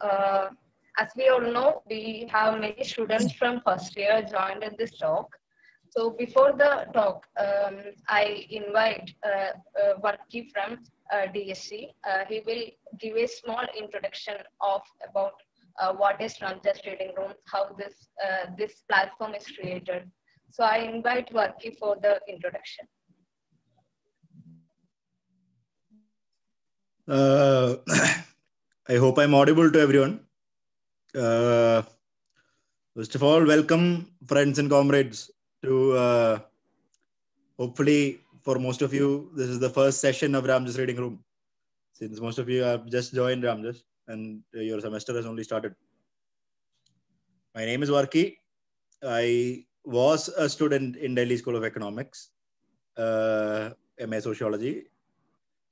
uh, as we all know, we have many students from first year joined in this talk. So before the talk, um, I invite uh, uh, Varki from uh, DSC. Uh, he will give a small introduction of about uh, what is Trading reading room, how this uh, this platform is created. So I invite Varki for the introduction. Uh, I hope I'm audible to everyone. Uh, first of all, welcome, friends and comrades, to uh, hopefully for most of you, this is the first session of Ramjas Reading Room. Since most of you have just joined Ramjas and your semester has only started. My name is Varki. I was a student in Delhi School of Economics, uh, MA Sociology.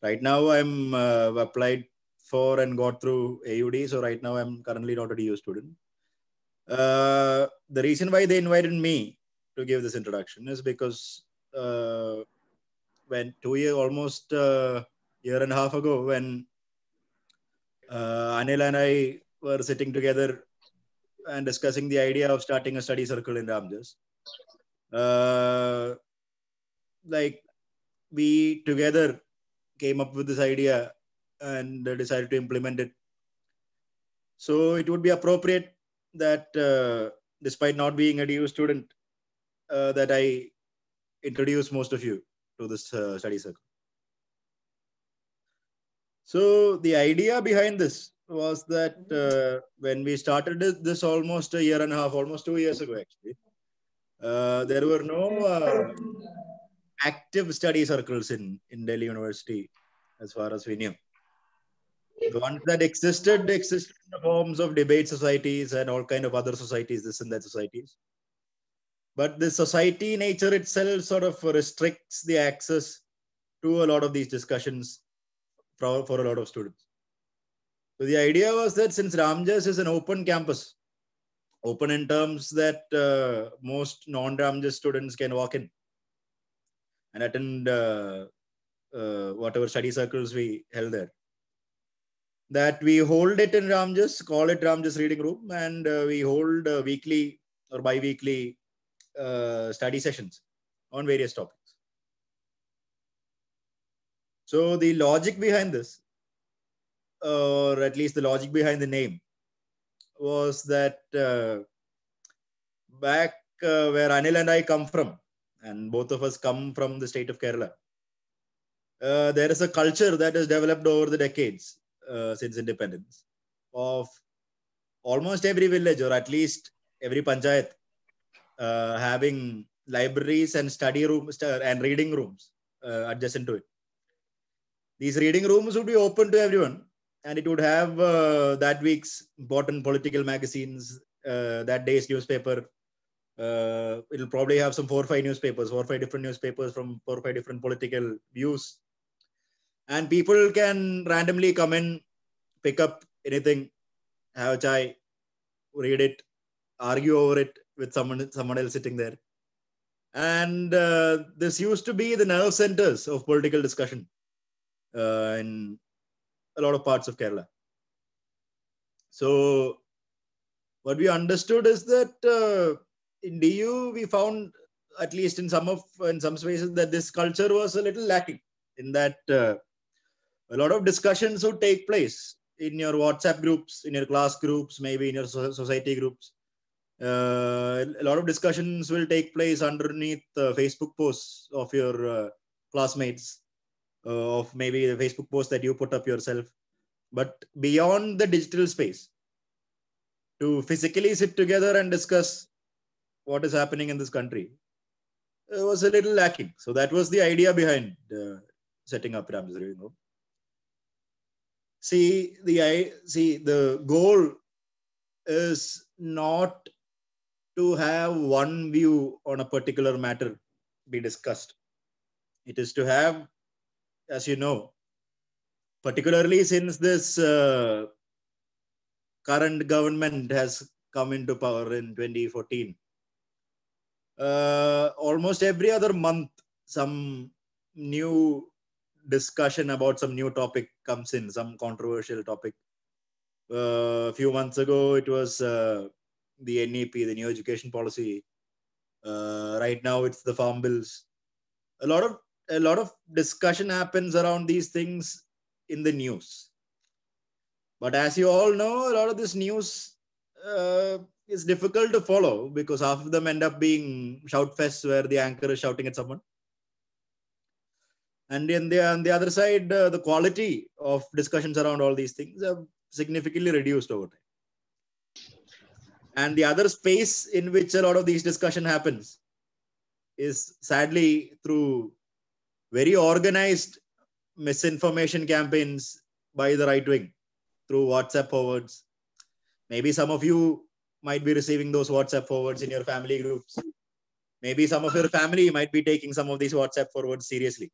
Right now, I'm uh, applied for and got through AUD. So right now I'm currently not a DU student. Uh, the reason why they invited me to give this introduction is because uh, when two year almost uh, year and a half ago when uh, Anil and I were sitting together and discussing the idea of starting a study circle in Ramjas. Uh, like we together came up with this idea and decided to implement it. So it would be appropriate that uh, despite not being a DU student, uh, that I introduce most of you to this uh, study circle. So the idea behind this was that uh, when we started this, this, almost a year and a half, almost two years ago actually, uh, there were no uh, active study circles in, in Delhi University as far as we knew the ones that existed they existed in the forms of debate societies and all kind of other societies this and that societies but the society nature itself sort of restricts the access to a lot of these discussions for, for a lot of students so the idea was that since ramjas is an open campus open in terms that uh, most non-ramjas students can walk in and attend uh, uh, whatever study circles we held there that we hold it in Ramjas, call it Ramjas Reading Room, and uh, we hold uh, weekly or bi-weekly uh, study sessions on various topics. So the logic behind this, or at least the logic behind the name, was that uh, back uh, where Anil and I come from, and both of us come from the state of Kerala, uh, there is a culture that has developed over the decades uh, since independence of almost every village or at least every panchayat uh, having libraries and study rooms and reading rooms uh, adjacent to it. These reading rooms would be open to everyone and it would have uh, that week's important political magazines, uh, that day's newspaper. Uh, it'll probably have some four or five newspapers, four or five different newspapers from four or five different political views and people can randomly come in, pick up anything, have a chai, read it, argue over it with someone someone else sitting there. And uh, this used to be the nerve centers of political discussion uh, in a lot of parts of Kerala. So, what we understood is that uh, in DU we found, at least in some of in some spaces, that this culture was a little lacking in that uh, a lot of discussions would take place in your WhatsApp groups, in your class groups, maybe in your society groups. Uh, a lot of discussions will take place underneath uh, Facebook posts of your uh, classmates, uh, of maybe the Facebook post that you put up yourself. But beyond the digital space, to physically sit together and discuss what is happening in this country was a little lacking. So that was the idea behind uh, setting up Ramsar. You know see the I see the goal is not to have one view on a particular matter be discussed it is to have as you know particularly since this uh, current government has come into power in 2014 uh, almost every other month some new discussion about some new topic comes in, some controversial topic. Uh, a few months ago, it was uh, the NEP, the New Education Policy. Uh, right now, it's the farm bills. A lot of a lot of discussion happens around these things in the news. But as you all know, a lot of this news uh, is difficult to follow because half of them end up being shout fests where the anchor is shouting at someone and in the, on the other side uh, the quality of discussions around all these things have significantly reduced over time and the other space in which a lot of these discussion happens is sadly through very organized misinformation campaigns by the right wing through whatsapp forwards maybe some of you might be receiving those whatsapp forwards in your family groups maybe some of your family might be taking some of these whatsapp forwards seriously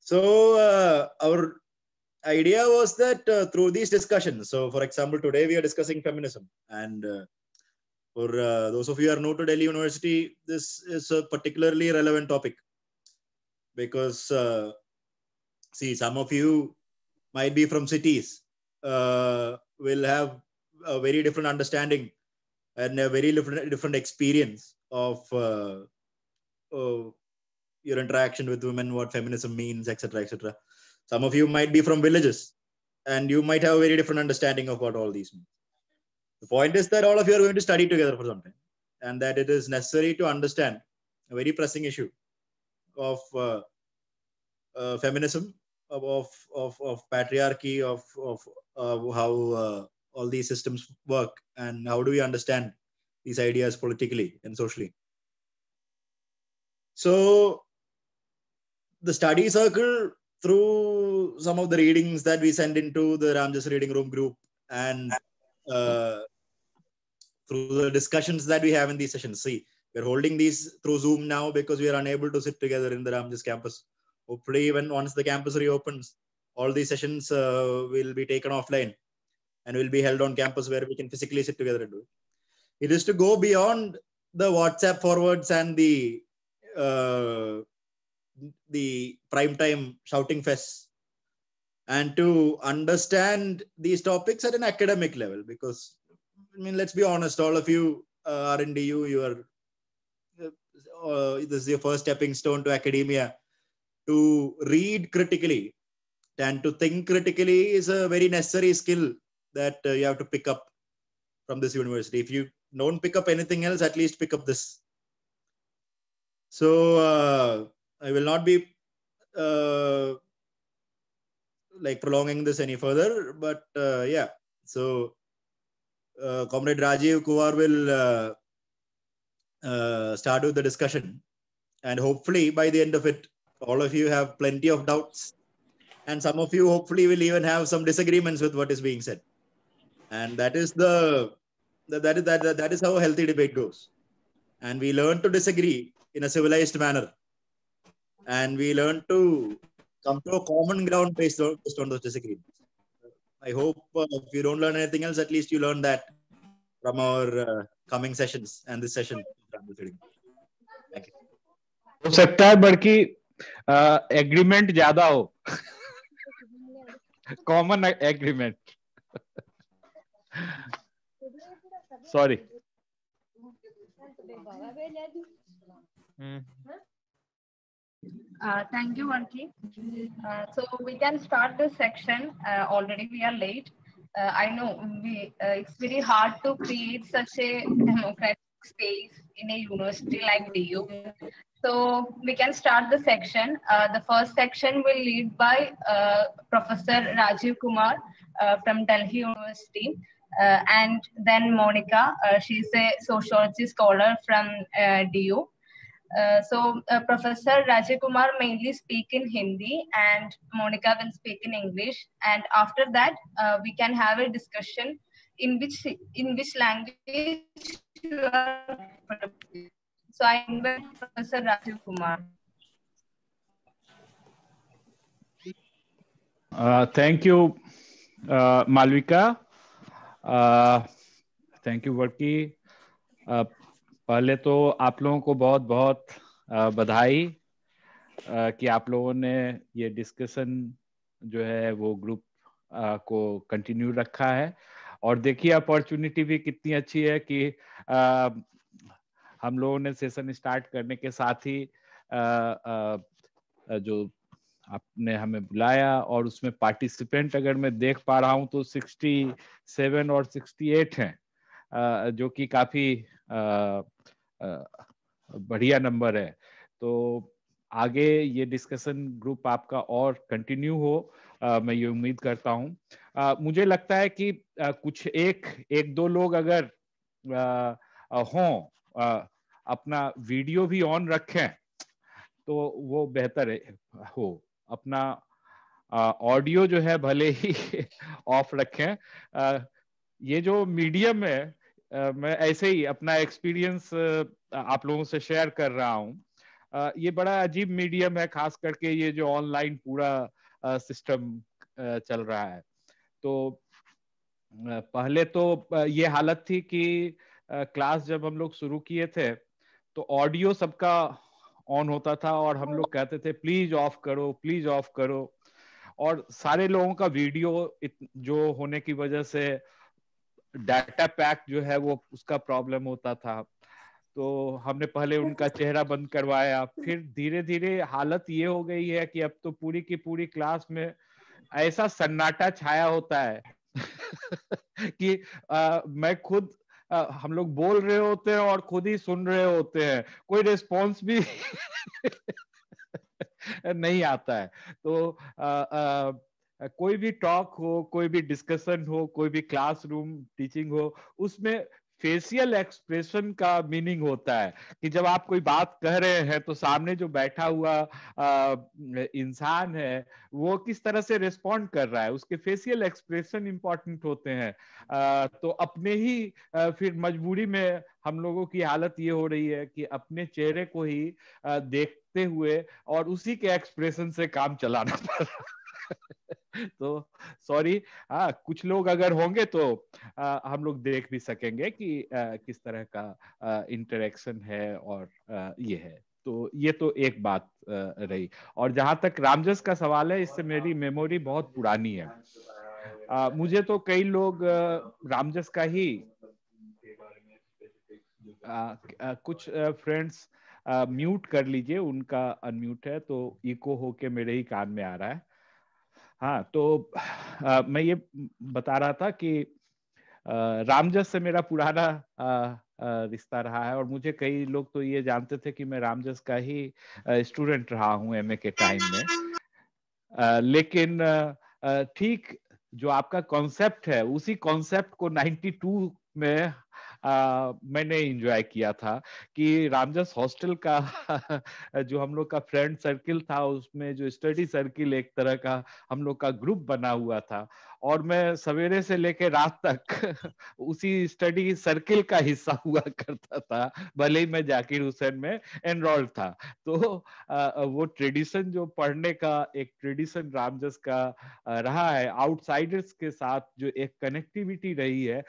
so uh, our idea was that uh, through these discussions, so for example, today we are discussing feminism. And uh, for uh, those of you who are new to Delhi University, this is a particularly relevant topic because uh, see, some of you might be from cities, uh, will have a very different understanding and a very different, different experience of, of your interaction with women, what feminism means, etc., etc. Some of you might be from villages, and you might have a very different understanding of what all these mean. The point is that all of you are going to study together for something, and that it is necessary to understand a very pressing issue of uh, uh, feminism, of, of, of, patriarchy, of, of of how uh, all these systems work, and how do we understand these ideas politically and socially. So the study circle through some of the readings that we send into the Ramjas Reading Room group and uh, through the discussions that we have in these sessions. See, we're holding these through Zoom now because we are unable to sit together in the Ramjas campus. Hopefully, when once the campus reopens, all these sessions uh, will be taken offline and will be held on campus where we can physically sit together and do it. It is to go beyond the WhatsApp forwards and the uh, the prime time shouting fest and to understand these topics at an academic level because i mean let's be honest all of you uh, are in du you are uh, this is your first stepping stone to academia to read critically and to think critically is a very necessary skill that uh, you have to pick up from this university if you don't pick up anything else at least pick up this so uh, I will not be uh, like prolonging this any further, but uh, yeah. So, uh, Comrade Rajiv Kumar will uh, uh, start with the discussion, and hopefully by the end of it, all of you have plenty of doubts, and some of you hopefully will even have some disagreements with what is being said, and that is the that that that, that is how healthy debate goes, and we learn to disagree in a civilized manner and we learn to come to a common ground based on, based on those disagreements. I hope uh, if you don't learn anything else, at least you learn that from our uh, coming sessions and this session. Thank you. हो सकता है बल्कि agreement uh, ज्यादा हो common agreement sorry uh, thank you, Anki. Uh, so we can start this section. Uh, already we are late. Uh, I know we, uh, it's very hard to create such a democratic space in a university like DU. So we can start the section. Uh, the first section will lead by Professor Rajiv Kumar from Delhi University. and then Monica, she's a sociology scholar from DU. Uh, so uh, Professor Kumar mainly speak in Hindi and Monica will speak in English. And after that, uh, we can have a discussion in which in which language you are So I invite Professor Rajakumar. Uh, thank you, uh, Malvika. Uh, thank you, Varki. पहले तो आप लोगों को बहुत बहुत बधाई कि आप लोगों ने ये डिस्कशन जो है वो ग्रुप को कंटिन्यू रखा है और देखिए अपॉर्चुनिटी भी कितनी अच्छी है कि हम लोगों ने सेशन स्टार्ट करने के साथ ही जो आपने हमें बुलाया और उसमें पार्टिसिपेंट अगर मैं देख पा रहा हूं तो 67 और 68 हैं जो कि काफी बढ़िया नंबर है तो आगे ये डिस्कशन ग्रुप आपका और कंटिन्यू हो आ, मैं ये उम्मीद करता हूँ मुझे लगता है कि आ, कुछ एक एक दो लोग अगर हों अपना वीडियो भी ऑन रखें तो वो बेहतर हो अपना ऑडियो जो है भले ही ऑफ रखें आ, ये जो मीडियम है मैं ऐसे ही अपना एक्सपीरियंस आप लोगों से शेयर कर रहा हूँ ये बड़ा अजीब मीडियम है खास करके ये जो ऑनलाइन पूरा सिस्टम चल रहा है तो पहले तो ये हालत थी कि क्लास जब हम लोग शुरू किए थे तो ऑडियो सबका ऑन होता था और हम लोग कहते थे प्लीज ऑफ करो प्लीज ऑफ करो और सारे लोगों का वीडियो जो होने की वजह से डाटा पैक जो है वो उसका प्रॉब्लम होता था तो हमने पहले उनका चेहरा बंद करवाया फिर धीरे धीरे हालत ये हो गई है कि अब तो पूरी की पूरी क्लास में ऐसा सन्नाटा छाया होता है कि आ, मैं खुद आ, हम लोग बोल रहे होते हैं और खुद ही सुन रहे होते हैं कोई रिस्पॉन्स भी नहीं आता है तो आ, आ, कोई भी टॉक हो कोई भी डिस्कशन हो कोई भी क्लासरूम टीचिंग हो उसमें फेशियल एक्सप्रेशन का मीनिंग होता है कि जब आप कोई बात कह रहे हैं तो सामने जो बैठा हुआ इंसान है वो किस तरह से रेस्पॉन्ड कर रहा है उसके फेशियल एक्सप्रेशन इम्पोर्टेंट होते हैं आ, तो अपने ही आ, फिर मजबूरी में हम लोगों की हालत ये हो रही है कि अपने चेहरे को ही आ, देखते हुए और उसी के एक्सप्रेशन से काम चलाना पड़ रहा है तो सॉरी हाँ कुछ लोग अगर होंगे तो आ, हम लोग देख भी सकेंगे कि आ, किस तरह का इंटरेक्शन है और आ, ये है तो ये तो एक बात रही और जहां तक रामजस का सवाल है इससे मेरी मेमोरी बहुत पुरानी है आ, मुझे तो कई लोग रामजस का ही आ, आ, कुछ फ्रेंड्स म्यूट कर लीजिए उनका अनम्यूट है तो इको होके मेरे ही कान में आ रहा है हाँ तो आ, मैं ये बता रहा था कि रामजस से मेरा पुराना रिश्ता रहा है और मुझे कई लोग तो ये जानते थे कि मैं रामजस का ही स्टूडेंट रहा हूँ एमए के टाइम में आ, लेकिन ठीक जो आपका कॉन्सेप्ट है उसी कॉन्सेप्ट को 92 में आ, मैंने इंजॉय किया था कि रामजस हॉस्टल का जो हम लोग का फ्रेंड सर्किल था उसमें जो स्टडी सर्किल एक तरह का हम लोग का ग्रुप बना हुआ था और मैं सवेरे से लेकर रात तक उसी स्टडी सर्किल का हिस्सा हुआ करता था भले ही मैं जाकिर हुसैन में एनरोल था तो आ, वो ट्रेडिशन जो पढ़ने का एक ट्रेडिशन रामजस का रहा है आउटसाइडर्स के साथ जो एक कनेक्टिविटी रही है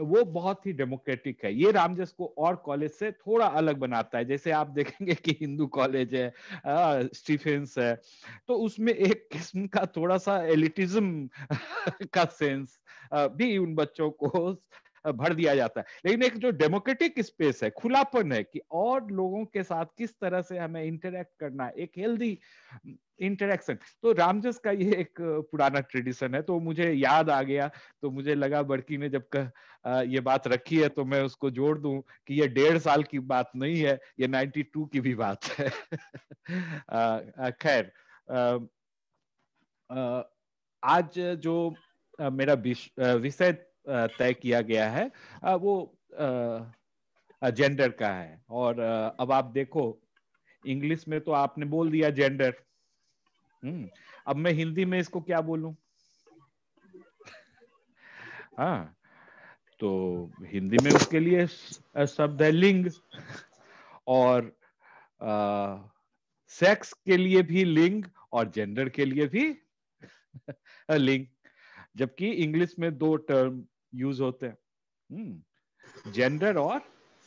वो बहुत ही डेमोक्रेटिक है ये रामजस को और कॉलेज से थोड़ा अलग बनाता है जैसे आप देखेंगे कि हिंदू कॉलेज है स्टीफेंस है तो उसमें एक किस्म का थोड़ा सा एलिटिज्म का सेंस भी उन बच्चों को भर दिया जाता है लेकिन एक जो डेमोक्रेटिक स्पेस है खुलापन है कि और लोगों के साथ किस तरह से हमें इंटरेक्ट करना है एक हेल्दी इंटरेक्शन तो रामजस का ये एक पुराना ट्रेडिशन है तो मुझे याद आ गया तो मुझे लगा बड़की ने जब कह ये बात रखी है तो मैं उसको जोड़ दूं कि ये डेढ़ साल की बात नहीं है ये 92 की भी बात है खैर आज जो मेरा विषय तय किया गया है वो जेंडर का है और अब आप देखो इंग्लिश में तो आपने बोल दिया जेंडर हम्म अब मैं हिंदी में इसको क्या बोलूं हाँ तो हिंदी में उसके लिए शब्द है लिंग और आ, सेक्स के लिए भी लिंग और जेंडर के लिए भी लिंग जबकि इंग्लिश में दो टर्म यूज होते हैं जेंडर और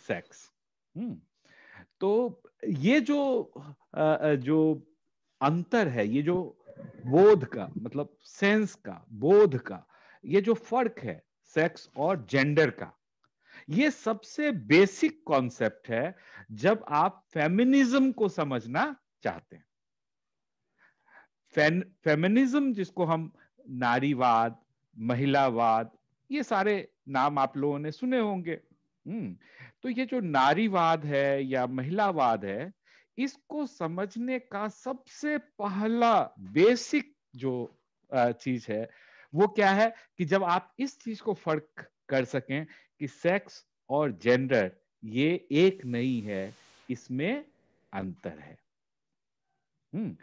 सेक्स तो ये जो जो अंतर है ये जो बोध का मतलब सेंस का बोध का ये जो फर्क है सेक्स और जेंडर का ये सबसे बेसिक कॉन्सेप्ट है जब आप फेमिनिज्म को समझना चाहते हैं फेमिनिज्म जिसको हम नारीवाद महिलावाद ये सारे नाम आप लोगों ने सुने होंगे हम्म तो ये जो नारीवाद है या महिलावाद है इसको समझने का सबसे पहला बेसिक जो चीज है वो क्या है कि जब आप इस चीज को फर्क कर सकें कि सेक्स और जेंडर ये एक नहीं है इसमें अंतर है हम्म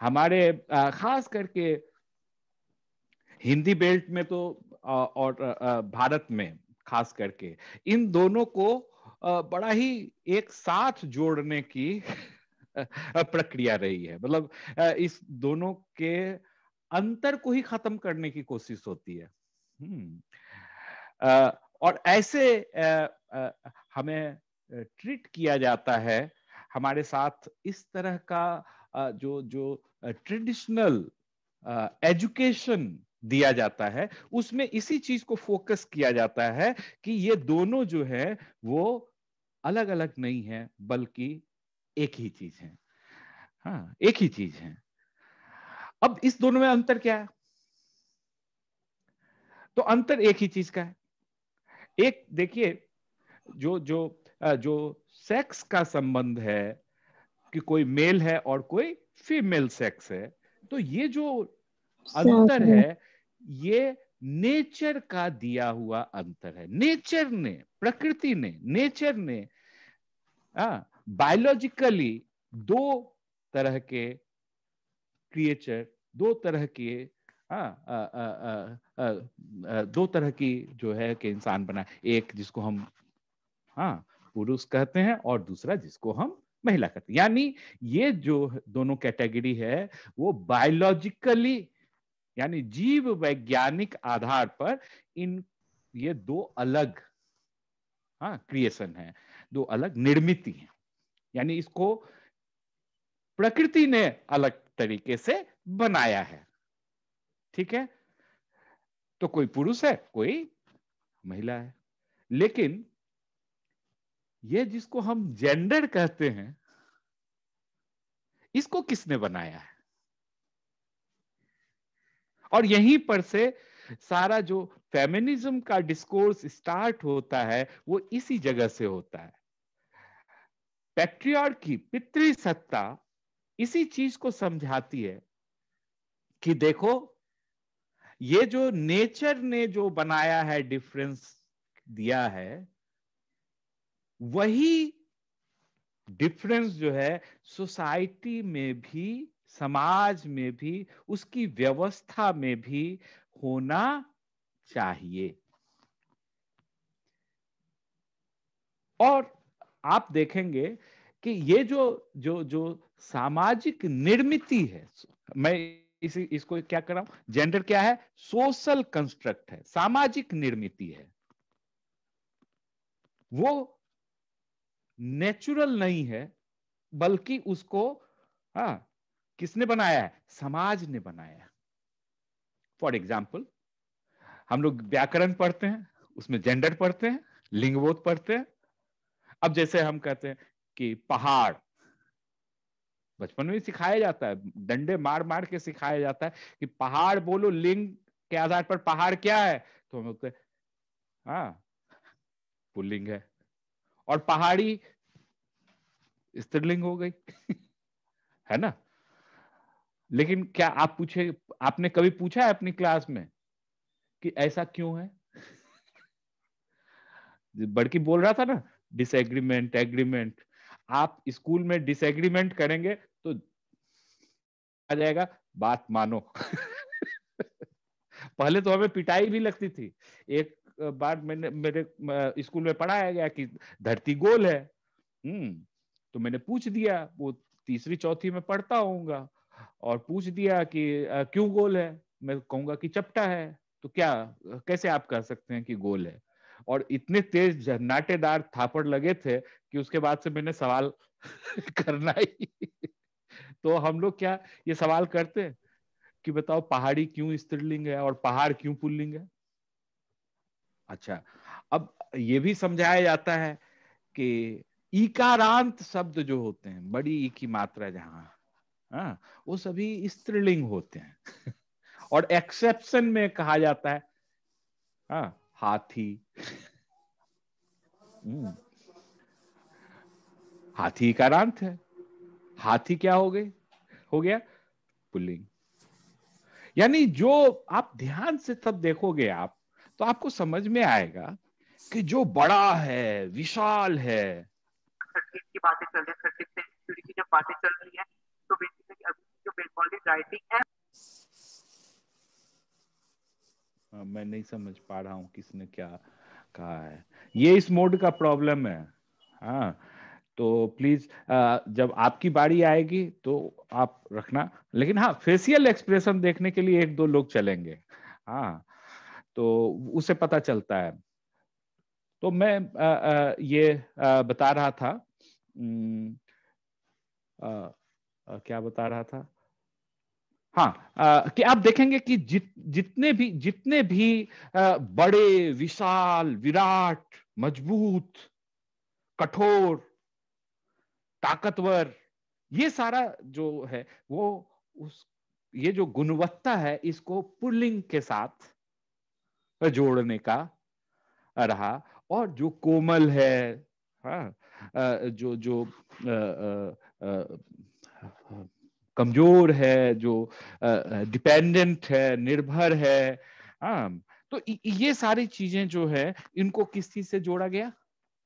हमारे खास करके हिंदी बेल्ट में तो और भारत में खास करके इन दोनों को बड़ा ही एक साथ जोड़ने की प्रक्रिया रही है मतलब इस दोनों के अंतर को ही खत्म करने की कोशिश होती है हम्म। और ऐसे हमें ट्रीट किया जाता है हमारे साथ इस तरह का जो जो ट्रेडिशनल एजुकेशन दिया जाता है उसमें इसी चीज को फोकस किया जाता है कि ये दोनों जो है वो अलग अलग नहीं है बल्कि एक ही चीज है हाँ एक ही चीज है अब इस दोनों में अंतर क्या है तो अंतर एक ही चीज का है एक देखिए जो जो जो सेक्स का संबंध है कि कोई मेल है और कोई फीमेल सेक्स है तो ये जो अंतर है ये नेचर का दिया हुआ अंतर है नेचर ने प्रकृति ने नेचर ने बायोलॉजिकली दो तरह के क्रिएचर दो तरह के आ, आ, आ, दो तरह की जो है कि इंसान बना एक जिसको हम हाँ पुरुष कहते हैं और दूसरा जिसको हम महिला कहते हैं यानी ये जो दोनों कैटेगरी है वो बायोलॉजिकली यानी जीव वैज्ञानिक आधार पर इन ये दो अलग हाँ क्रिएशन है दो अलग निर्मित है यानी इसको प्रकृति ने अलग तरीके से बनाया है ठीक है तो कोई पुरुष है कोई महिला है लेकिन ये जिसको हम जेंडर कहते हैं इसको किसने बनाया है और यहीं पर से सारा जो फेमिनिज्म का डिस्कोर्स स्टार्ट होता है वो इसी जगह से होता है पैट्रियार्ड की सत्ता इसी चीज को समझाती है कि देखो ये जो नेचर ने जो बनाया है डिफरेंस दिया है वही डिफरेंस जो है सोसाइटी में भी समाज में भी उसकी व्यवस्था में भी होना चाहिए और आप देखेंगे कि ये जो जो जो सामाजिक निर्मिति है मैं इसी इसको क्या कर रहा हूं जेंडर क्या है सोशल कंस्ट्रक्ट है सामाजिक निर्मिति है वो नेचुरल नहीं है बल्कि उसको हाँ किसने बनाया है समाज ने बनाया फॉर एग्जाम्पल हम लोग व्याकरण पढ़ते हैं उसमें जेंडर पढ़ते हैं लिंगबोध पढ़ते हैं अब जैसे हम कहते हैं कि पहाड़ बचपन में सिखाया जाता है डंडे मार मार के सिखाया जाता है कि पहाड़ बोलो लिंग के आधार पर पहाड़ क्या है तो हम बोलते हाँ पुल्लिंग है और पहाड़ी स्त्रीलिंग हो गई है ना लेकिन क्या आप पूछे आपने कभी पूछा है अपनी क्लास में कि ऐसा क्यों है बड़की बोल रहा था ना डिसएग्रीमेंट एग्रीमेंट आप स्कूल में डिसएग्रीमेंट करेंगे तो आ जाएगा बात मानो पहले तो हमें पिटाई भी लगती थी एक बार मैंने मेरे स्कूल में पढ़ाया गया कि धरती गोल है हम्म तो मैंने पूछ दिया वो तीसरी चौथी में पढ़ता होऊंगा और पूछ दिया कि क्यों गोल है मैं कहूंगा कि चपटा है तो क्या कैसे आप कह सकते हैं कि गोल है और इतने तेज नाटेदार थापड़ लगे थे कि उसके बाद से मैंने सवाल करना ही तो हम लोग क्या ये सवाल करते हैं कि बताओ पहाड़ी क्यों स्त्रीलिंग है और पहाड़ क्यों पुल्लिंग है अच्छा अब ये भी समझाया जाता है कि इकारांत शब्द जो होते हैं बड़ी ई की मात्रा जहां आ, हाँ, वो सभी स्त्रीलिंग होते हैं और एक्सेप्शन में कहा जाता है आ, हाँ, हाथी हम्म। हाथी का रांत है हाथी क्या हो गए हो गया पुलिंग यानी जो आप ध्यान से तब देखोगे आप तो आपको समझ में आएगा कि जो बड़ा है विशाल है की बातें चल रही है की जब बातें चल रही है तो टू राइटिंग है मैं नहीं समझ पा रहा हूँ किसने क्या कहा है ये इस मोड का प्रॉब्लम है हाँ तो प्लीज जब आपकी बारी आएगी तो आप रखना लेकिन हाँ फेसियल एक्सप्रेशन देखने के लिए एक दो लोग चलेंगे हाँ तो उसे पता चलता है तो मैं ये बता रहा था आ, आ, क्या बता रहा था हाँ आ, कि आप देखेंगे कि जित, जितने भी जितने भी आ, बड़े विशाल विराट मजबूत कठोर ताकतवर ये सारा जो है वो उस ये जो गुणवत्ता है इसको पुलिंग के साथ जोड़ने का रहा और जो कोमल है हाँ, जो जो आ, आ, आ, कमजोर है जो डिपेंडेंट है निर्भर है हाँ तो ये सारी चीजें जो है इनको किस चीज से जोड़ा गया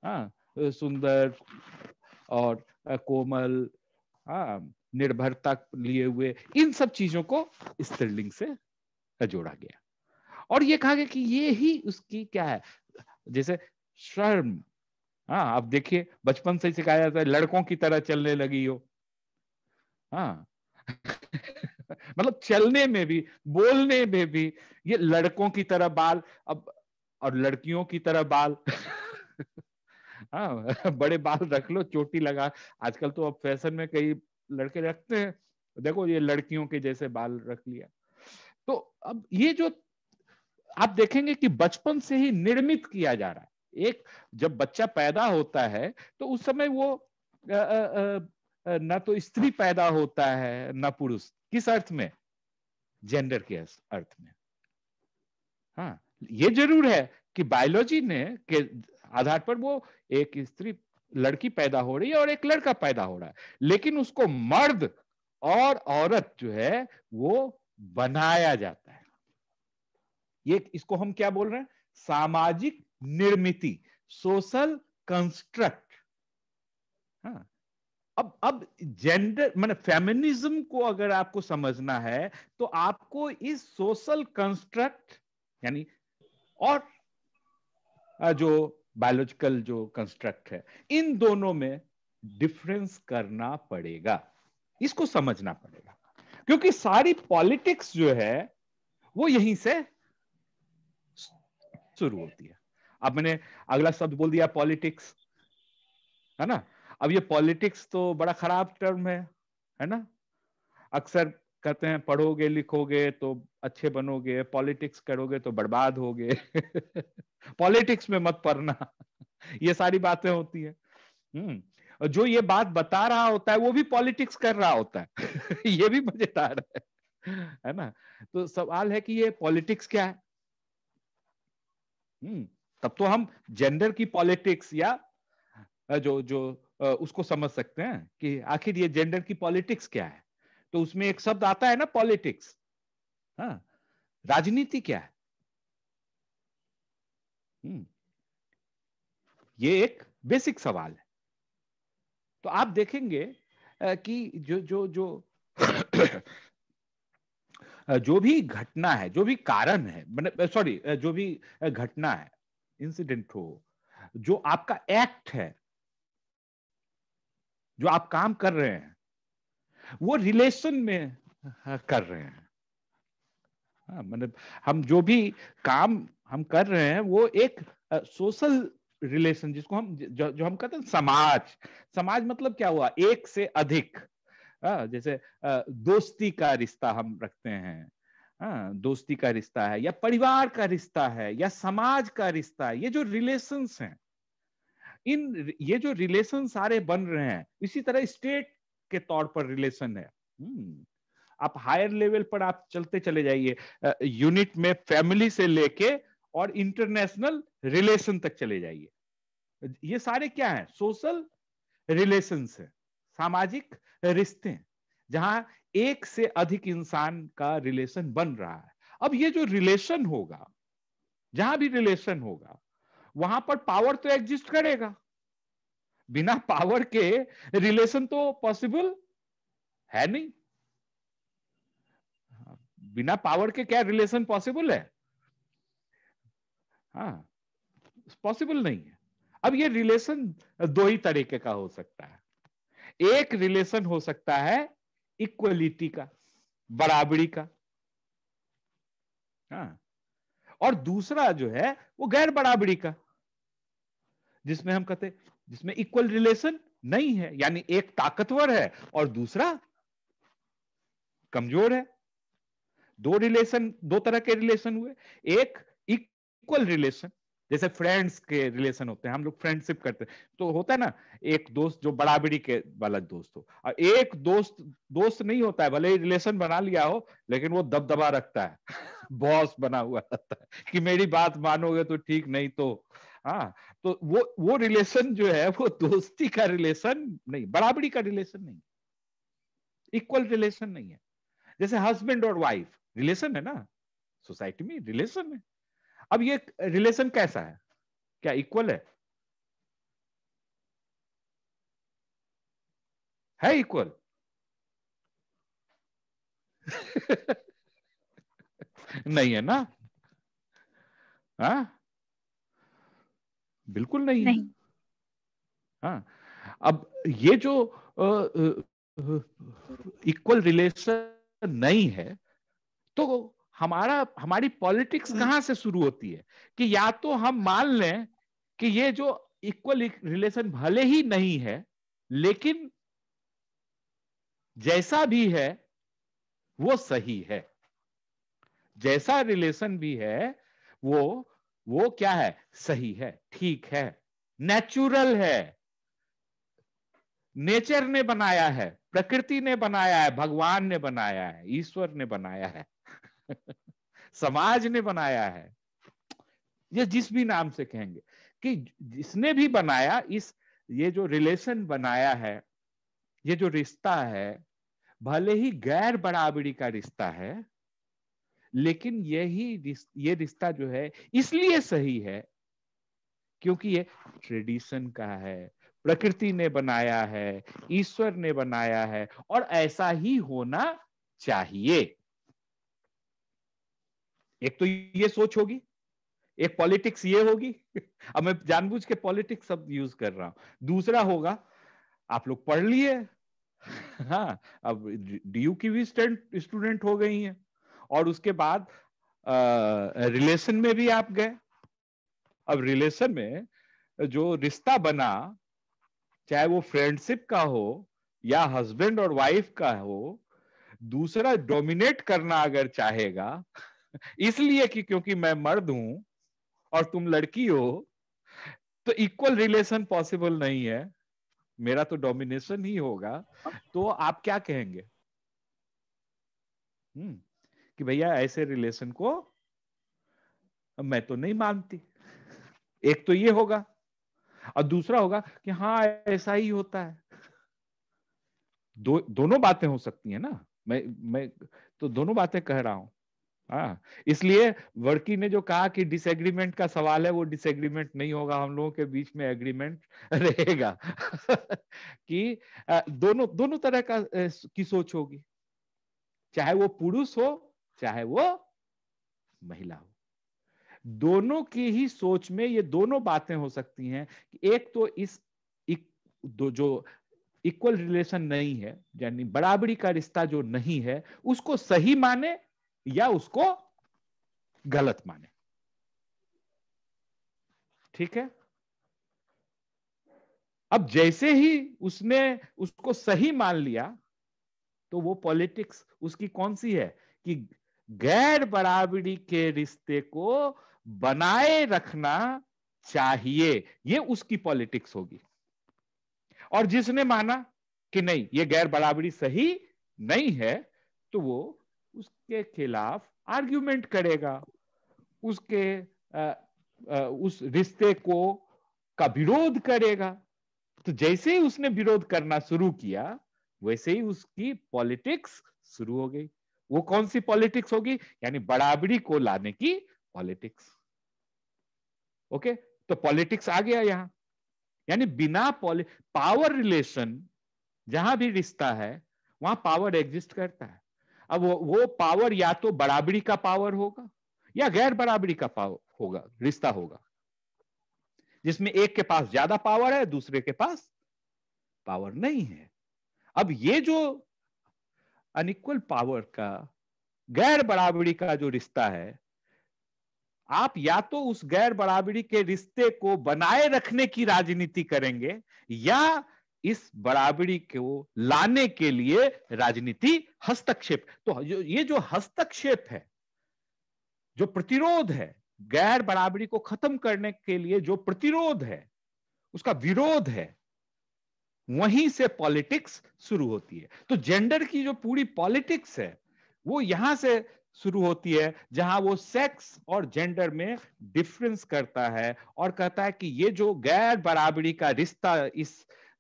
हाँ सुंदर और कोमल हाँ निर्भरता लिए हुए इन सब चीजों को स्त्रीलिंग से जोड़ा गया और ये कहा गया कि ये ही उसकी क्या है जैसे शर्म हाँ आप देखिए बचपन से सिखाया जाता है लड़कों की तरह चलने लगी हो हाँ मतलब चलने में भी बोलने में भी ये लड़कों की तरह बाल अब और लड़कियों की तरह बाल हाँ बड़े बाल रख लो चोटी लगा आजकल तो अब फैशन में कई लड़के रखते हैं देखो ये लड़कियों के जैसे बाल रख लिया तो अब ये जो आप देखेंगे कि बचपन से ही निर्मित किया जा रहा है एक जब बच्चा पैदा होता है तो उस समय वो आ, आ, ना तो स्त्री पैदा होता है ना पुरुष किस अर्थ में जेंडर के अर्थ में हाँ ये जरूर है कि बायोलॉजी ने के आधार पर वो एक स्त्री लड़की पैदा हो रही है और एक लड़का पैदा हो रहा है लेकिन उसको मर्द और औरत जो है वो बनाया जाता है ये इसको हम क्या बोल रहे हैं सामाजिक निर्मिति सोशल कंस्ट्रक्ट हाँ अब अब जेंडर मैंने फेमिनिज्म को अगर आपको समझना है तो आपको इस सोशल कंस्ट्रक्ट यानी और जो बायोलॉजिकल जो कंस्ट्रक्ट है इन दोनों में डिफरेंस करना पड़ेगा इसको समझना पड़ेगा क्योंकि सारी पॉलिटिक्स जो है वो यहीं से शुरू होती है अब मैंने अगला शब्द बोल दिया पॉलिटिक्स है ना अब ये पॉलिटिक्स तो बड़ा खराब टर्म है है ना अक्सर कहते हैं पढ़ोगे लिखोगे तो अच्छे बनोगे पॉलिटिक्स करोगे तो बर्बाद होगे पॉलिटिक्स में मत पढ़ना ये सारी बातें होती है हम्म जो ये बात बता रहा होता है वो भी पॉलिटिक्स कर रहा होता है ये भी मजेदार है है ना तो सवाल है कि ये पॉलिटिक्स क्या है हम्म तब तो हम जेंडर की पॉलिटिक्स या जो जो उसको समझ सकते हैं कि आखिर ये जेंडर की पॉलिटिक्स क्या है तो उसमें एक शब्द आता है ना पॉलिटिक्स हाँ, राजनीति क्या है हम्म, ये एक बेसिक सवाल है तो आप देखेंगे कि जो जो जो जो भी घटना है जो भी कारण है सॉरी मतलब, जो भी घटना है इंसिडेंट हो जो आपका एक्ट है जो आप काम कर रहे हैं वो रिलेशन में हाँ, कर रहे हैं हाँ, मतलब हम जो भी काम हम कर रहे हैं वो एक सोशल रिलेशन जिसको हम जो, जो हम कहते हैं समाज समाज मतलब क्या हुआ एक से अधिक आ, हाँ, जैसे आ, दोस्ती का रिश्ता हम रखते हैं आ, दोस्ती का रिश्ता है या परिवार का रिश्ता है या समाज का रिश्ता है ये जो रिलेशंस हैं इन ये जो रिलेशन सारे बन रहे हैं इसी तरह स्टेट के तौर पर रिलेशन है हम्म, आप हायर लेवल पर आप चलते चले जाइए यूनिट में फैमिली से लेके और इंटरनेशनल रिलेशन तक चले जाइए ये सारे क्या है सोशल रिलेशन है सामाजिक रिश्ते जहां एक से अधिक इंसान का रिलेशन बन रहा है अब ये जो रिलेशन होगा जहां भी रिलेशन होगा वहां पर पावर तो एग्जिस्ट करेगा बिना पावर के रिलेशन तो पॉसिबल है नहीं बिना पावर के क्या रिलेशन पॉसिबल है हाँ पॉसिबल नहीं है अब ये रिलेशन दो ही तरीके का हो सकता है एक रिलेशन हो सकता है इक्वलिटी का बराबरी का हाँ और दूसरा जो है वो गैर बराबरी का जिसमें हम कहते जिसमें इक्वल रिलेशन नहीं है यानी एक ताकतवर है और दूसरा कमजोर है दो रिलेशन दो तरह के रिलेशन हुए एक इक्वल रिलेशन जैसे फ्रेंड्स के रिलेशन होते हैं हम लोग फ्रेंडशिप करते हैं तो होता है ना एक दोस्त जो बराबरी के वाला दोस्त हो और एक दोस्त दोस्त नहीं होता है भले ही रिलेशन बना लिया हो लेकिन वो दबदबा रखता है बॉस बना हुआ रहता है कि मेरी बात मानोगे तो ठीक नहीं तो हाँ तो वो वो रिलेशन जो है वो दोस्ती का रिलेशन नहीं बराबरी का रिलेशन नहीं इक्वल रिलेशन नहीं है जैसे हस्बैंड और वाइफ रिलेशन है ना सोसाइटी में रिलेशन है अब ये रिलेशन कैसा है क्या इक्वल है है इक्वल नहीं है ना हाँ बिल्कुल नहीं, नहीं। हाँ अब ये जो इक्वल रिलेशन नहीं है तो हमारा हमारी पॉलिटिक्स हम्म। कहां से शुरू होती है कि या तो हम मान लें कि ये जो इक्वल रिलेशन भले ही नहीं है लेकिन जैसा भी है वो सही है जैसा रिलेशन भी है वो वो क्या है सही है ठीक है नेचुरल है नेचर ने बनाया है प्रकृति ने बनाया है भगवान ने बनाया है ईश्वर ने बनाया है समाज ने बनाया है ये जिस भी नाम से कहेंगे कि जिसने भी बनाया इस ये जो रिलेशन बनाया है ये जो रिश्ता है भले ही गैर बराबरी का रिश्ता है लेकिन यही ये रिश्ता जो है इसलिए सही है क्योंकि ये ट्रेडिशन का है प्रकृति ने बनाया है ईश्वर ने बनाया है और ऐसा ही होना चाहिए एक तो ये सोच होगी एक पॉलिटिक्स ये होगी अब मैं जानबूझ के पॉलिटिक्स शब्द यूज कर रहा हूं दूसरा होगा आप लोग पढ़ लिए हाँ अब डीयू की भी स्टूडेंट हो गई हैं और उसके बाद रिलेशन में भी आप गए अब रिलेशन में जो रिश्ता बना चाहे वो फ्रेंडशिप का हो या हस्बैंड और वाइफ का हो दूसरा डोमिनेट करना अगर चाहेगा इसलिए कि क्योंकि मैं मर्द हूं और तुम लड़की हो तो इक्वल रिलेशन पॉसिबल नहीं है मेरा तो डोमिनेशन ही होगा हाँ। तो आप क्या कहेंगे हम्म कि भैया ऐसे रिलेशन को मैं तो नहीं मानती एक तो ये होगा और दूसरा होगा कि हाँ ऐसा ही होता है दो दोनों बातें हो सकती है ना मैं मैं तो दोनों बातें कह रहा हूं हाँ इसलिए वर्की ने जो कहा कि डिसएग्रीमेंट का सवाल है वो डिसएग्रीमेंट नहीं होगा हम लोगों के बीच में एग्रीमेंट रहेगा कि दोनों दोनों तरह का की सोच होगी चाहे वो पुरुष हो चाहे वो महिला हो दोनों की ही सोच में ये दोनों बातें हो सकती हैं कि एक तो इस एक, दो, जो इक्वल रिलेशन नहीं है यानी बराबरी का रिश्ता जो नहीं है उसको सही माने या उसको गलत माने ठीक है अब जैसे ही उसने उसको सही मान लिया तो वो पॉलिटिक्स उसकी कौन सी है कि गैर बराबरी के रिश्ते को बनाए रखना चाहिए ये उसकी पॉलिटिक्स होगी और जिसने माना कि नहीं ये गैर बराबरी सही नहीं है तो वो उसके खिलाफ आर्ग्यूमेंट करेगा उसके आ, आ, उस रिश्ते को का विरोध करेगा तो जैसे ही उसने विरोध करना शुरू किया वैसे ही उसकी पॉलिटिक्स शुरू हो गई वो कौन सी पॉलिटिक्स होगी यानी बराबरी को लाने की पॉलिटिक्स ओके तो पॉलिटिक्स आ गया यहां यानी बिना पावर रिलेशन जहां भी रिश्ता है वहां पावर एग्जिस्ट करता है अब वो, वो पावर या तो बराबरी का पावर होगा या गैर बराबरी का पावर होगा रिश्ता होगा जिसमें एक के पास ज्यादा पावर है दूसरे के पास पावर नहीं है अब ये जो अनइक्वल पावर का गैर बराबरी का जो रिश्ता है आप या तो उस गैर बराबरी के रिश्ते को बनाए रखने की राजनीति करेंगे या इस बराबरी को लाने के लिए राजनीति हस्तक्षेप तो ये जो हस्तक्षेप है जो प्रतिरोध है गैर बराबरी को खत्म करने के लिए जो प्रतिरोध है उसका विरोध है वहीं से पॉलिटिक्स शुरू होती है तो जेंडर की जो पूरी पॉलिटिक्स है वो यहां से शुरू होती है जहां वो सेक्स और जेंडर में डिफरेंस करता है और कहता है कि ये जो गैर बराबरी का रिश्ता इस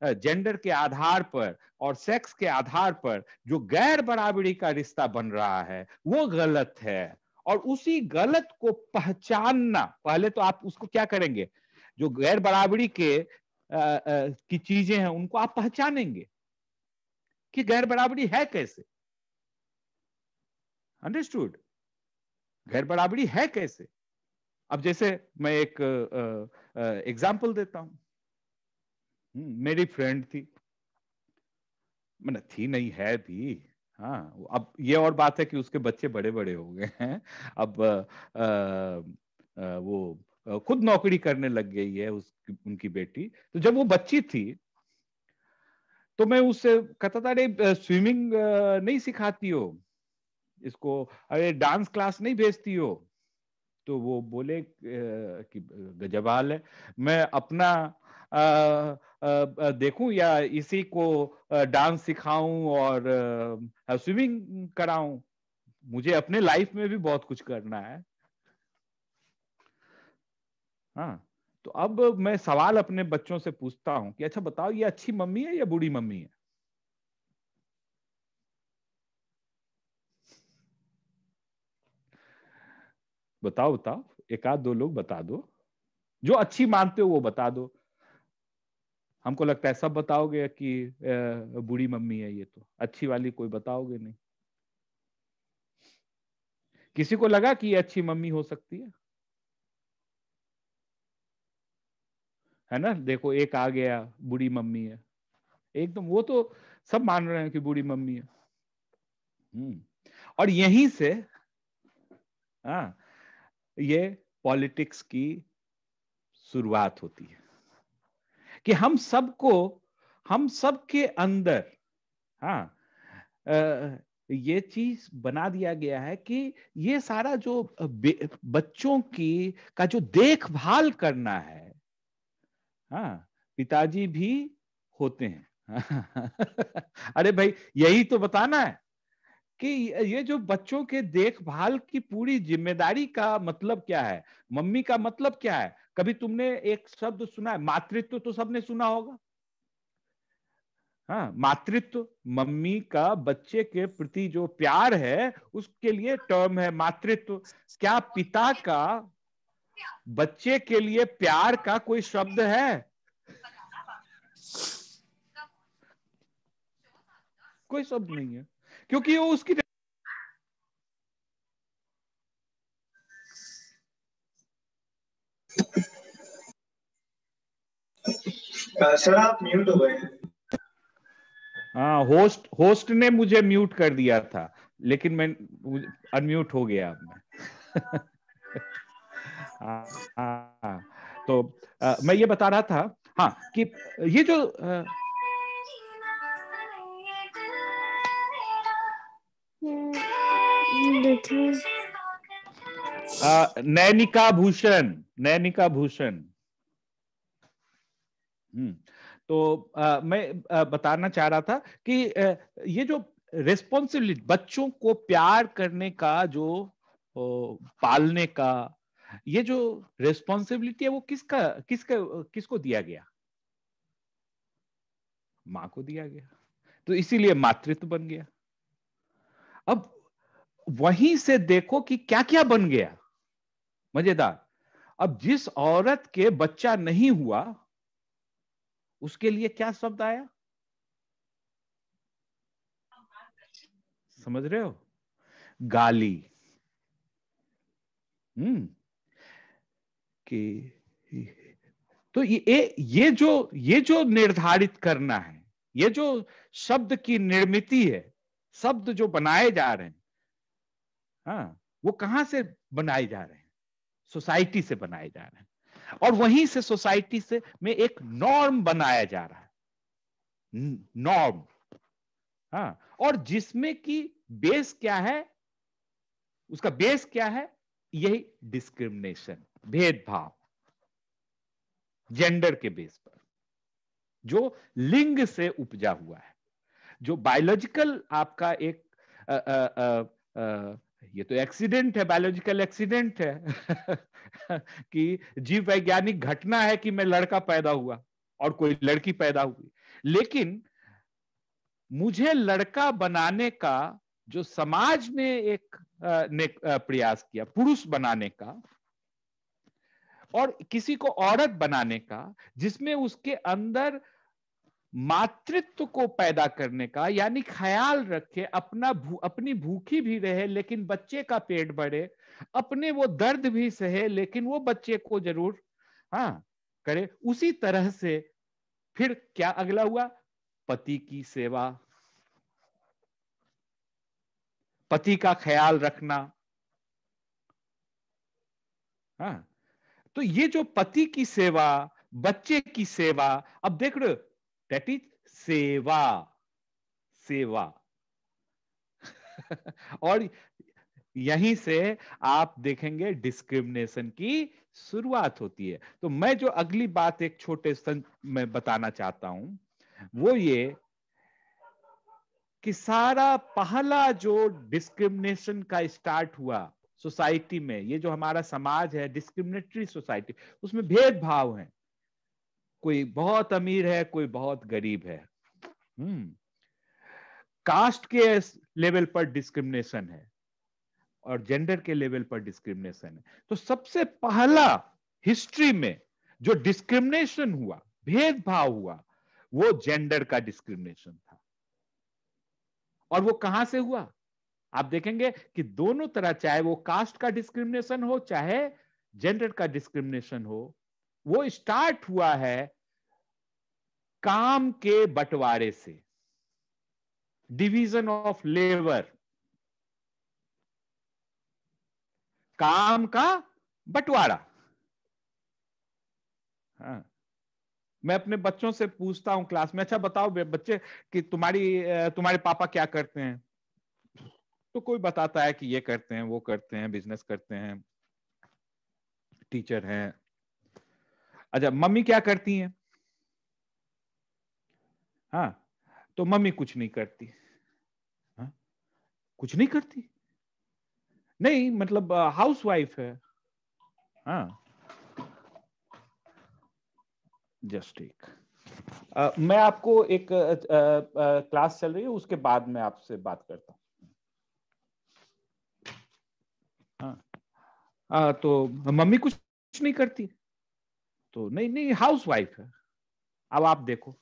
जेंडर के आधार पर और सेक्स के आधार पर जो गैर बराबरी का रिश्ता बन रहा है वो गलत है और उसी गलत को पहचानना पहले तो आप उसको क्या करेंगे जो गैर बराबरी के की चीजें हैं उनको आप पहचानेंगे कि गैर बराबरी है कैसे अंडरस्टूड गैर बराबरी है कैसे अब जैसे मैं एक एग्जाम्पल देता हूं हम्म, मेरी फ्रेंड थी मैंने थी नहीं है भी हाँ अब ये और बात है कि उसके बच्चे बड़े बड़े हो गए हैं अब आ, आ, वो खुद नौकरी करने लग गई है उस उनकी बेटी तो जब वो बच्ची थी तो मैं उससे कहता था अरे स्विमिंग नहीं सिखाती हो इसको अरे डांस क्लास नहीं भेजती हो तो वो बोले कि गजबाल है मैं अपना देखूं या इसी को डांस सिखाऊं और स्विमिंग कराऊं मुझे अपने लाइफ में भी बहुत कुछ करना है हाँ तो अब मैं सवाल अपने बच्चों से पूछता हूं कि अच्छा बताओ ये अच्छी मम्मी है या बुरी मम्मी है बताओ बताओ एक आध दो लोग बता दो जो अच्छी मानते हो वो बता दो हमको लगता है सब बताओगे कि बुरी मम्मी है ये तो अच्छी वाली कोई बताओगे नहीं किसी को लगा कि ये अच्छी मम्मी हो सकती है है ना देखो एक आ गया बूढ़ी मम्मी है एकदम तो, वो तो सब मान रहे हैं कि बूढ़ी मम्मी है हम्म। और यहीं से आ, हाँ, ये पॉलिटिक्स की शुरुआत होती है कि हम सबको हम सबके अंदर हाँ ये चीज बना दिया गया है कि ये सारा जो बच्चों की का जो देखभाल करना है हाँ पिताजी भी होते हैं अरे भाई यही तो बताना है कि ये जो बच्चों के देखभाल की पूरी जिम्मेदारी का मतलब क्या है मम्मी का मतलब क्या है कभी तुमने एक शब्द सुना है मातृत्व तो सबने सुना होगा हाँ मातृत्व मम्मी का बच्चे के प्रति जो प्यार है उसके लिए टर्म है मातृत्व क्या पिता का बच्चे के लिए प्यार का कोई शब्द है कोई शब्द नहीं है क्योंकि वो उसकी सर uh, आप म्यूट हो गए हाँ होस्ट होस्ट ने मुझे म्यूट कर दिया था लेकिन मैं अनम्यूट हो गया मैं हाँ तो आ, मैं ये बता रहा था हाँ कि ये जो नैनिका भूषण नैनिका भूषण हम्म, तो आ, मैं आ, बताना चाह रहा था कि आ, ये जो रेस्पॉन्सिबिलिटी बच्चों को प्यार करने का जो ओ, पालने का ये जो रेस्पॉन्सिबिलिटी है वो किसका किसका किसको दिया गया मां को दिया गया तो इसीलिए मातृत्व बन गया अब वहीं से देखो कि क्या क्या बन गया मजेदार अब जिस औरत के बच्चा नहीं हुआ उसके लिए क्या शब्द आया समझ रहे हो गाली हम्म कि तो ये ये जो ये जो निर्धारित करना है ये जो शब्द की निर्मित है शब्द जो बनाए जा रहे हैं हाँ वो कहां से बनाए जा रहे हैं सोसाइटी से बनाए जा रहे हैं और वहीं से सोसाइटी से में एक नॉर्म बनाया जा रहा है नॉर्म हाँ और जिसमें कि बेस क्या है उसका बेस क्या है यही डिस्क्रिमिनेशन भेदभाव जेंडर के बेस पर जो लिंग से उपजा हुआ है जो बायोलॉजिकल आपका एक आ, आ, आ, आ, ये तो एक्सीडेंट है बायोलॉजिकल एक्सीडेंट है कि जीव वैज्ञानिक घटना है कि मैं लड़का पैदा हुआ और कोई लड़की पैदा हुई लेकिन मुझे लड़का बनाने का जो समाज ने एक ने प्रयास किया पुरुष बनाने का और किसी को औरत बनाने का जिसमें उसके अंदर मातृत्व को पैदा करने का यानी ख्याल रखे अपना भू, अपनी भूखी भी रहे लेकिन बच्चे का पेट बढ़े अपने वो दर्द भी सहे लेकिन वो बच्चे को जरूर हाँ करे उसी तरह से फिर क्या अगला हुआ पति की सेवा पति का ख्याल रखना हाँ तो ये जो पति की सेवा बच्चे की सेवा अब देख रहे दैट इज सेवा सेवा और यहीं से आप देखेंगे डिस्क्रिमिनेशन की शुरुआत होती है तो मैं जो अगली बात एक छोटे में बताना चाहता हूं वो ये कि सारा पहला जो डिस्क्रिमिनेशन का स्टार्ट हुआ सोसाइटी में ये जो हमारा समाज है डिस्क्रिमिनेटरी सोसाइटी उसमें भेदभाव है कोई बहुत अमीर है कोई बहुत गरीब है हम्म कास्ट के लेवल पर डिस्क्रिमिनेशन है और जेंडर के लेवल पर डिस्क्रिमिनेशन है तो सबसे पहला हिस्ट्री में जो डिस्क्रिमिनेशन हुआ भेदभाव हुआ वो जेंडर का डिस्क्रिमिनेशन था और वो कहां से हुआ आप देखेंगे कि दोनों तरह चाहे वो कास्ट का डिस्क्रिमिनेशन हो चाहे जेंडर का डिस्क्रिमिनेशन हो वो स्टार्ट हुआ है काम के बंटवारे से डिवीजन ऑफ लेबर काम का बंटवारा हाँ मैं अपने बच्चों से पूछता हूं क्लास में अच्छा बताओ बच्चे कि तुम्हारी तुम्हारे पापा क्या करते हैं तो कोई बताता है कि ये करते हैं वो करते हैं बिजनेस करते हैं टीचर हैं अच्छा मम्मी क्या करती हैं हाँ तो मम्मी कुछ नहीं करती हाँ कुछ नहीं करती नहीं मतलब हाउस वाइफ है हाँ जस्ट एक uh, मैं आपको एक क्लास uh, uh, चल रही है उसके बाद मैं आपसे बात करता हूँ आ, तो मम्मी कुछ कुछ नहीं करती तो नहीं नहीं हाउस वाइफ है अब आप देखो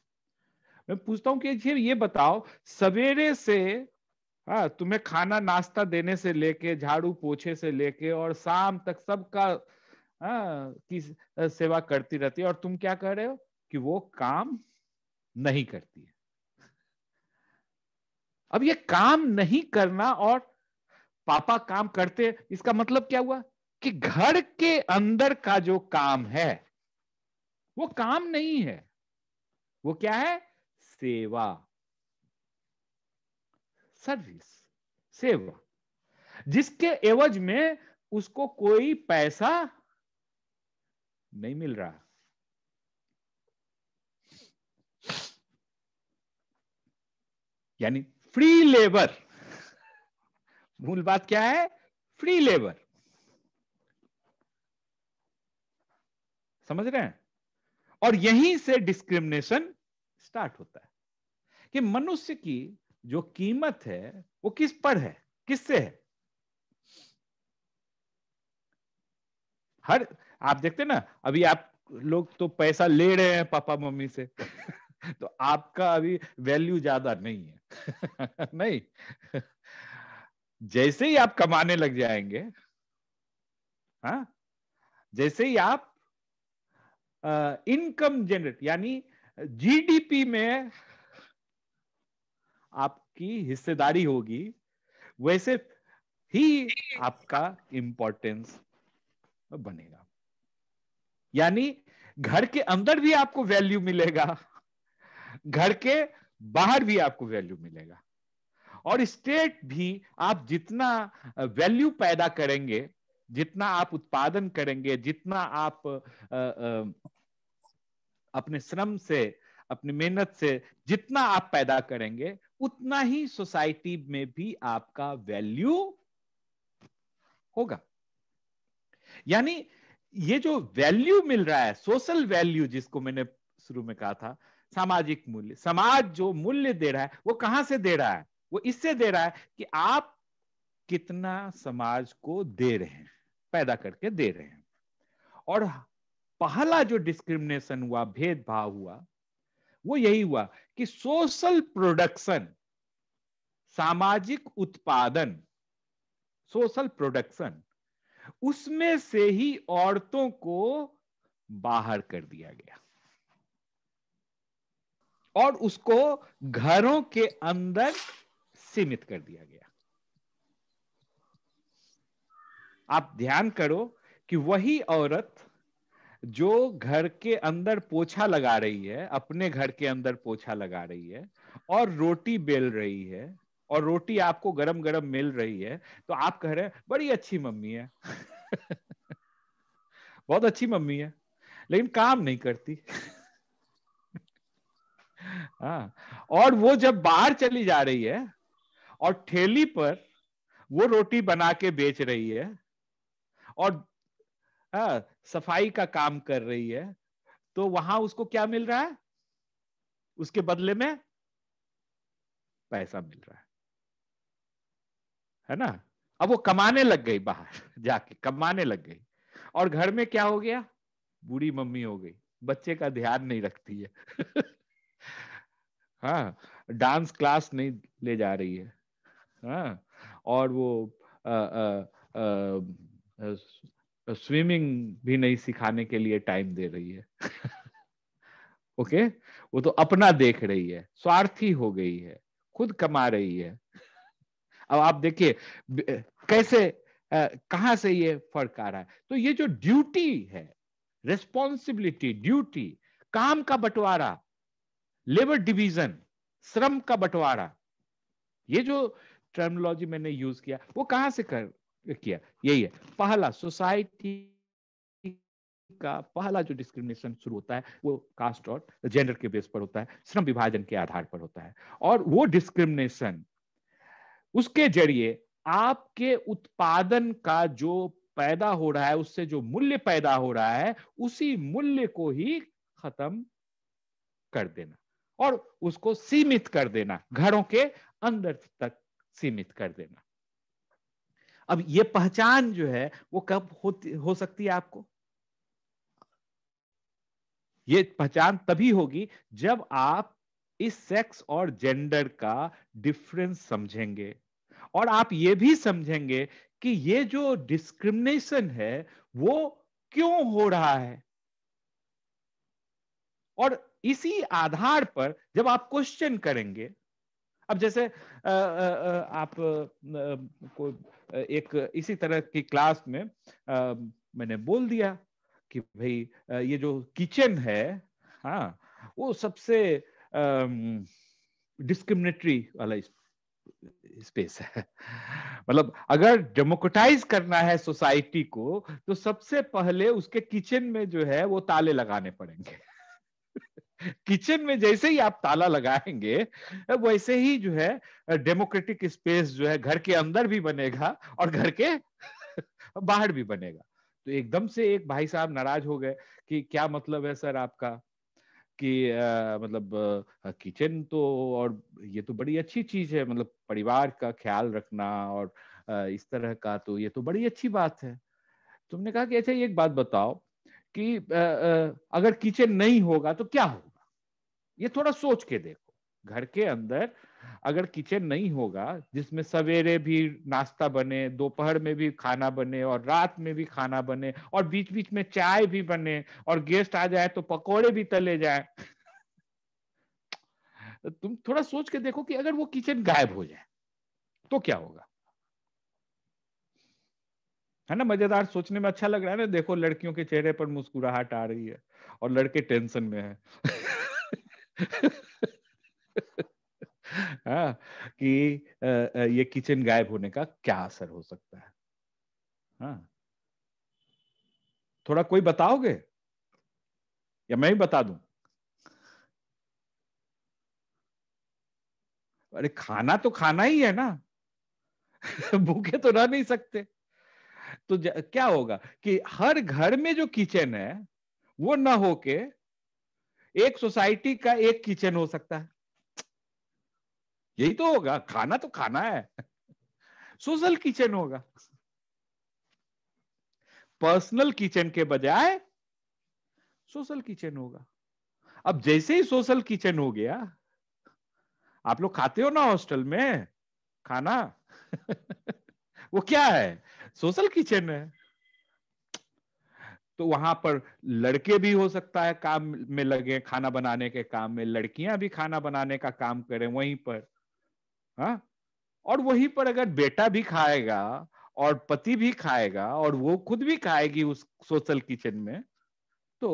मैं पूछता हूं कि ये बताओ सवेरे से आ, हाँ, तुम्हें खाना नाश्ता देने से लेके झाड़ू पोछे से लेके और शाम तक सबका हाँ, की सेवा करती रहती है और तुम क्या कह रहे हो कि वो काम नहीं करती है अब ये काम नहीं करना और पापा काम करते इसका मतलब क्या हुआ कि घर के अंदर का जो काम है वो काम नहीं है वो क्या है सेवा सर्विस सेवा जिसके एवज में उसको कोई पैसा नहीं मिल रहा यानी फ्री लेबर मूल बात क्या है फ्री लेबर समझ रहे हैं और यहीं से डिस्क्रिमिनेशन स्टार्ट होता है कि मनुष्य की जो कीमत है वो किस पर है किससे है हर आप देखते ना अभी आप लोग तो पैसा ले रहे हैं पापा मम्मी से तो आपका अभी वैल्यू ज्यादा नहीं है नहीं जैसे ही आप कमाने लग जाएंगे हा? जैसे ही आप इनकम जनरेट यानी जीडीपी में आपकी हिस्सेदारी होगी वैसे ही आपका इंपॉर्टेंस बनेगा यानी घर के अंदर भी आपको वैल्यू मिलेगा घर के बाहर भी आपको वैल्यू मिलेगा और स्टेट भी आप जितना वैल्यू पैदा करेंगे जितना आप उत्पादन करेंगे जितना आप आ, आ, अपने श्रम से अपनी मेहनत से जितना आप पैदा करेंगे उतना ही सोसाइटी में भी आपका वैल्यू होगा यानी ये जो वैल्यू मिल रहा है सोशल वैल्यू जिसको मैंने शुरू में कहा था सामाजिक मूल्य समाज जो मूल्य दे रहा है वो कहां से दे रहा है वो इससे दे रहा है कि आप कितना समाज को दे रहे हैं पैदा करके दे रहे हैं और पहला जो डिस्क्रिमिनेशन हुआ भेदभाव हुआ वो यही हुआ कि सोशल प्रोडक्शन सामाजिक उत्पादन सोशल प्रोडक्शन उसमें से ही औरतों को बाहर कर दिया गया और उसको घरों के अंदर सीमित कर दिया गया आप ध्यान करो कि वही औरत जो घर के अंदर पोछा लगा रही है अपने घर के अंदर पोछा लगा रही है और रोटी बेल रही है और रोटी आपको गरम गरम मिल रही है तो आप कह रहे हैं बड़ी अच्छी मम्मी है बहुत अच्छी मम्मी है लेकिन काम नहीं करती हाँ और वो जब बाहर चली जा रही है और ठेली पर वो रोटी बना के बेच रही है और आ, सफाई का काम कर रही है तो वहां उसको क्या मिल रहा है उसके बदले में पैसा मिल रहा है है ना अब वो कमाने लग गई बाहर जाके कमाने लग गई और घर में क्या हो गया बूढ़ी मम्मी हो गई बच्चे का ध्यान नहीं रखती है हाँ डांस क्लास नहीं ले जा रही है हाँ और वो आ, आ, आ, स्विमिंग भी नहीं सिखाने के लिए टाइम दे रही है ओके okay? वो तो अपना देख रही है स्वार्थी हो गई है खुद कमा रही है अब आप देखिए कैसे कहा से ये फर्क आ रहा है तो ये जो ड्यूटी है रेस्पॉन्सिबिलिटी ड्यूटी काम का बंटवारा लेबर डिवीजन श्रम का बंटवारा ये जो टर्मोलॉजी मैंने यूज किया वो कहां से कर किया यही है पहला सोसाइटी का पहला जो डिस्क्रिमिनेशन शुरू होता है वो कास्ट और जेंडर के बेस पर होता है श्रम विभाजन के आधार पर होता है और वो डिस्क्रिमिनेशन उसके जरिए आपके उत्पादन का जो पैदा हो रहा है उससे जो मूल्य पैदा हो रहा है उसी मूल्य को ही खत्म कर देना और उसको सीमित कर देना घरों के अंदर तक सीमित कर देना अब ये पहचान जो है वो कब होती हो सकती है आपको ये पहचान तभी होगी जब आप इस सेक्स और जेंडर का डिफरेंस समझेंगे और आप ये भी समझेंगे कि ये जो डिस्क्रिमिनेशन है वो क्यों हो रहा है और इसी आधार पर जब आप क्वेश्चन करेंगे अब जैसे आप को एक इसी तरह की क्लास में मैंने बोल दिया कि भाई ये जो किचन है हाँ वो सबसे डिस्क्रिमिनेटरी वाला स्पेस है मतलब अगर डेमोक्रेटाइज करना है सोसाइटी को तो सबसे पहले उसके किचन में जो है वो ताले लगाने पड़ेंगे किचन में जैसे ही आप ताला लगाएंगे वैसे ही जो है डेमोक्रेटिक स्पेस जो है घर के अंदर भी बनेगा और घर के बाहर भी बनेगा तो एकदम से एक भाई साहब नाराज हो गए कि क्या मतलब है सर आपका कि आ, मतलब किचन तो और ये तो बड़ी अच्छी चीज है मतलब परिवार का ख्याल रखना और आ, इस तरह का तो ये तो बड़ी अच्छी बात है तुमने कहा कि अच्छा एक बात बताओ कि आ, आ, अगर किचन नहीं होगा तो क्या होगा ये थोड़ा सोच के देखो घर के अंदर अगर किचन नहीं होगा जिसमें सवेरे भी नाश्ता बने दोपहर में भी खाना बने और रात में भी खाना बने और बीच बीच में चाय भी बने और गेस्ट आ जाए तो पकोड़े भी तले जाए तुम थोड़ा सोच के देखो कि अगर वो किचन गायब हो जाए तो क्या होगा है ना मजेदार सोचने में अच्छा लग रहा है ना देखो लड़कियों के चेहरे पर मुस्कुराहट आ रही है और लड़के टेंशन में है हाँ, कि ये किचन गायब होने का क्या असर हो सकता है हाँ थोड़ा कोई बताओगे या मैं ही बता दूं अरे खाना तो खाना ही है ना भूखे तो रह नहीं सकते तो क्या होगा कि हर घर में जो किचन है वो ना होके एक सोसाइटी का एक किचन हो सकता है यही तो होगा खाना तो खाना है सोशल किचन होगा पर्सनल किचन के बजाय सोशल किचन होगा अब जैसे ही सोशल किचन हो गया आप लोग खाते हो ना हॉस्टल में खाना वो क्या है सोशल किचन है तो वहां पर लड़के भी हो सकता है काम में लगे खाना बनाने के काम में लड़कियां भी खाना बनाने का काम करें वहीं पर हा? और वहीं पर अगर बेटा भी खाएगा और पति भी खाएगा और वो खुद भी खाएगी उस सोशल किचन में तो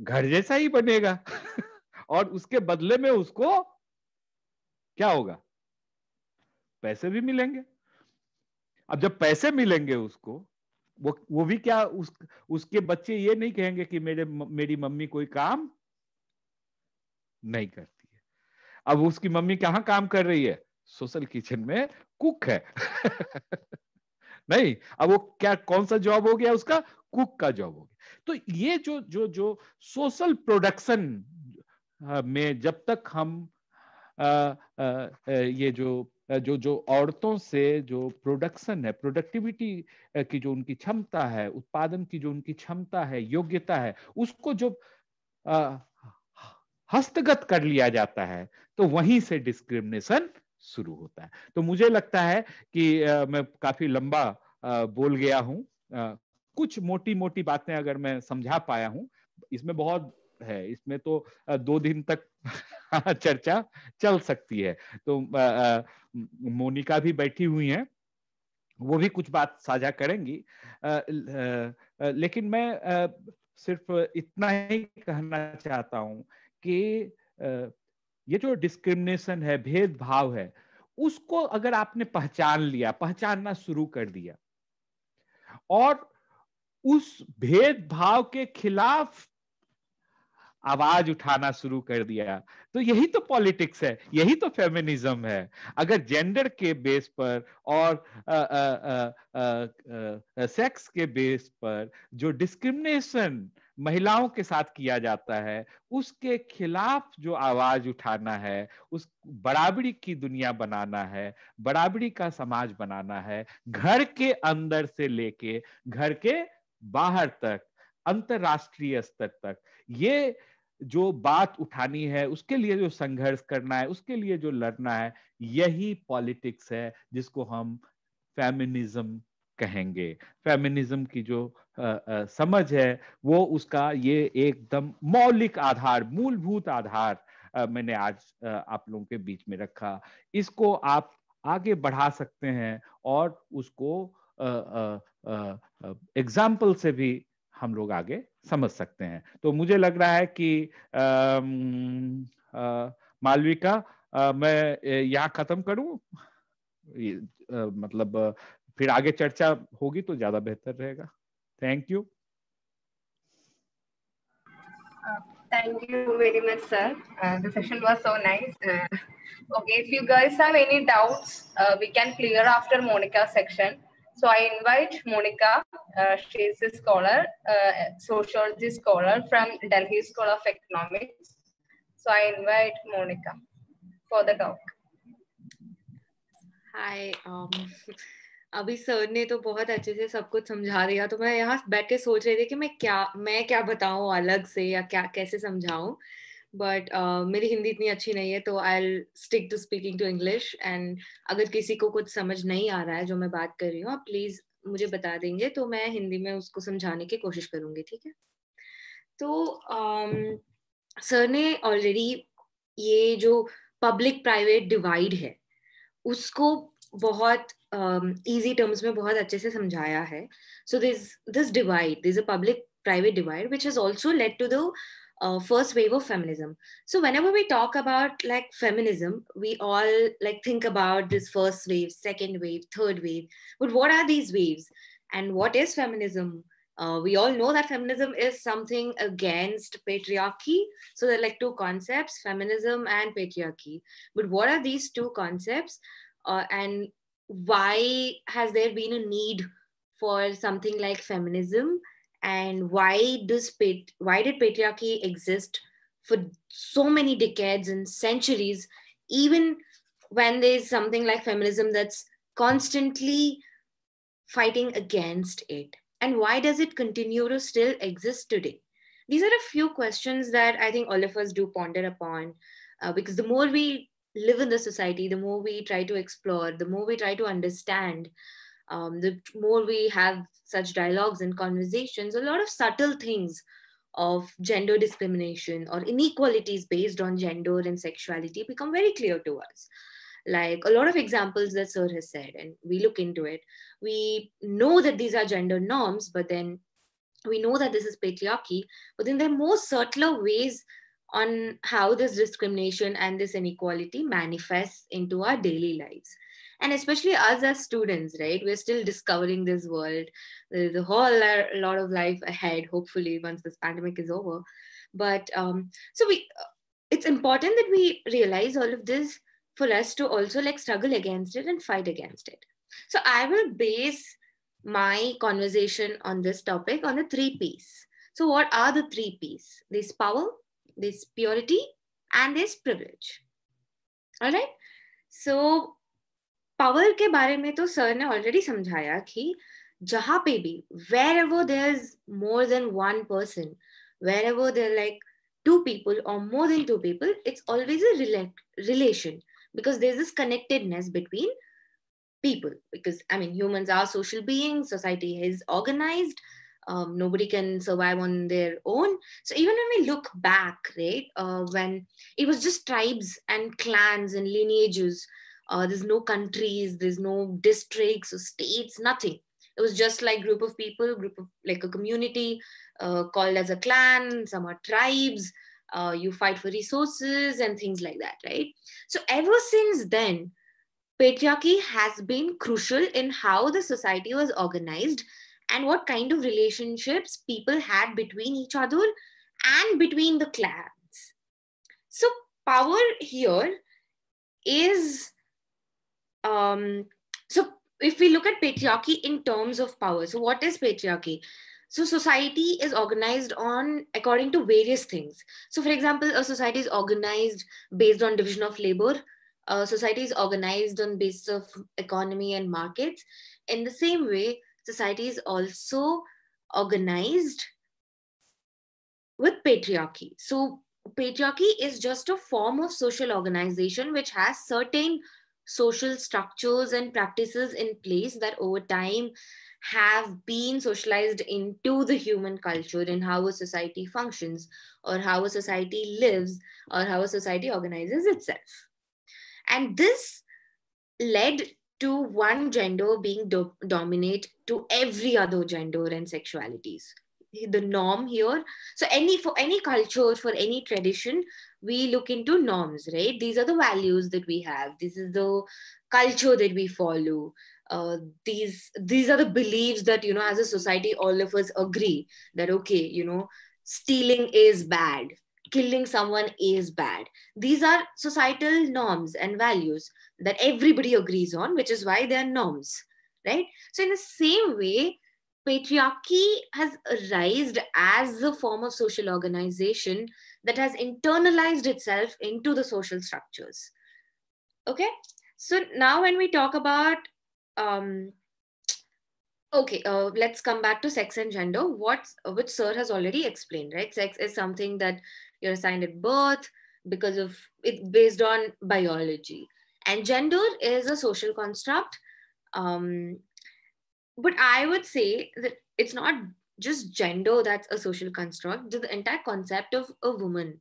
घर जैसा ही बनेगा और उसके बदले में उसको क्या होगा पैसे भी मिलेंगे अब जब पैसे मिलेंगे उसको वो वो भी क्या उस उसके बच्चे ये नहीं कहेंगे कि मेरे मेरी मम्मी कोई काम नहीं करती है अब उसकी मम्मी कहाँ काम कर रही है सोशल किचन में कुक है नहीं अब वो क्या कौन सा जॉब हो गया उसका कुक का जॉब हो गया तो ये जो जो जो सोशल प्रोडक्शन हाँ, में जब तक हम आ, आ, ये जो जो जो औरतों से जो प्रोडक्शन है प्रोडक्टिविटी की जो उनकी क्षमता है उत्पादन की जो उनकी क्षमता है योग्यता है उसको जो आ, हस्तगत कर लिया जाता है तो वहीं से डिस्क्रिमिनेशन शुरू होता है तो मुझे लगता है कि आ, मैं काफी लंबा आ, बोल गया हूं कुछ मोटी मोटी बातें अगर मैं समझा पाया हूँ इसमें बहुत है इसमें तो दो दिन तक चर्चा चल सकती है तो मोनिका भी बैठी हुई हैं वो भी कुछ बात साझा करेंगी लेकिन मैं सिर्फ इतना ही कहना चाहता हूं कि ये जो डिस्क्रिमिनेशन है भेदभाव है उसको अगर आपने पहचान लिया पहचानना शुरू कर दिया और उस भेदभाव के खिलाफ आवाज उठाना शुरू कर दिया तो यही तो पॉलिटिक्स है यही तो फेमिनिज्म है अगर जेंडर के बेस पर और सेक्स के बेस पर जो डिस्क्रिमिनेशन महिलाओं के साथ किया जाता है उसके खिलाफ जो आवाज उठाना है उस बराबरी की दुनिया बनाना है बराबरी का समाज बनाना है घर के अंदर से लेके घर के बाहर तक अंतरराष्ट्रीय स्तर तक ये जो बात उठानी है उसके लिए जो संघर्ष करना है उसके लिए जो लड़ना है यही पॉलिटिक्स है जिसको हम फेमिनिज्म कहेंगे फेमिनिज्म की जो आ, आ, समझ है वो उसका ये एकदम मौलिक आधार मूलभूत आधार आ, मैंने आज आ, आप लोगों के बीच में रखा इसको आप आगे बढ़ा सकते हैं और उसको एग्जाम्पल से भी हम लोग आगे समझ सकते हैं तो मुझे लग रहा है कि मालविका मैं यहाँ खत्म करूं मतलब फिर आगे चर्चा होगी तो ज्यादा बेहतर रहेगा thank you Thank you very much, sir. Uh, the session was so nice. Uh, okay, if you guys have any doubts, uh, we can clear after Monica's section. So I invite Monica, uh, she is a scholar, uh, sociology scholar from Delhi School of Economics. So I invite Monica for the talk. Hi, um, अभी sir ने तो बहुत अच्छे से सब कुछ समझा दिया तो मैं यहाँ बैठ के सोच रही थी कि मैं क्या मैं क्या बताऊँ अलग से या क्या कैसे समझाऊं बट uh, मेरी हिंदी इतनी अच्छी नहीं है तो I stick to speaking to English and अगर किसी को कुछ समझ नहीं आ रहा है जो मैं बात कर रही हूँ आप प्लीज़ मुझे बता देंगे तो मैं हिंदी में उसको समझाने की कोशिश करूंगी ठीक है तो um, सर ने ऑलरेडी ये जो पब्लिक प्राइवेट डिवाइड है उसको बहुत इजी um, टर्म्स में बहुत अच्छे से समझाया है so this this divide this a public private divide which has also led to the uh, first wave of feminism so whenever we talk about like feminism we all like think about this first wave second wave third wave but what are these waves and what is feminism uh, we all know that feminism is something against patriarchy so there are like two concepts feminism and patriarchy but what are these two concepts uh, and why has there been a need for something like feminism and why does why did patriarchy exist for so many decades and centuries even when there's something like feminism that's constantly fighting against it and why does it continue to still exist today these are a few questions that i think all of us do ponder upon uh, because the more we live in the society the more we try to explore the more we try to understand um, the more we have such dialogues and conversations, a lot of subtle things of gender discrimination or inequalities based on gender and sexuality become very clear to us. Like a lot of examples that Sir has said, and we look into it, we know that these are gender norms, but then we know that this is patriarchy, but then there are more subtler ways on how this discrimination and this inequality manifests into our daily lives and especially us as students right we're still discovering this world there's a whole lot of life ahead hopefully once this pandemic is over but um so we uh, it's important that we realize all of this for us to also like struggle against it and fight against it so i will base my conversation on this topic on the three p's so what are the three p's This power this purity and this privilege all right so power के बारे में तो sir ने already समझाया कि जहां पे भी wherever there is more than one person wherever there like two people और more than two people it's always a relation because there's this connectedness between people because i mean humans are social beings society is organized um, nobody can survive on their own so even when we look back right uh, when it was just tribes and clans and lineages Uh, there's no countries, there's no districts or states, nothing. It was just like group of people, group of like a community uh, called as a clan. Some are tribes. Uh, you fight for resources and things like that, right? So ever since then, patriarchy has been crucial in how the society was organized and what kind of relationships people had between each other and between the clans. So power here is um, so if we look at patriarchy in terms of power, so what is patriarchy? So society is organized on according to various things. So for example, a society is organized based on division of labor. Uh, society is organized on basis of economy and markets. In the same way, society is also organized with patriarchy. So patriarchy is just a form of social organization which has certain social structures and practices in place that over time have been socialized into the human culture and how a society functions or how a society lives or how a society organizes itself. And this led to one gender being do- dominate to every other gender and sexualities the norm here so any for any culture for any tradition we look into norms right these are the values that we have this is the culture that we follow uh, these these are the beliefs that you know as a society all of us agree that okay you know stealing is bad killing someone is bad these are societal norms and values that everybody agrees on which is why they are norms right so in the same way patriarchy has arisen as a form of social organization that has internalized itself into the social structures. Okay, so now when we talk about, um, okay, uh, let's come back to sex and gender, what, which Sir has already explained, right? Sex is something that you're assigned at birth because of it based on biology. And gender is a social construct um, but I would say that it's not just gender that's a social construct. The entire concept of a woman,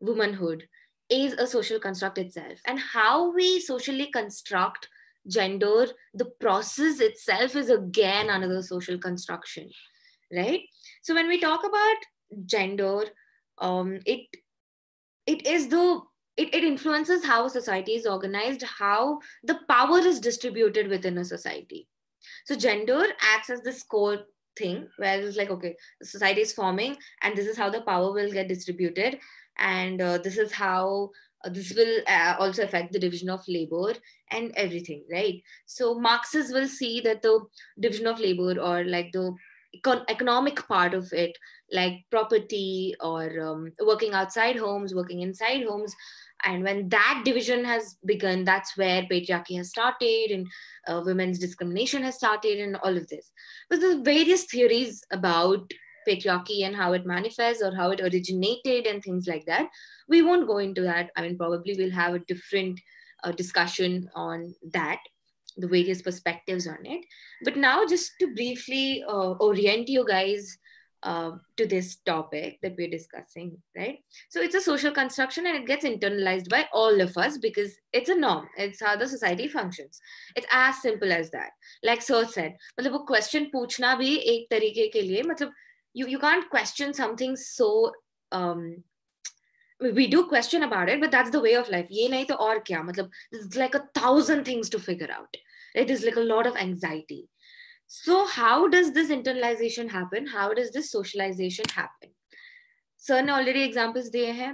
womanhood, is a social construct itself. And how we socially construct gender, the process itself is again another social construction, right? So when we talk about gender, um, it it is the it, it influences how a society is organized, how the power is distributed within a society so gender acts as this core thing where it's like, okay, society is forming and this is how the power will get distributed. And uh, this is how uh, this will uh, also affect the division of labor and everything, right? So Marxists will see that the division of labor or like the econ- economic part of it, like property or um, working outside homes, working inside homes, and when that division has begun that's where patriarchy has started and uh, women's discrimination has started and all of this but there's various theories about patriarchy and how it manifests or how it originated and things like that we won't go into that i mean probably we'll have a different uh, discussion on that the various perspectives on it but now just to briefly uh, orient you guys uh, to this topic that we're discussing, right? So it's a social construction and it gets internalized by all of us because it's a norm. It's how the society functions. It's as simple as that. Like Sir said, मतलब वो question पूछना भी एक तरीके के लिए मतलब you you can't question something so um, we do question about it, but that's the way of life. ये नहीं तो और क्या मतलब there's like a thousand things to figure out. It is like a lot of anxiety. So, how does this internalization happen? How does this socialization happen? Sir ने already examples दिए हैं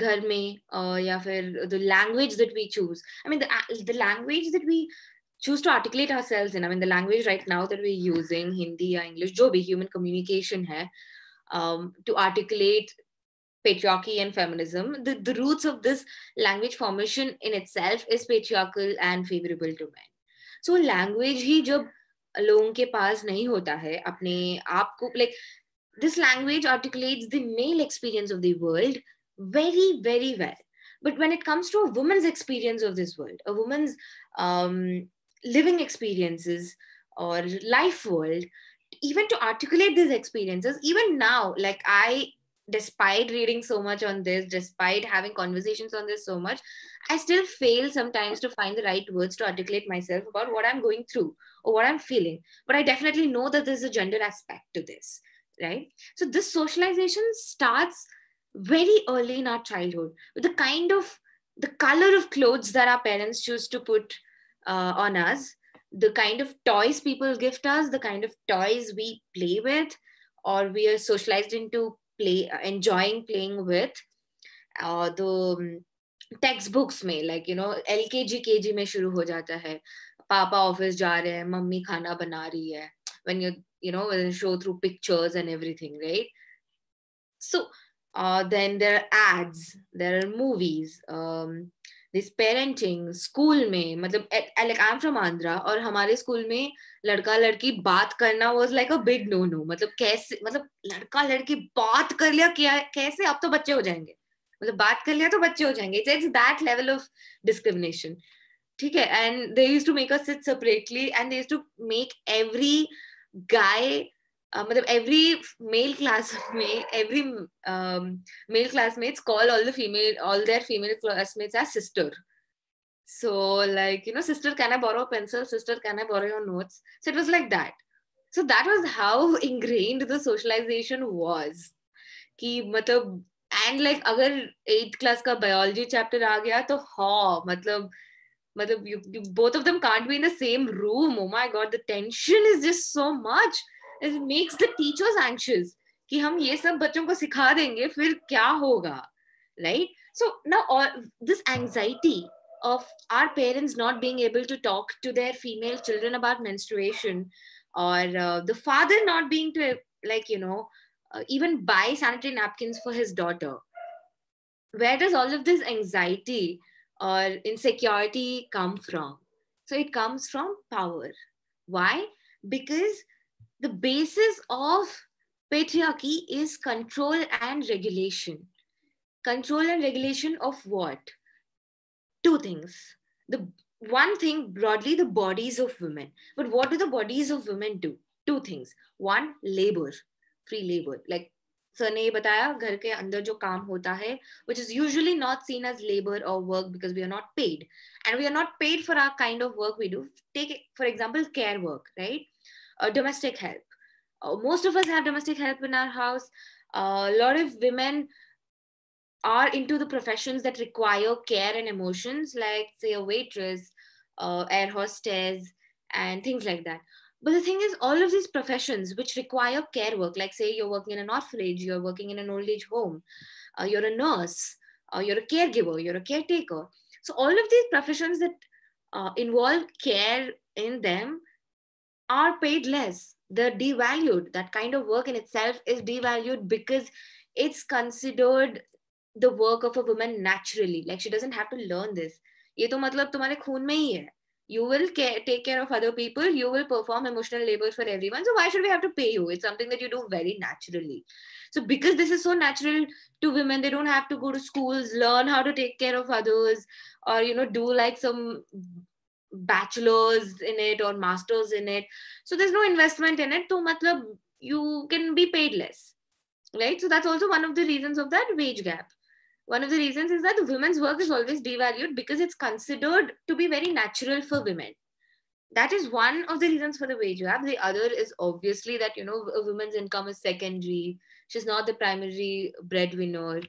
घर में uh, या फिर the language that we choose. I mean the the language that we choose to articulate ourselves in. I mean the language right now that we're using Hindi or English जो भी human communication है um, to articulate patriarchy and feminism. The, the roots of this language formation in itself is patriarchal and favorable to men. So language ही जब लोगों के पास नहीं होता है अपने आप को like this language articulates the male experience of the world very very well but when it comes to a woman's experience of this world a woman's um, living experiences or life world even to articulate these experiences even now like i despite reading so much on this despite having conversations on this so much i still fail sometimes to find the right words to articulate myself about what i'm going through or what I'm feeling. But I definitely know that there's a gender aspect to this, right? So this socialization starts very early in our childhood with the kind of the color of clothes that our parents choose to put uh, on us, the kind of toys people gift us, the kind of toys we play with, or we are socialized into play, enjoying playing with, or uh, the um, textbooks may like you know LKG KG जी के में शुरू हो जाता है पापा office जा रहे हैं मम्मी खाना बना रही है when you you know show through pictures and everything right so then their ads there are movies this parenting school में मतलब आई एम फ्रॉम आंध्रा और हमारे स्कूल में लड़का लड़की बात करना was like a big no no मतलब कैसे मतलब लड़का लड़की बात कर लिया क्या कैसे अब तो बच्चे हो जाएंगे मतलब बात कर लिया तो बच्चे हो जाएंगे it's that level of discrimination ठीक है and they used to make us sit separately and they used to make every guy मतलब एवरी मेल क्लास में every male classmates call all the female all their female classmates as sister so like you know sister can I borrow pencil sister can I borrow your notes so it it like that so that that how how the socialisation socialization कि मतलब and like like, अगर eighth class का biology chapter आ गया तो हाँ मतलब matlab, you, you, both of them can't be in the same room. Oh my God, the tension is just so much. It makes the teachers anxious. कि हम ये सब बच्चों को सिखा देंगे फिर right so now all this anxiety of our parents not being able to talk to their female children about menstruation or uh, the father not being to like you know uh, even buy sanitary napkins for his daughter where does all of this anxiety or insecurity come from? So it comes from power. Why? Because the basis of patriarchy is control and regulation. Control and regulation of what? Two things. The one thing broadly, the bodies of women. But what do the bodies of women do? Two things. One, labor, free labor, like sir ने ये बताया घर के अंदर जो काम होता है which is usually not seen as labour और work because we are not paid and we are not paid for our kind of work we do take for example care work right domestic help most of us have domestic help in our house lot of women are into the professions that require care and emotions like say a waitress uh, air hostess and things like that but the thing is, all of these professions which require care work, like say you're working in an orphanage, you're working in an old age home, uh, you're a nurse, uh, you're a caregiver, you're a caretaker. So all of these professions that uh, involve care in them are paid less. They're devalued. That kind of work in itself is devalued because it's considered the work of a woman naturally. Like she doesn't have to learn this. ये तो मतलब तुम्हारे खून में ही है you will care, take care of other people you will perform emotional labor for everyone so why should we have to pay you it's something that you do very naturally so because this is so natural to women they don't have to go to schools learn how to take care of others or you know do like some bachelors in it or masters in it so there's no investment in it so matlab you can be paid less right so that's also one of the reasons of that wage gap one of the reasons is that the women's work is always devalued because it's considered to be very natural for women that is one of the reasons for the wage gap the other is obviously that you know a woman's income is secondary she's not the primary breadwinner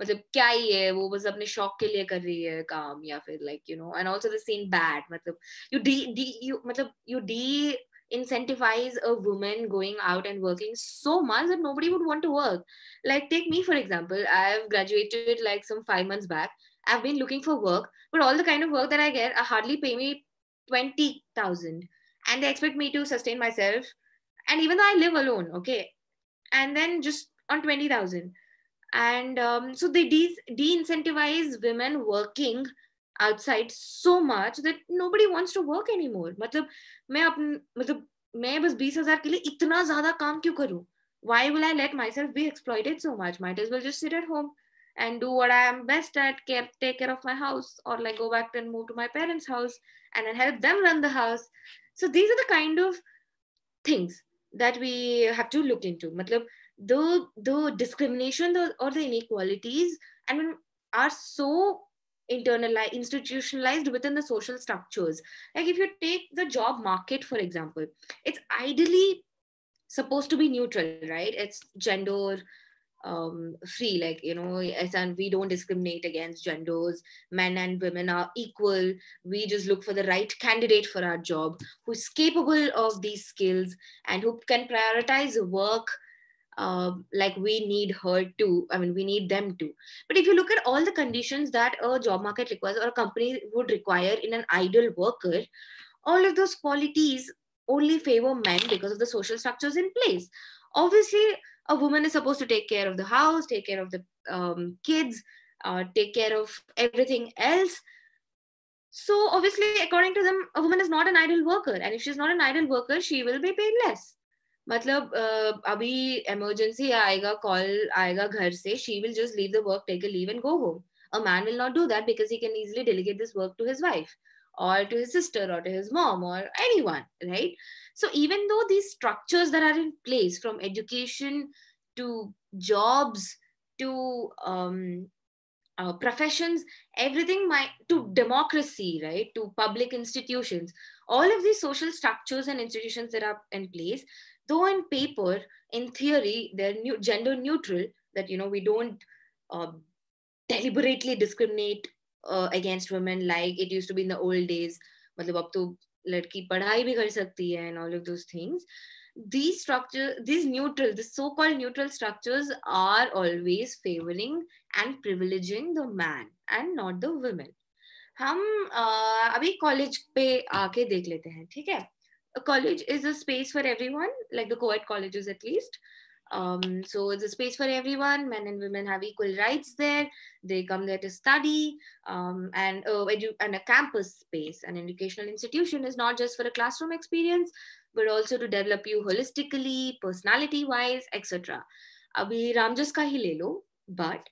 मतलब क्या ही है वो बस अपने शौक के लिए कर रही है काम या फिर लाइक you नो एंड मतलब मतलब incentivize a woman going out and working so much that nobody would want to work like take me for example i've graduated like some 5 months back i've been looking for work but all the kind of work that i get I hardly pay me 20000 and they expect me to sustain myself and even though i live alone okay and then just on 20000 and um, so they de- de-incentivize women working outside so much that nobody wants to work anymore मतलब मैं अपन मतलब मैं बस बीस हजार के लिए इतना ज्यादा काम क्यों why will I let myself be exploited so much might as well just sit at home and do what I am best at care, take care of my house or like go back and move to my parents house and then help them run the house so these are the kind of things that we have to look into matlab the the discrimination or the inequalities I mean are so internalized institutionalized within the social structures like if you take the job market for example it's ideally supposed to be neutral right it's gender um, free like you know as and we don't discriminate against genders men and women are equal we just look for the right candidate for our job who's capable of these skills and who can prioritize work uh, like we need her to i mean we need them to but if you look at all the conditions that a job market requires or a company would require in an ideal worker all of those qualities only favor men because of the social structures in place obviously a woman is supposed to take care of the house take care of the um, kids uh, take care of everything else so obviously according to them a woman is not an idle worker and if she's not an idle worker she will be paid less मतलब अभी emergency आएगा call आएगा घर से she will just leave the work take a leave and go home a man will not do that because he can easily delegate this work to his wife or to his sister or to his mom or anyone right so even though these structures that are in place from education to jobs to um, uh, professions everything might to democracy right to public institutions all of these social structures and institutions that are in place Though in paper, in theory, they're new, gender neutral, that you know we don't uh, deliberately discriminate uh, against women like it used to be in the old days. मतलब अब तो लड़की पढ़ाई भी कर सकती है and all of those things. These structures, these neutral, the so-called neutral structures are always favoring and privileging the man and not the women. हम uh, अभी कॉलेज पे आके देख लेते हैं ठीक है a college is a space for everyone, like the co-ed colleges at least. Um, so it's a space for everyone. Men and women have equal rights there. They come there to study, um, and uh, edu- and a campus space, an educational institution is not just for a classroom experience, but also to develop you holistically, personality-wise, etc. Abhi Ramjas ka hi lelo, but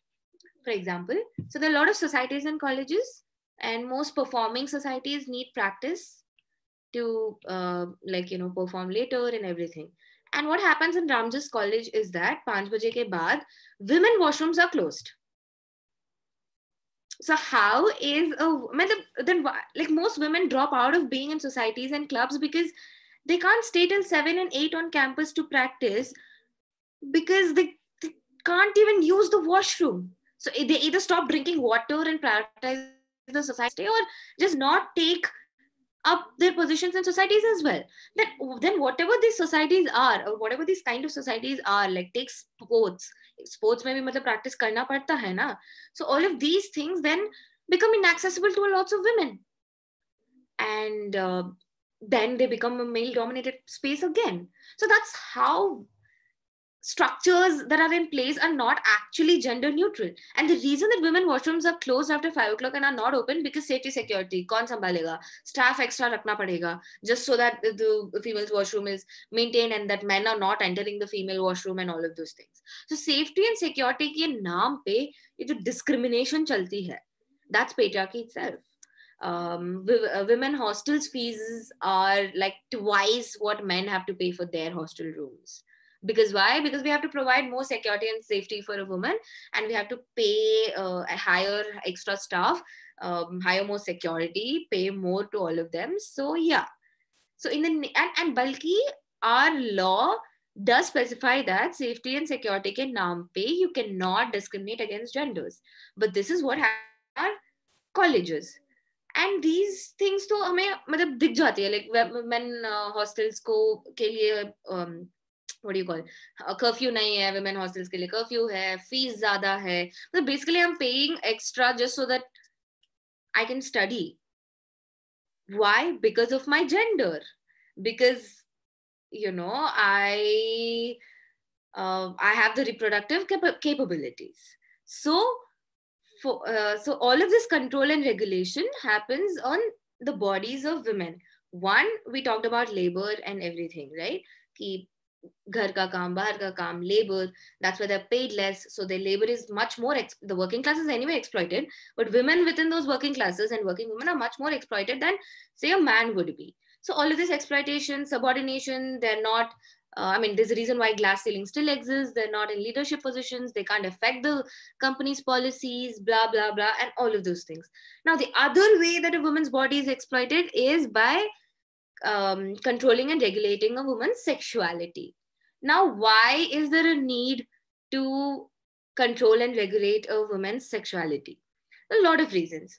for example, so there are a lot of societies and colleges, and most performing societies need practice to uh, like you know perform later and everything. And what happens in Ramjas College is that 5 baje ke baad, women washrooms are closed. So how is a then like most women drop out of being in societies and clubs because they can't stay till seven and eight on campus to practice because they, they can't even use the washroom. So they either stop drinking water and prioritize the society or just not take up their positions in societies as well then then whatever these societies are or whatever these kind of societies are like take sports sports may be practice karna padta hai na so all of these things then become inaccessible to lots of women and uh, then they become a male dominated space again so that's how structures that are in place are not actually gender neutral. And the reason that women washrooms are closed after 5 o'clock and are not open because safety security, kaun sambhalega, staff extra rakna padega, just so that the female's washroom is maintained and that men are not entering the female washroom and all of those things. So safety and security ke naam pe, ye jo discrimination chalti hai, that's patriarchy itself. Um, uh, women hostels fees are like twice what men have to pay for their hostel rooms because why because we have to provide more security and safety for a woman and we have to pay uh, higher extra staff um, hire more security pay more to all of them so yeah so in the and, and bulky our law does specify that safety and security ke naam pe you cannot discriminate against genders but this is what our colleges and these things to हमें मतलब दिख जाती है like, when uh, hostels uh, को के um, what do you call curfew nahi hai women hostels ke liye curfew hai fees zyada hai so basically i'm paying extra just so that i can study why because of my gender because you know i uh, i have the reproductive cap- capabilities so for, uh, so all of this control and regulation happens on the bodies of women one we talked about labor and everything right keep घर का काम बाहर labor that's why they're paid less so their labor is much more the working class is anyway exploited but women within those working classes and working women are much more exploited than say a man would be so all of this exploitation subordination they're not uh, i mean there's a reason why glass ceiling still exists they're not in leadership positions they can't affect the company's policies blah blah blah and all of those things now the other way that a woman's body is exploited is by um, controlling and regulating a woman's sexuality now, why is there a need to control and regulate a woman's sexuality? A lot of reasons.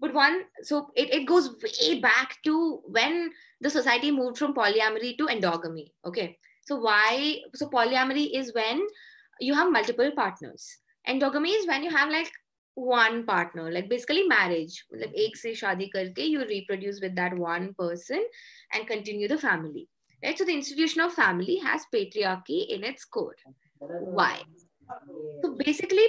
But one, so it, it goes way back to when the society moved from polyamory to endogamy. Okay. So, why? So, polyamory is when you have multiple partners. Endogamy is when you have like one partner like basically marriage like ek shadi karke you reproduce with that one person and continue the family Right? So the institution of family has patriarchy in its core. Why? So basically,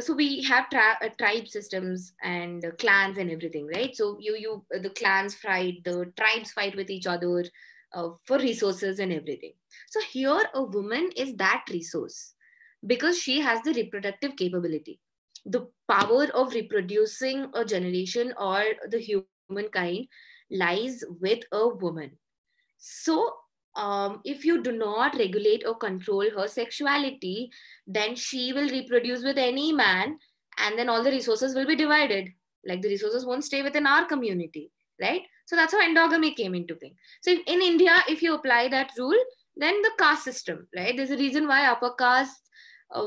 so we have uh, tribe systems and clans and everything, right? So you, you, the clans fight, the tribes fight with each other uh, for resources and everything. So here, a woman is that resource because she has the reproductive capability, the power of reproducing a generation or the humankind lies with a woman. So um, if you do not regulate or control her sexuality, then she will reproduce with any man, and then all the resources will be divided. Like the resources won't stay within our community, right? So that's how endogamy came into being. So in India, if you apply that rule, then the caste system, right? There's a reason why upper caste uh,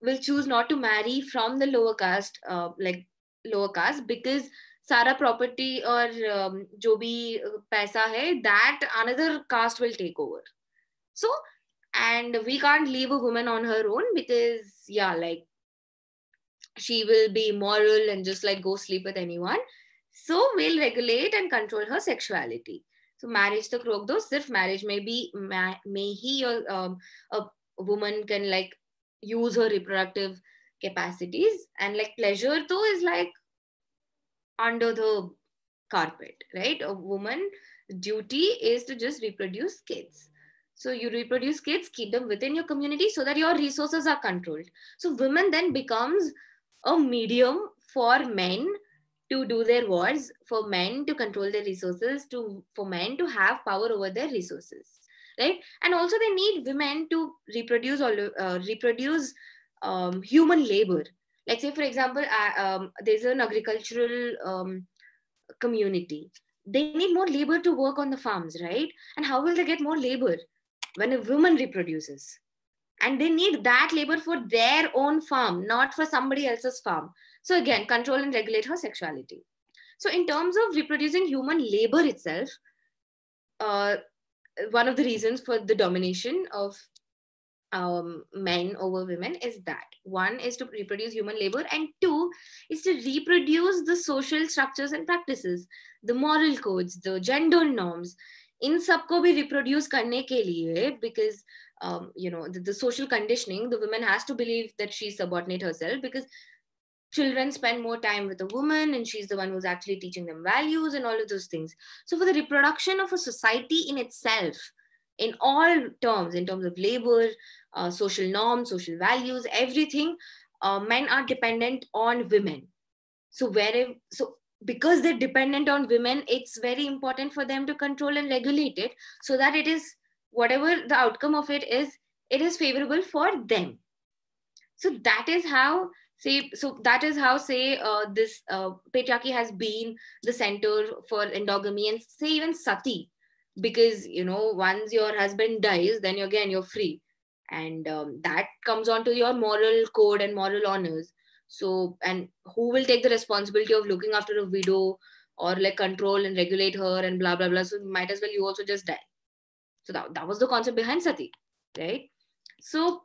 will choose not to marry from the lower caste, uh, like lower caste, because Sara property or, um, जो भी uh, पैसा है that another caste will take over so and we can't leave a woman on her own because yeah she will be moral and just like go sleep with anyone so we'll regulate and control her sexuality so marriage तक रोक दो सिर्फ marriage में भी may he or a woman can like use her reproductive capacities and like pleasure though is like under the carpet, right? A woman duty is to just reproduce kids. So you reproduce kids, keep them within your community so that your resources are controlled. So women then becomes a medium for men to do their wars, for men to control their resources, to for men to have power over their resources, right? And also they need women to reproduce or uh, reproduce um, human labor Let's say, for example, I, um, there's an agricultural um, community. They need more labor to work on the farms, right? And how will they get more labor when a woman reproduces? And they need that labor for their own farm, not for somebody else's farm. So again, control and regulate her sexuality. So in terms of reproducing human labor itself, uh, one of the reasons for the domination of um, men over women is that one is to reproduce human labor, and two is to reproduce the social structures and practices, the moral codes, the gender norms. in सबको भी reproduce करने के लिए because you know the social conditioning the woman has to believe that she subordinate herself because children spend more time with a woman and she's the one who's actually teaching them values and all of those things so for the reproduction of a society in itself in all terms in terms of labor uh, social norms, social values, everything, uh, men are dependent on women. So wherever, so because they're dependent on women, it's very important for them to control and regulate it so that it is whatever the outcome of it is, it is favorable for them. So that is how say so that is how say uh, this uh, patriarchy has been the center for endogamy and say even sati because you know once your husband dies then again you're free and um, that comes on to your moral code and moral honors so and who will take the responsibility of looking after a widow or like control and regulate her and blah blah blah so might as well you also just die so that, that was the concept behind sati right so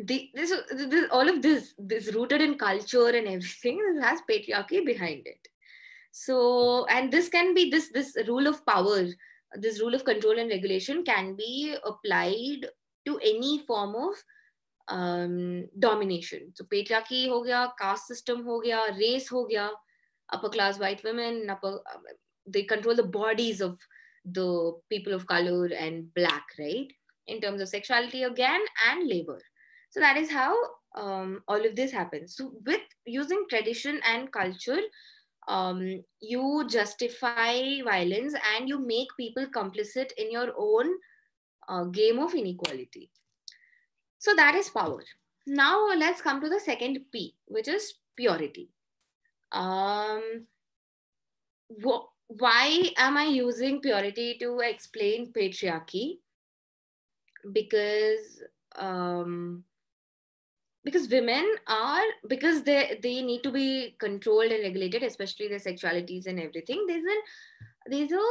the, this, this all of this this rooted in culture and everything has patriarchy behind it so and this can be this this rule of power this rule of control and regulation can be applied to any form of um, domination. So patriarchy ho gaya, caste system ho gaya, race ho gaya, upper class white women, upper, um, they control the bodies of the people of color and black, right? In terms of sexuality again and labor. So that is how um, all of this happens. So with using tradition and culture, um, you justify violence and you make people complicit in your own uh, game of inequality. So that is power. Now let's come to the second P, which is purity. Um, why am I using purity to explain patriarchy? Because um, because women are because they they need to be controlled and regulated, especially their sexualities and everything. There's an there's a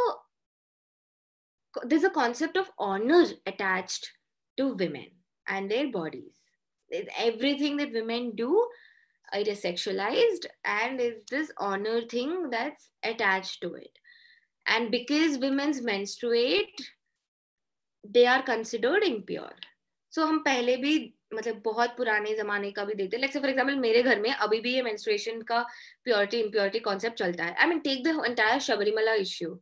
there's a concept of honor attached to women and their bodies. everything that women do, it is sexualized, and there's this honor thing that's attached to it. And because women's menstruate, they are considered impure. So, हम पहले भी मतलब बहुत पुराने जमाने का भी देखते हैं लाइक फॉर एग्जांपल मेरे घर में अभी भी ये मेंस्ट्रुएशन का प्योरिटी इम्प्योरिटी कॉन्सेप्ट चलता है I mean take the entire Sabarimala issue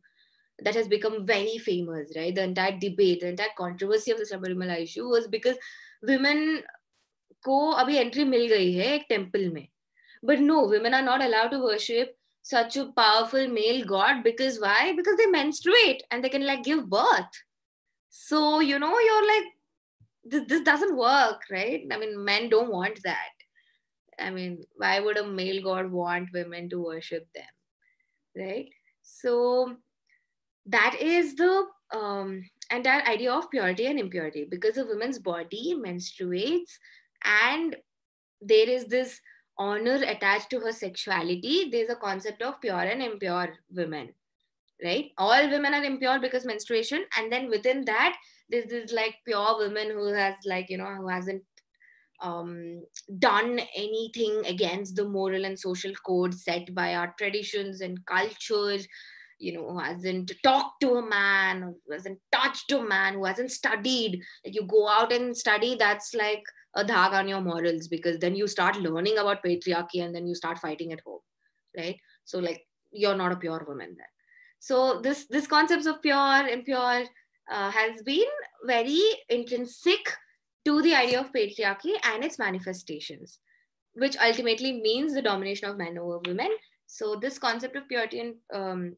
that has become very famous, right? The entire debate, the entire controversy of the Sabarimala issue was because women ko abhi entry mil gayi hai एक temple में but no women are not allowed to such a powerful male god because why because they menstruate and they can like give birth so you know you're like this, this doesn't work right i mean men don't want that i mean why would a male god want women to worship them right so that is the um, entire idea of purity and impurity because a woman's body menstruates and there is this honor attached to her sexuality there's a concept of pure and impure women right all women are impure because menstruation and then within that this is like pure woman who has like you know who hasn't um, done anything against the moral and social code set by our traditions and cultures you know, who hasn't talked to a man, who hasn't touched a man, who hasn't studied. Like you go out and study, that's like a dhag on your morals because then you start learning about patriarchy and then you start fighting at home, right? So like you're not a pure woman then. So this this concepts of pure, impure uh, has been very intrinsic to the idea of patriarchy and its manifestations, which ultimately means the domination of men over women. So this concept of purity and um,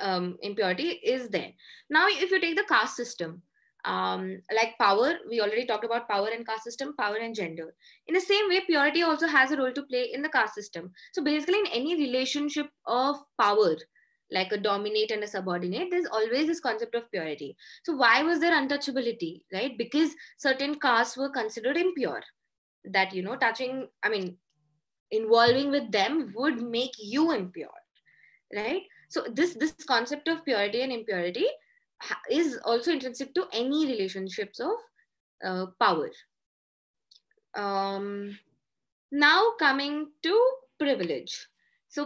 um, impurity is there. Now, if you take the caste system, um, like power, we already talked about power and caste system, power and gender. In the same way, purity also has a role to play in the caste system. So basically, in any relationship of power, like a dominate and a subordinate, there's always this concept of purity. So why was there untouchability, right? Because certain castes were considered impure. That you know, touching, I mean, involving with them would make you impure right so this this concept of purity and impurity is also intrinsic to any relationships of uh, power um, now coming to privilege so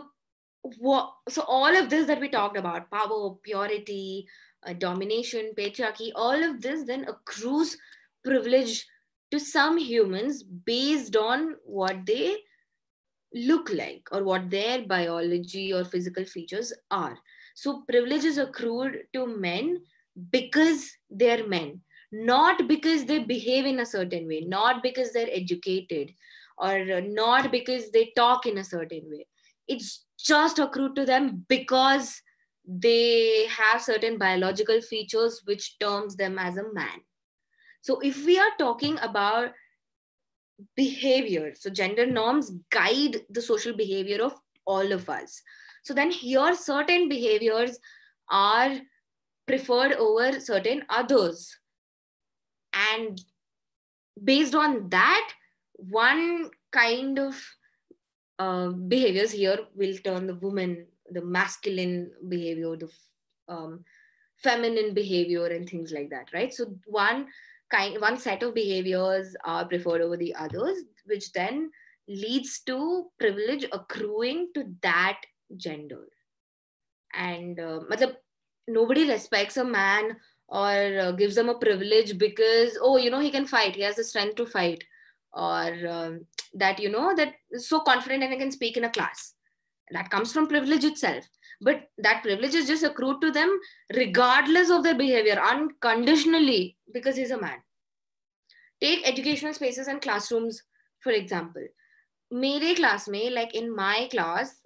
what so all of this that we talked about power purity uh, domination patriarchy all of this then accrues privilege to some humans based on what they look like or what their biology or physical features are. So privilege is accrued to men because they're men, not because they behave in a certain way, not because they're educated, or not because they talk in a certain way. It's just accrued to them because they have certain biological features which terms them as a man. So if we are talking about behavior. So gender norms guide the social behavior of all of us. So then here certain behaviors are preferred over certain others. And based on that, one kind of uh, behaviors here will turn the woman, the masculine behavior, the um, feminine behavior, and things like that, right? So, one kind one set of behaviors are preferred over the others which then leads to privilege accruing to that gender and uh, nobody respects a man or uh, gives them a privilege because oh you know he can fight he has the strength to fight or um, that you know that so confident and he can speak in a class that comes from privilege itself but that privilege is just accrued to them regardless of their behavior unconditionally because he's a man take educational spaces and classrooms for example mere class mein, like in my class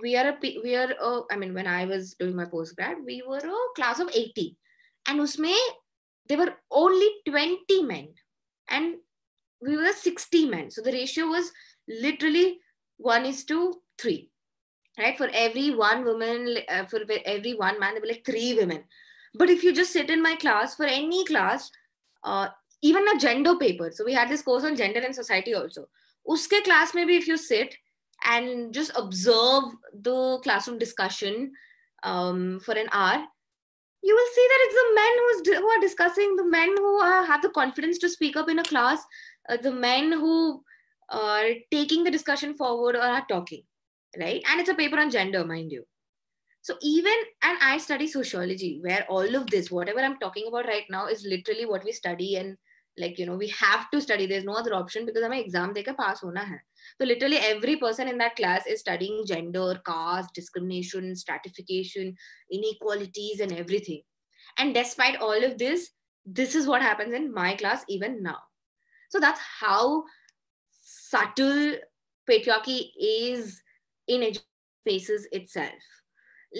we are a we are a, i mean when i was doing my postgrad we were a class of 80 and usme there were only 20 men and we were 60 men so the ratio was literally 1 is to 3 right for every one woman uh, for every one man there were like three women but if you just sit in my class for any class uh, even a gender paper so we had this course on gender and society also uske class maybe if you sit and just observe the classroom discussion um, for an hour you will see that it's the men who's, who are discussing the men who are, have the confidence to speak up in a class uh, the men who are taking the discussion forward or are talking right? And it's a paper on gender, mind you. So even, and I study sociology, where all of this, whatever I'm talking about right now, is literally what we study and like you know we have to study there's no other option because i an exam They can pass Hona hai. so literally every person in that class is studying gender caste discrimination stratification inequalities and everything and despite all of this this is what happens in my class even now so that's how subtle patriarchy is in spaces itself.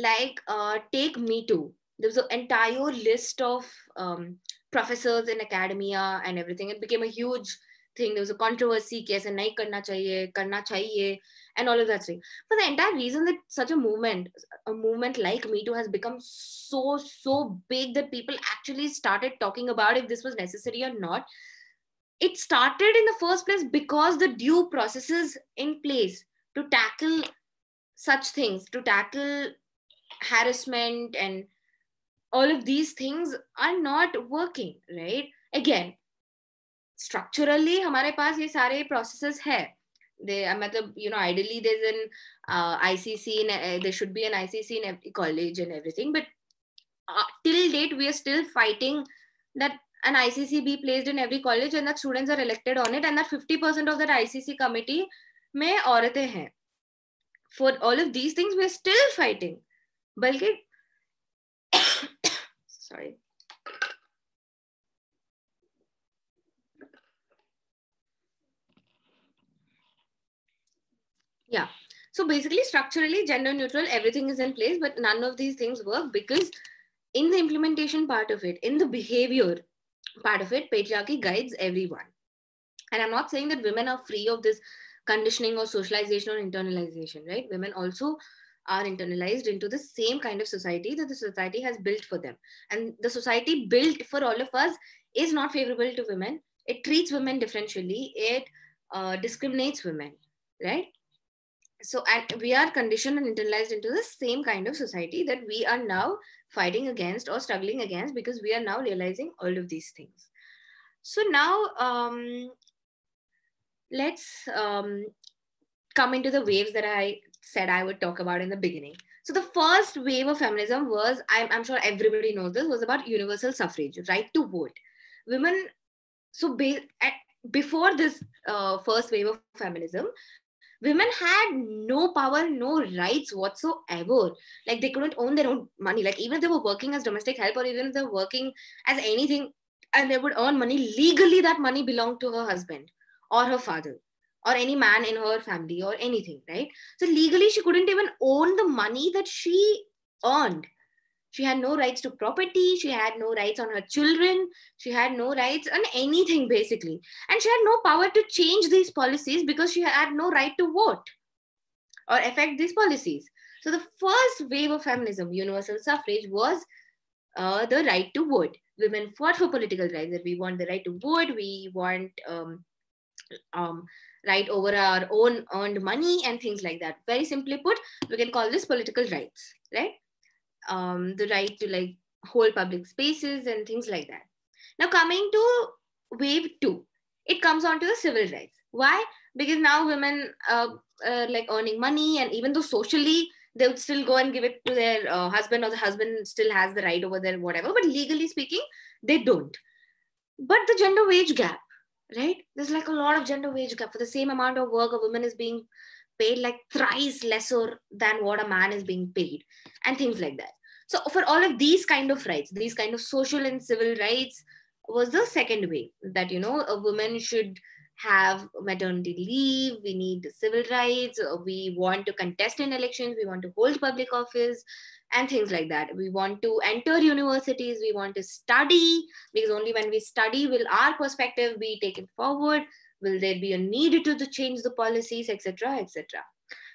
Like uh, take Me Too. There was an entire list of um, professors in academia and everything. It became a huge thing. There was a controversy, case and nahi karna chahiye, karna chahiye, and all of that thing. But the entire reason that such a movement, a movement like Me Too has become so, so big that people actually started talking about if this was necessary or not. It started in the first place because the due processes in place to tackle such things, to tackle harassment and all of these things are not working, right? Again, structurally, हमारे पास ये सारे processes है. They, uh, मतलब, you know, ideally there's an uh, ICC, and, uh, there should be an ICC in every college and everything, but uh, till date, we are still fighting that an ICC be placed in every college and that students are elected on it and that 50% of that ICC committee में औरतें हैं for all of these things we are still fighting बल्कि sorry yeah so basically structurally gender neutral everything is in place but none of these things work because in the implementation part of it in the behaviour part of it patriarchy guides everyone and I am not saying that women are free of this conditioning or socialization or internalization, right? Women also are internalized into the same kind of society that the society has built for them. And the society built for all of us is not favorable to women. It treats women differentially. It uh, discriminates women, right? So, and we are conditioned and internalized into the same kind of society that we are now fighting against or struggling against because we are now realizing all of these things. So now um, let's um, come into the waves that I said I would talk about in the beginning. So the first wave of feminism was, I'm, I'm sure everybody knows this, was about universal suffrage, right to vote. Women, so be, at, before this uh, first wave of feminism, women had no power, no rights whatsoever. Like they couldn't own their own money. Like even if they were working as domestic help or even if they're working as anything and they would earn money, legally that money belonged to her husband or her father or any man in her family or anything, right? So legally, she couldn't even own the money that she earned. She had no rights to property. She had no rights on her children. She had no rights on anything, basically. And she had no power to change these policies because she had no right to vote or affect these policies. So the first wave of feminism, universal suffrage, was uh, the right to vote. Women fought for political rights that we want the right to vote. We want um, um, right over our own earned money and things like that. Very simply put, we can call this political rights, right? Um, the right to like hold public spaces and things like that. Now coming to wave two, it comes on to the civil rights. Why? Because now women are, uh, uh, like earning money and even though socially they would still go and give it to their uh, husband or the husband still has the right over their whatever, but legally speaking, they don't. But the gender wage gap, right? There's like a lot of gender wage gap. For the same amount of work, a woman is being paid like thrice lesser than what a man is being paid, and things like that. So for all of these kind of rights, these kind of social and civil rights was the second way that you know a woman should have maternity leave we need civil rights we want to contest in elections we want to hold public office and things like that we want to enter universities we want to study because only when we study will our perspective be taken forward will there be a need to, change the policies etc etc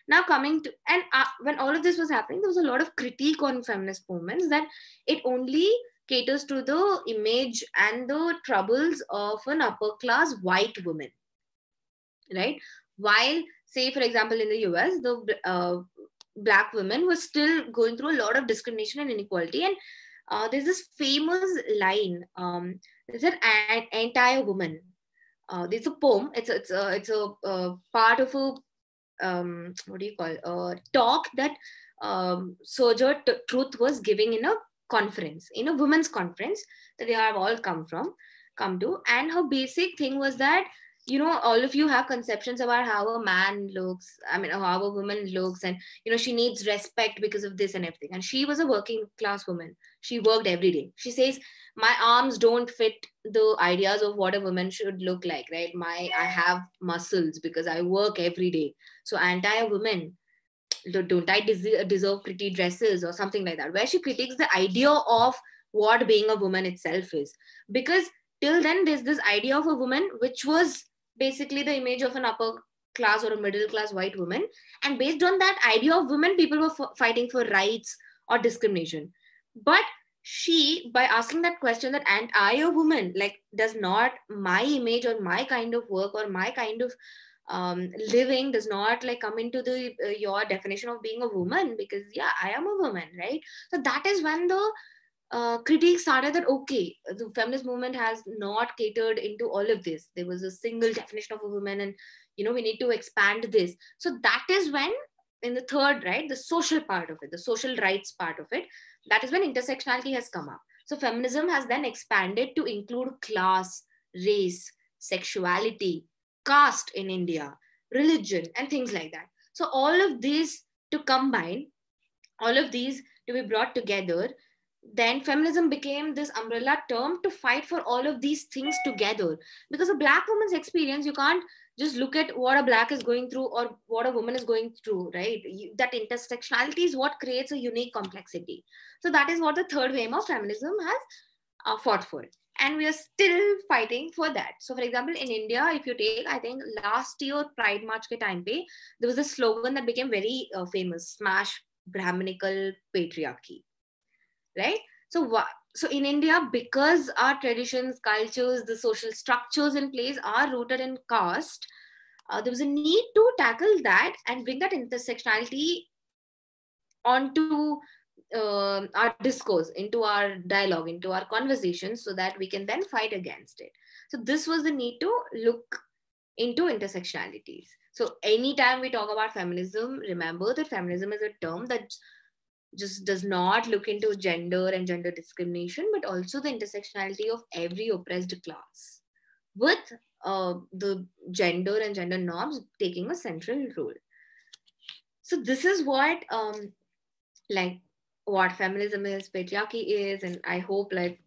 now coming to and uh, when all of this was happening there was a lot of critique on feminist movements that it only caters to the image and the troubles of an upper class white woman right while say for example in the us the uh, black women were still going through a lot of discrimination and inequality. And uh, there's this famous line. Um, there's an entire woman. Uh, there's a poem. It's a, it's a, it's a part of a um, what do you call a talk that um, Truth was giving in a conference, in a women's conference that they have all come from, come to. And her basic thing was that you know all of you have conceptions about how a man looks i mean how a woman looks and you know she needs respect because of this and everything and she was a working class woman she worked every day she says my arms don't fit the ideas of what a woman should look like right my i have muscles because i work every day so anti a woman don't i deserve pretty dresses or something like that where she critiques the idea of what being a woman itself is because till then there's this idea of a woman which was basically the image of an upper class or a middle class white woman and based on that idea of women people were f- fighting for rights or discrimination but she by asking that question that and i a woman like does not my image or my kind of work or my kind of um, living does not like come into the uh, your definition of being a woman because yeah i am a woman right so that is when the uh, critics started are that okay, the feminist movement has not catered into all of this. There was a single definition of a woman, and you know we need to expand this. So that is when, in the third, right, the social part of it, the social rights part of it, that is when intersectionality has come up. So feminism has then expanded to include class, race, sexuality, caste in India, religion, and things like that. So all of these to combine, all of these to be brought together then feminism became this umbrella term to fight for all of these things together because a black woman's experience you can't just look at what a black is going through or what a woman is going through right that intersectionality is what creates a unique complexity so that is what the third wave of feminism has uh, fought for and we are still fighting for that so for example in india if you take i think last year pride march ke time pe there was a slogan that became very uh, famous smash brahminical patriarchy right? So what? So in India, because our traditions, cultures, the social structures in place are rooted in caste, uh, there was a need to tackle that and bring that intersectionality onto uh, our discourse, into our dialogue, into our conversations, so that we can then fight against it. So this was the need to look into intersectionalities. So anytime we talk about feminism, remember that feminism is a term that just does not look into gender and gender discrimination, but also the intersectionality of every oppressed class, with uh, the gender and gender norms taking a central role. So this is what um, like what feminism is, patriarchy is, and I hope like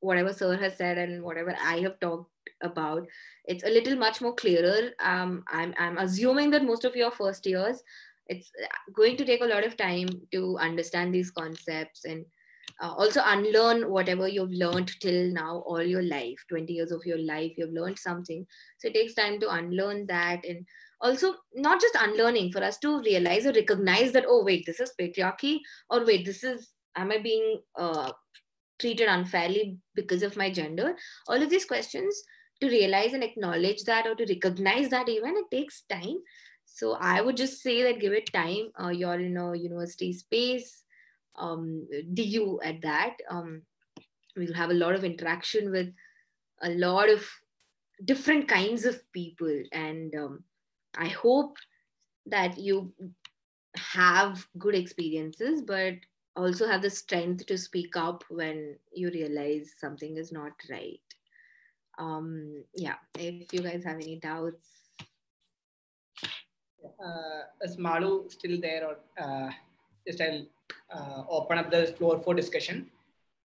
whatever Sir has said and whatever I have talked about, it's a little much more clearer. Um, I'm I'm assuming that most of your first years it's uh, going to take a lot of time to understand these concepts and uh, also unlearn whatever you've learned till now all your life 20 years of your life you've learned something so it takes time to unlearn that and also not just unlearning for us to realize or recognize that oh wait this is patriarchy or wait this is am i being uh, treated unfairly because of my gender all of these questions to realize and acknowledge that or to recognize that even it takes time so i would just say that give it time uh, you're in a university space um, du at that um, we'll have a lot of interaction with a lot of different kinds of people and um, i hope that you have good experiences but also have the strength to speak up when you realize something is not right um yeah if you guys have any doubts uh, is Malu still there or uh, just I'll uh, open up the floor for discussion.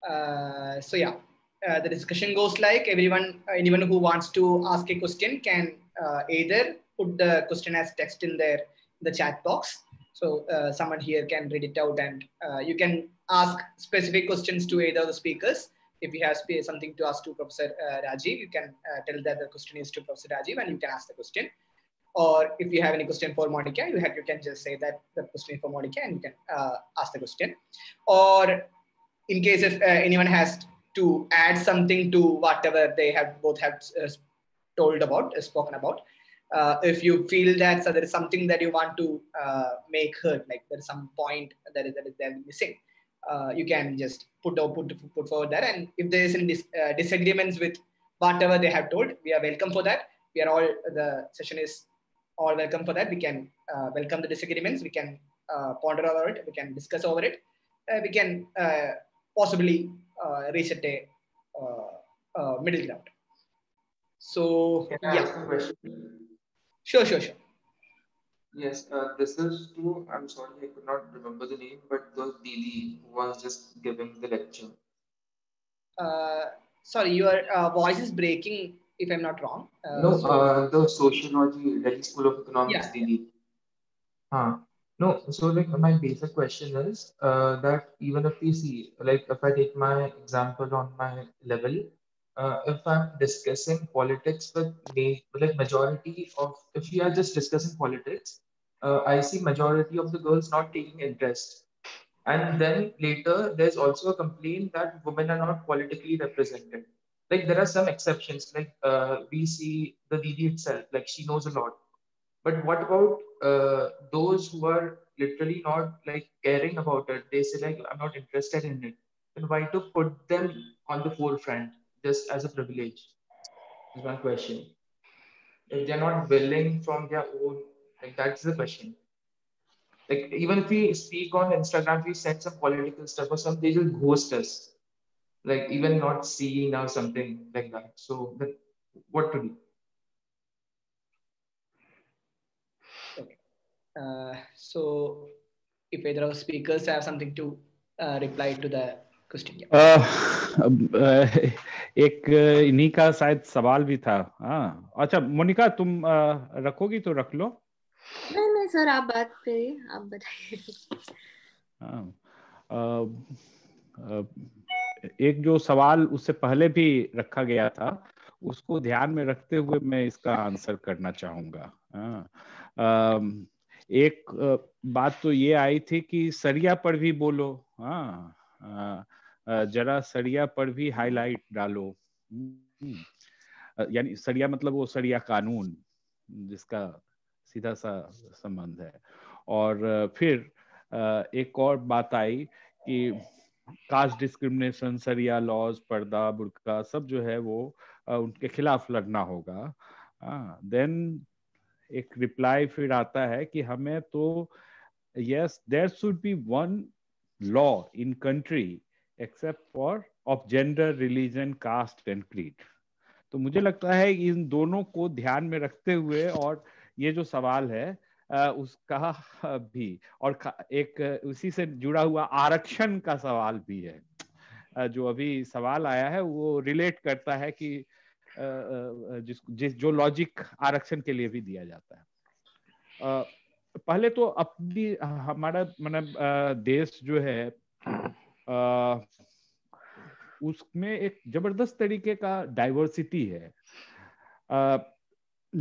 Uh, so yeah, uh, the discussion goes like everyone, uh, anyone who wants to ask a question can either put the question as text in there, the chat box. So someone here can read it out and you can ask specific questions to either of the speakers. If you have something to ask to Professor Rajiv, you can tell that the question is to Professor Rajiv and you can ask the question. Or if you have any question for Monica, you, have, you can just say that the question for Monica and you can uh, ask the question. Or in case if uh, anyone has to add something to whatever they have both have uh, told about, uh, spoken about, uh, if you feel that so there is something that you want to uh, make heard, like there is some point that is that is there missing, uh, you can just put put put forward that. And if there is any dis uh, disagreements with whatever they have told, we are welcome for that. We are all the session is all welcome for that. We can uh, welcome the disagreements. We can uh, ponder over it. We can discuss over it. Uh, we can uh, possibly uh, reach at a uh, middle ground. So can I yeah. Ask a question? Sure, sure, sure. Yes, this is true. I'm sorry, I could not remember the name, but the Didi was just giving the lecture. sorry, your voice is breaking if I'm not wrong. Uh, no, so, uh, the sociology, Delhi School of Economics, yeah. Delhi. Huh. No, so like my basic question is uh, that even if we see, like if I take my example on my level, uh, if I'm discussing politics with like majority of, if we are just discussing politics, uh, I see majority of the girls not taking interest. And then later, there's also a complaint that women are not politically represented like there are some exceptions like uh, we see the didi itself like she knows a lot but what about uh, those who are literally not like caring about it they say like i'm not interested in it then why to put them on the forefront just as a privilege is one question if they're not willing from their own like that's the question like even if we speak on instagram we send some political stuff or some they will ghost us like even not seeing or something like that. So that, what to do? Okay. Uh, so if either of speakers have something to uh, reply to the question. Yeah. Uh, एक इन्हीं का शायद सवाल भी था हाँ अच्छा मोनिका तुम रखोगी तो रख लो नहीं नहीं सर आप बात करिए आप बताइए एक जो सवाल उससे पहले भी रखा गया था उसको ध्यान में रखते हुए मैं इसका आंसर करना चाहूंगा आ, हाँ। एक बात तो ये आई थी कि सरिया पर भी बोलो हाँ जरा सरिया पर भी हाईलाइट डालो हम्म, यानी सरिया मतलब वो सरिया कानून जिसका सीधा सा संबंध है और फिर एक और बात आई कि कास्ट डिस्क्रिमिनेशन सरिया लॉज पर्दा बुरका सब जो है वो उनके खिलाफ लड़ना होगा देन एक रिप्लाई फिर आता है कि हमें तो yes there should be one law in country except for of gender religion caste and creed तो मुझे लगता है इन दोनों को ध्यान में रखते हुए और ये जो सवाल है उसका भी और एक उसी से जुड़ा हुआ आरक्षण का सवाल भी है जो अभी सवाल आया है वो रिलेट करता है कि जिस, जिस जो लॉजिक आरक्षण के लिए भी दिया जाता है पहले तो अपनी हमारा मतलब देश जो है उसमें एक जबरदस्त तरीके का डाइवर्सिटी है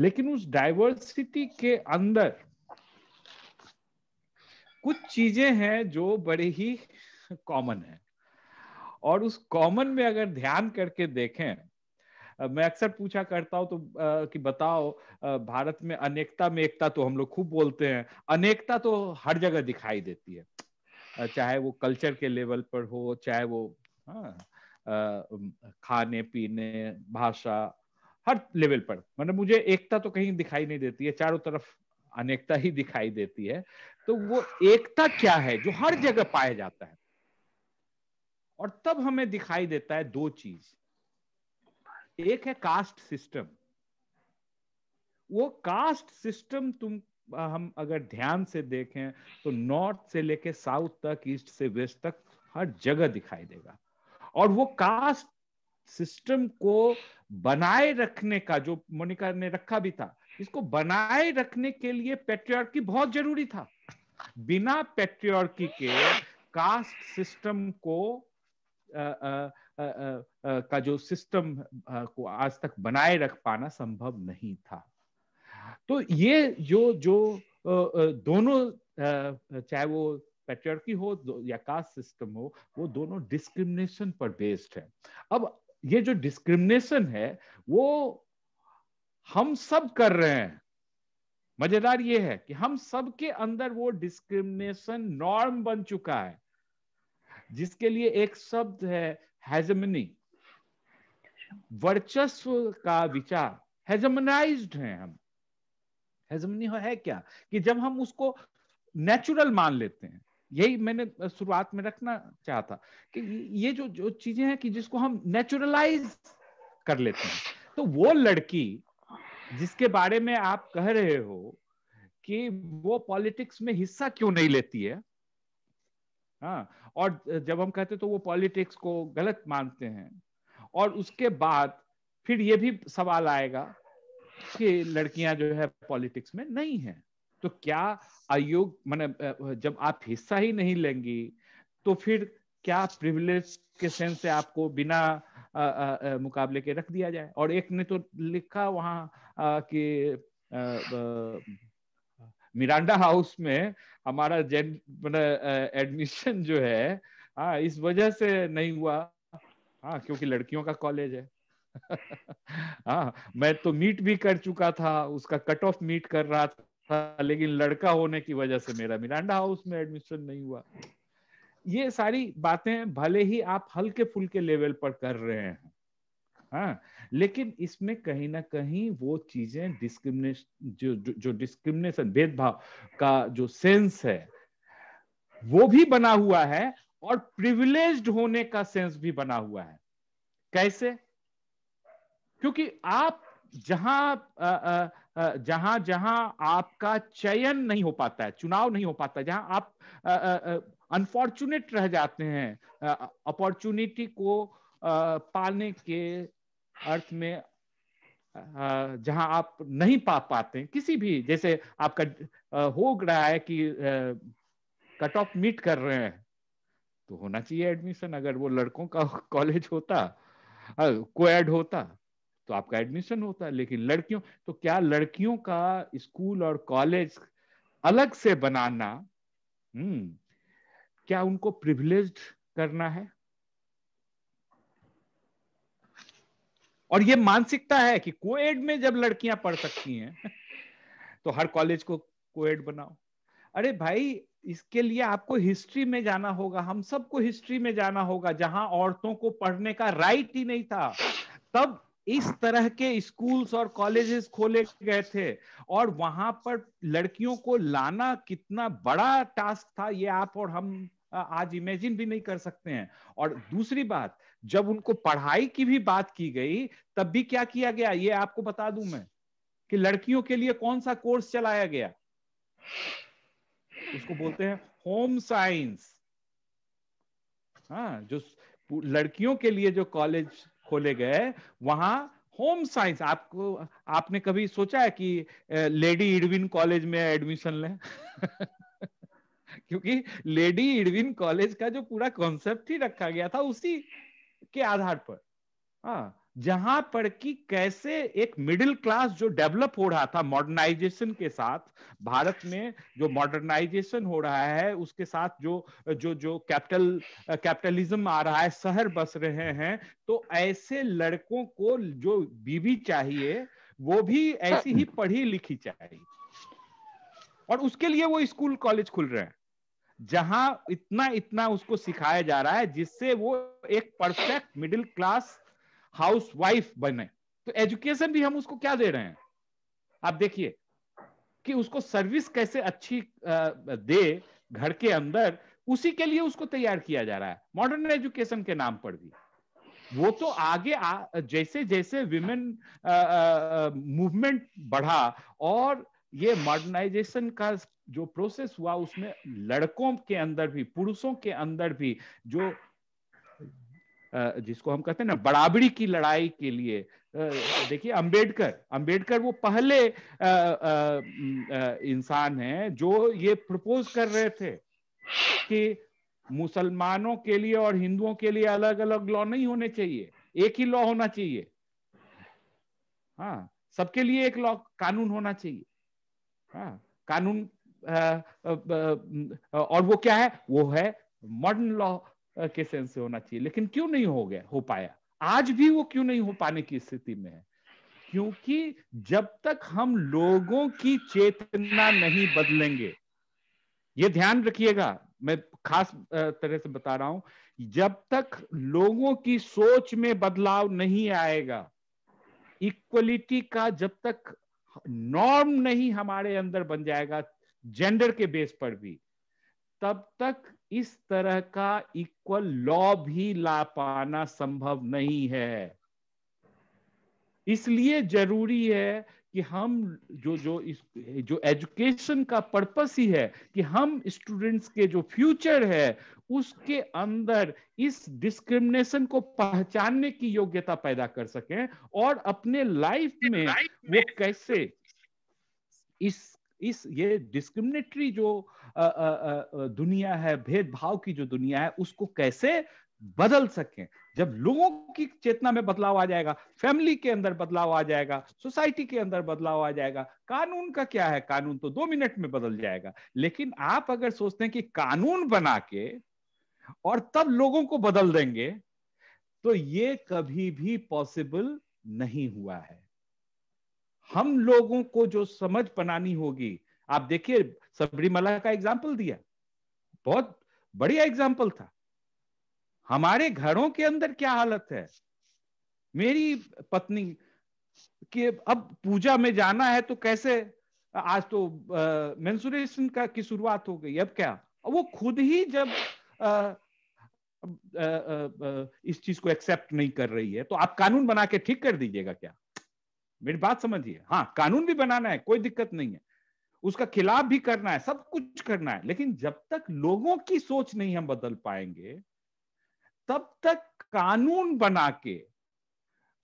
लेकिन उस डाइवर्सिटी के अंदर कुछ चीजें हैं जो बड़े ही कॉमन है और उस कॉमन में अगर ध्यान करके देखें मैं अक्सर पूछा करता हूं तो आ, कि बताओ आ, भारत में अनेकता में एकता तो हम लोग खूब बोलते हैं अनेकता तो हर जगह दिखाई देती है आ, चाहे वो कल्चर के लेवल पर हो चाहे वो हाँ, खाने पीने भाषा हर लेवल पर मतलब मुझे एकता तो कहीं दिखाई नहीं देती है चारों तरफ अनेकता ही दिखाई देती है तो वो एकता क्या है जो हर जगह पाया जाता है और तब हमें दिखाई देता है दो चीज एक है कास्ट सिस्टम वो कास्ट सिस्टम तुम हम अगर ध्यान से देखें तो नॉर्थ से लेके साउथ तक ईस्ट से वेस्ट तक हर जगह दिखाई देगा और वो कास्ट सिस्टम को बनाए रखने का जो मोनिका ने रखा भी था इसको बनाए रखने के लिए पेट्रियॉर्की बहुत जरूरी था बिना पेट्रियॉर्की के कास्ट सिस्टम को आ, आ, आ, का जो सिस्टम को आज तक बनाए रख पाना संभव नहीं था तो ये जो जो दोनों चाहे वो पेट्रियॉर्की हो या कास्ट सिस्टम हो वो दोनों डिस्क्रिमिनेशन पर बेस्ड है अब ये जो डिस्क्रिमिनेशन है वो हम सब कर रहे हैं मजेदार ये है कि हम सब के अंदर वो डिस्क्रिमिनेशन नॉर्म बन चुका है जिसके लिए एक शब्द है हेजमनी वर्चस्व का विचार हेजमनाइज्ड हैं हम हेजमनी है क्या कि जब हम उसको नेचुरल मान लेते हैं यही मैंने शुरुआत में रखना चाहता कि ये जो जो चीजें हैं कि जिसको हम नेचुरलाइज कर लेते हैं तो वो लड़की जिसके बारे में आप कह रहे हो कि वो पॉलिटिक्स में हिस्सा क्यों नहीं लेती है हाँ और जब हम कहते तो वो पॉलिटिक्स को गलत मानते हैं और उसके बाद फिर ये भी सवाल आएगा कि लड़कियां जो है पॉलिटिक्स में नहीं है तो क्या आयोग मैंने जब आप हिस्सा ही नहीं लेंगी तो फिर क्या प्रिविलेज के सेंस से आपको बिना मुकाबले के रख दिया जाए और एक ने तो लिखा वहां कि मिरांडा हाउस में हमारा जेन मतलब, एडमिशन जो है आ, हाँ, इस वजह से नहीं हुआ हाँ क्योंकि लड़कियों का कॉलेज है हाँ मैं तो मीट भी कर चुका था उसका कट ऑफ मीट कर रहा था लेकिन लड़का होने की वजह से मेरा मिरांडा हाउस में एडमिशन नहीं हुआ ये सारी बातें भले ही आप हल्के फुल्के लेवल पर कर रहे हैं हाँ लेकिन इसमें कहीं ना कहीं वो चीजें डिस्क्रिमिनेशन जो जो डिस्क्रिमिनेशन भेदभाव का जो सेंस है वो भी बना हुआ है और प्रिविलेज्ड होने का सेंस भी बना हुआ है कैसे क्योंकि आप जहां जहां जहां आपका चयन नहीं हो पाता है चुनाव नहीं हो पाता जहां आप आ, आ, अनफॉर्चुनेट रह जाते हैं अपॉर्चुनिटी को पाने के अर्थ में जहां आप नहीं पा पाते किसी भी जैसे आपका हो रहा है कि कट ऑफ मीट कर रहे हैं तो होना चाहिए एडमिशन अगर वो लड़कों का कॉलेज होता को एड होता तो आपका एडमिशन होता लेकिन लड़कियों तो क्या लड़कियों का स्कूल और कॉलेज अलग से बनाना हम्म क्या उनको प्रिविलेज करना है और ये मानसिकता है कि कोएड में जब लड़कियां पढ़ सकती हैं तो हर कॉलेज को कोएड बनाओ अरे भाई इसके लिए आपको हिस्ट्री में जाना होगा हम सबको हिस्ट्री में जाना होगा जहां औरतों को पढ़ने का राइट ही नहीं था तब इस तरह के स्कूल्स और कॉलेजेस खोले गए थे और वहां पर लड़कियों को लाना कितना बड़ा टास्क था ये आप और हम आज इमेजिन भी नहीं कर सकते हैं और दूसरी बात जब उनको पढ़ाई की भी बात की गई तब भी क्या किया गया ये आपको बता दूं मैं कि लड़कियों के लिए कौन सा कोर्स चलाया गया उसको बोलते हैं होम साइंस हाँ जो लड़कियों के लिए जो कॉलेज खोले गए वहां होम साइंस आपको आपने कभी सोचा है कि लेडी इडविन कॉलेज में एडमिशन लें क्योंकि लेडी इडविन कॉलेज का जो पूरा कॉन्सेप्ट ही रखा गया था उसी के आधार पर हाँ जहां पर कि कैसे एक मिडिल क्लास जो डेवलप हो रहा था मॉडर्नाइजेशन के साथ भारत में जो मॉडर्नाइजेशन हो रहा है उसके साथ जो जो जो कैपिटल कैपिटलिज्म आ रहा है शहर बस रहे हैं तो ऐसे लड़कों को जो बीवी चाहिए वो भी ऐसी ही पढ़ी लिखी चाहिए और उसके लिए वो स्कूल कॉलेज खुल रहे हैं जहां इतना इतना उसको सिखाया जा रहा है जिससे वो एक perfect middle class housewife बने तो एजुकेशन भी हम उसको क्या दे रहे हैं आप देखिए कि उसको सर्विस कैसे अच्छी दे घर के अंदर उसी के लिए उसको तैयार किया जा रहा है मॉडर्न एजुकेशन के नाम पर भी वो तो आगे आ, जैसे जैसे विमेन मूवमेंट बढ़ा और ये मॉडर्नाइजेशन का जो प्रोसेस हुआ उसमें लड़कों के अंदर भी पुरुषों के अंदर भी जो जिसको हम कहते हैं ना बराबरी की लड़ाई के लिए देखिए अंबेडकर अंबेडकर वो पहले इंसान हैं जो ये प्रपोज कर रहे थे कि मुसलमानों के लिए और हिंदुओं के लिए अलग अलग लॉ नहीं होने चाहिए एक ही लॉ होना चाहिए हाँ सबके लिए एक लॉ कानून होना चाहिए हाँ, कानून और वो क्या है वो है मॉडर्न लॉ के सेंस से होना चाहिए लेकिन क्यों नहीं हो गया हो पाया आज भी वो क्यों नहीं हो पाने की स्थिति में है क्योंकि जब तक हम लोगों की चेतना नहीं बदलेंगे ये ध्यान रखिएगा मैं खास तरह से बता रहा हूं जब तक लोगों की सोच में बदलाव नहीं आएगा इक्वलिटी का जब तक नॉर्म नहीं हमारे अंदर बन जाएगा जेंडर के बेस पर भी तब तक इस तरह का इक्वल लॉ भी ला पाना संभव नहीं है इसलिए जरूरी है कि हम जो जो इस जो एजुकेशन का पर्पस ही है कि हम स्टूडेंट्स के जो फ्यूचर है उसके अंदर इस डिस्क्रिमिनेशन को पहचानने की योग्यता पैदा कर सके और अपने लाइफ में वो कैसे इस इस ये डिस्क्रिमिनेटरी जो आ, आ, आ, दुनिया है भेदभाव की जो दुनिया है उसको कैसे बदल सकें जब लोगों की चेतना में बदलाव आ जाएगा फैमिली के अंदर बदलाव आ जाएगा सोसाइटी के अंदर बदलाव आ जाएगा कानून का क्या है कानून तो दो मिनट में बदल जाएगा लेकिन आप अगर सोचते हैं कि कानून बना के और तब लोगों को बदल देंगे तो ये कभी भी पॉसिबल नहीं हुआ है हम लोगों को जो समझ बनानी होगी आप देखिए सबरीमला का एग्जाम्पल दिया बहुत बढ़िया एग्जाम्पल था हमारे घरों के अंदर क्या हालत है मेरी पत्नी के अब पूजा में जाना है तो कैसे आज तो मेंसुरेशन का की शुरुआत हो गई अब क्या वो खुद ही जब आ, आ, आ, इस चीज को एक्सेप्ट नहीं कर रही है तो आप कानून बना के ठीक कर दीजिएगा क्या मेरी बात समझिए हाँ कानून भी बनाना है कोई दिक्कत नहीं है उसका खिलाफ भी करना है सब कुछ करना है लेकिन जब तक लोगों की सोच नहीं हम बदल पाएंगे तब तक कानून बना के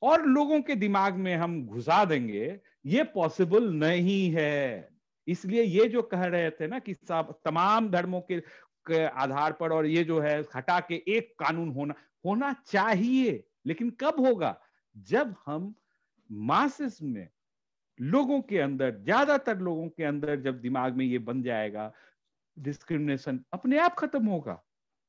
और लोगों के दिमाग में हम घुसा देंगे ये पॉसिबल नहीं है इसलिए ये जो कह रहे थे ना कि सब तमाम धर्मों के आधार पर और ये जो है हटा के एक कानून होना होना चाहिए लेकिन कब होगा जब हम मासिस में लोगों के अंदर ज्यादातर लोगों के अंदर जब दिमाग में ये बन जाएगा डिस्क्रिमिनेशन अपने आप खत्म होगा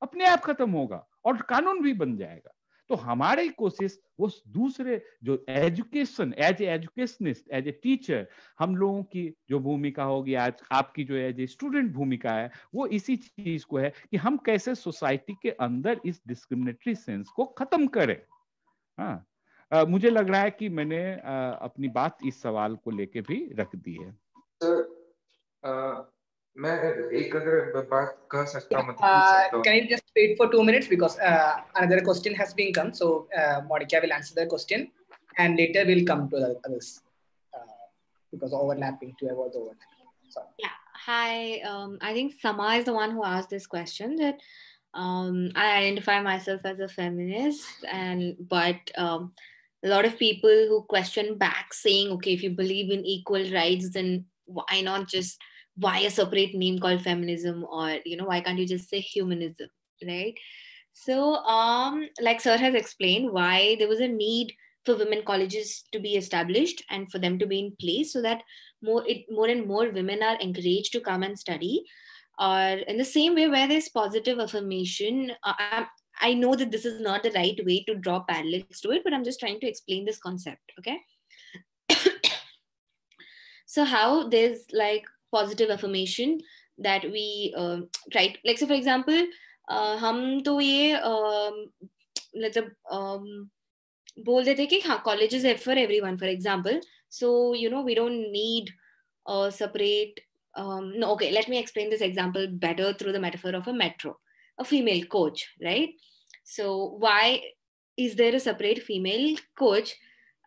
अपने आप खत्म होगा और कानून भी बन जाएगा तो हमारी कोशिश वो दूसरे जो education as a educationist as a teacher हम लोगों की जो भूमिका होगी आज आपकी जो एज ए स्टूडेंट भूमिका है वो इसी चीज को है कि हम कैसे सोसाइटी के अंदर इस डिस्क्रिमिनेटरी सेंस को खत्म करें हाँ आ, मुझे लग रहा है कि मैंने आ, अपनी बात इस सवाल को लेके भी रख दी है sir Can you just wait for 2 minutes because uh, another question has been come so uh, Monica will answer the question and later we'll come to the others uh, because overlapping to avoid the overlap sorry yeah hi um, I think Sama is the one who asked this question that um, I identify myself as a feminist and but um, a lot of people who question back saying okay if you believe in equal rights then why not just why a separate name called feminism or you know why can't you just say humanism right so um like sir has explained why there was a need for women colleges to be established and for them to be in place so that more it, more and more women are encouraged to come and study or in the same way where there's positive affirmation uh, I, I know that this is not the right way to draw parallels to it but i'm just trying to explain this concept okay so how there's like positive affirmation that we uh, try like so for example uh, hum to ye uh, um, let the um, bol dete ki college is for everyone for example so you know we don't need a separate um, okay let me explain this example better through the metaphor of a metro a female coach right so why is there a separate female coach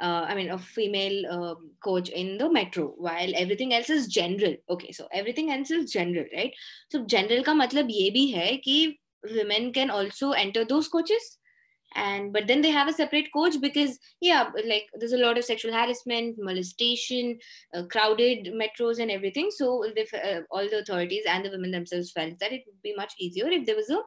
uh, I mean, a female uh, coach in the metro, while everything else is general. Okay, so everything else is general, right? So general का मतलब ये भी है कि women can also enter those coaches, and but then they have a separate coach because yeah, like there's a lot of sexual harassment, molestation, uh, crowded metros and everything. So if, uh, all the authorities and the women themselves felt that it would be much easier if there was a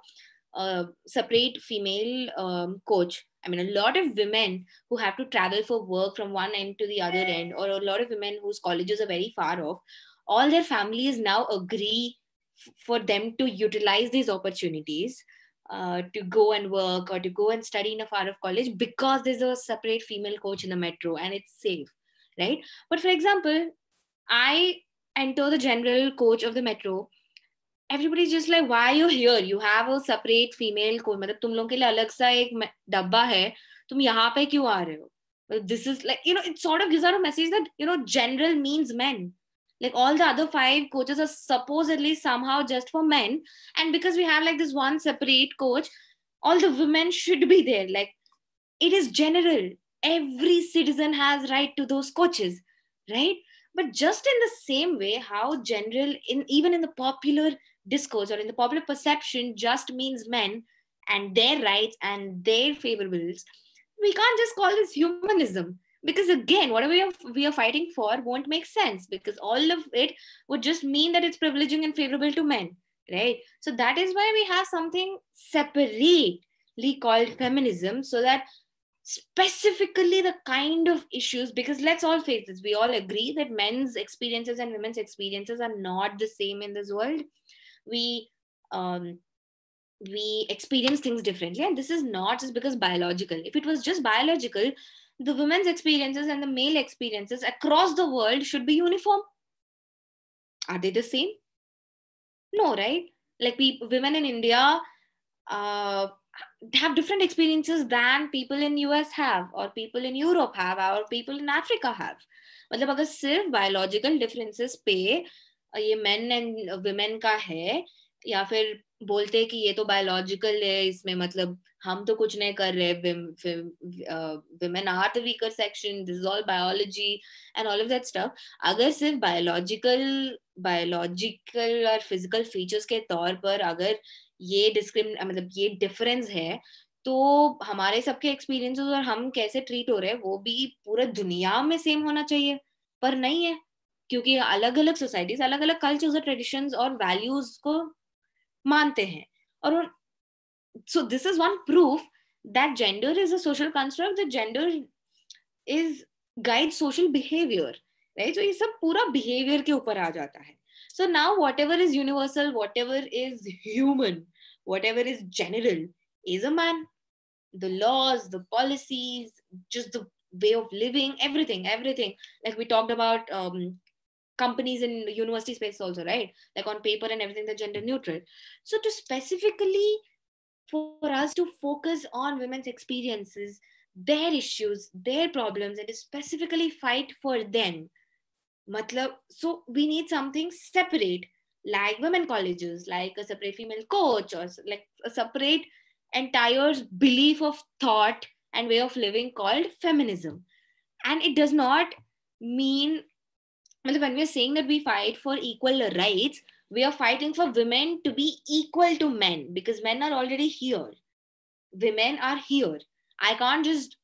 uh, separate female um, coach I mean, a lot of women who have to travel for work from one end to the other end, or a lot of women whose colleges are very far off, all their families now agree f- for them to utilize these opportunities uh, to go and work or to go and study in a far off college because there's a separate female coach in the metro and it's safe, right? But for example, I enter the general coach of the metro everybody's just like why are you here you have a separate female coach. मतलब तुम लोगों के लिए अलग सा एक डब्बा है तुम यहाँ this is like you know it sort of gives out a message that you know general means men like all the other five coaches are supposedly somehow just for men and because we have like this one separate coach all the women should be there like it is general every citizen has right to those coaches right but just in the same way how general in even in the popular discourse or in the popular perception just means men and their rights and their favorables, we can't just call this humanism because again whatever we are, we are fighting for won't make sense because all of it would just mean that it's privileging and favorable to men right so that is why we have something separately called feminism so that specifically the kind of issues because let's all face this we all agree that men's experiences and women's experiences are not the same in this world we um, we experience things differently and this is not just because biological if it was just biological the women's experiences and the male experiences across the world should be uniform are they the same no right like we women in india uh, have different experiences than people in us have or people in europe have or people in africa have मतलब अगर सिर्फ biological differences पे ये main and women का है या फिर बोलते कि ये तो बायोलॉजिकल है इसमें मतलब हम तो कुछ नहीं कर रहे women are the weaker section this all biology and all of that stuff अगर सिर्फ बायोलॉजिकल बायोलॉजिकल और फिजिकल फीचर्स के तौर पर अगर ये डिस्क्रिम मतलब ये डिफरेंस है तो हमारे सबके एक्सपीरियंसेस और हम कैसे ट्रीट हो रहे हैं वो भी पूरा दुनिया में सेम होना चाहिए पर नहीं है क्योंकि अलग अलग सोसाइटीज अलग अलग कल्चर्स और ट्रेडिशंस और वैल्यूज को मानते हैं और so this is one proof that gender is a social construct the gender is guide social behaviour right so ये सब पूरा बिहेवियर के ऊपर आ जाता है so now whatever is universal whatever is human whatever is general is a man the laws the policies just the way of living everything everything like we talked about companies in university space also right like on paper and everything they're gender hmm. neutral so to specifically for us to focus on women's experiences their issues their problems and to specifically fight for them matlab so we need something separate like women colleges like a separate female coach or like a separate entire belief of thought and way of living called feminism and it does not mean when we're saying that we fight for equal rights, we are fighting for women to be equal to men because men are already here. Women are here. I can't just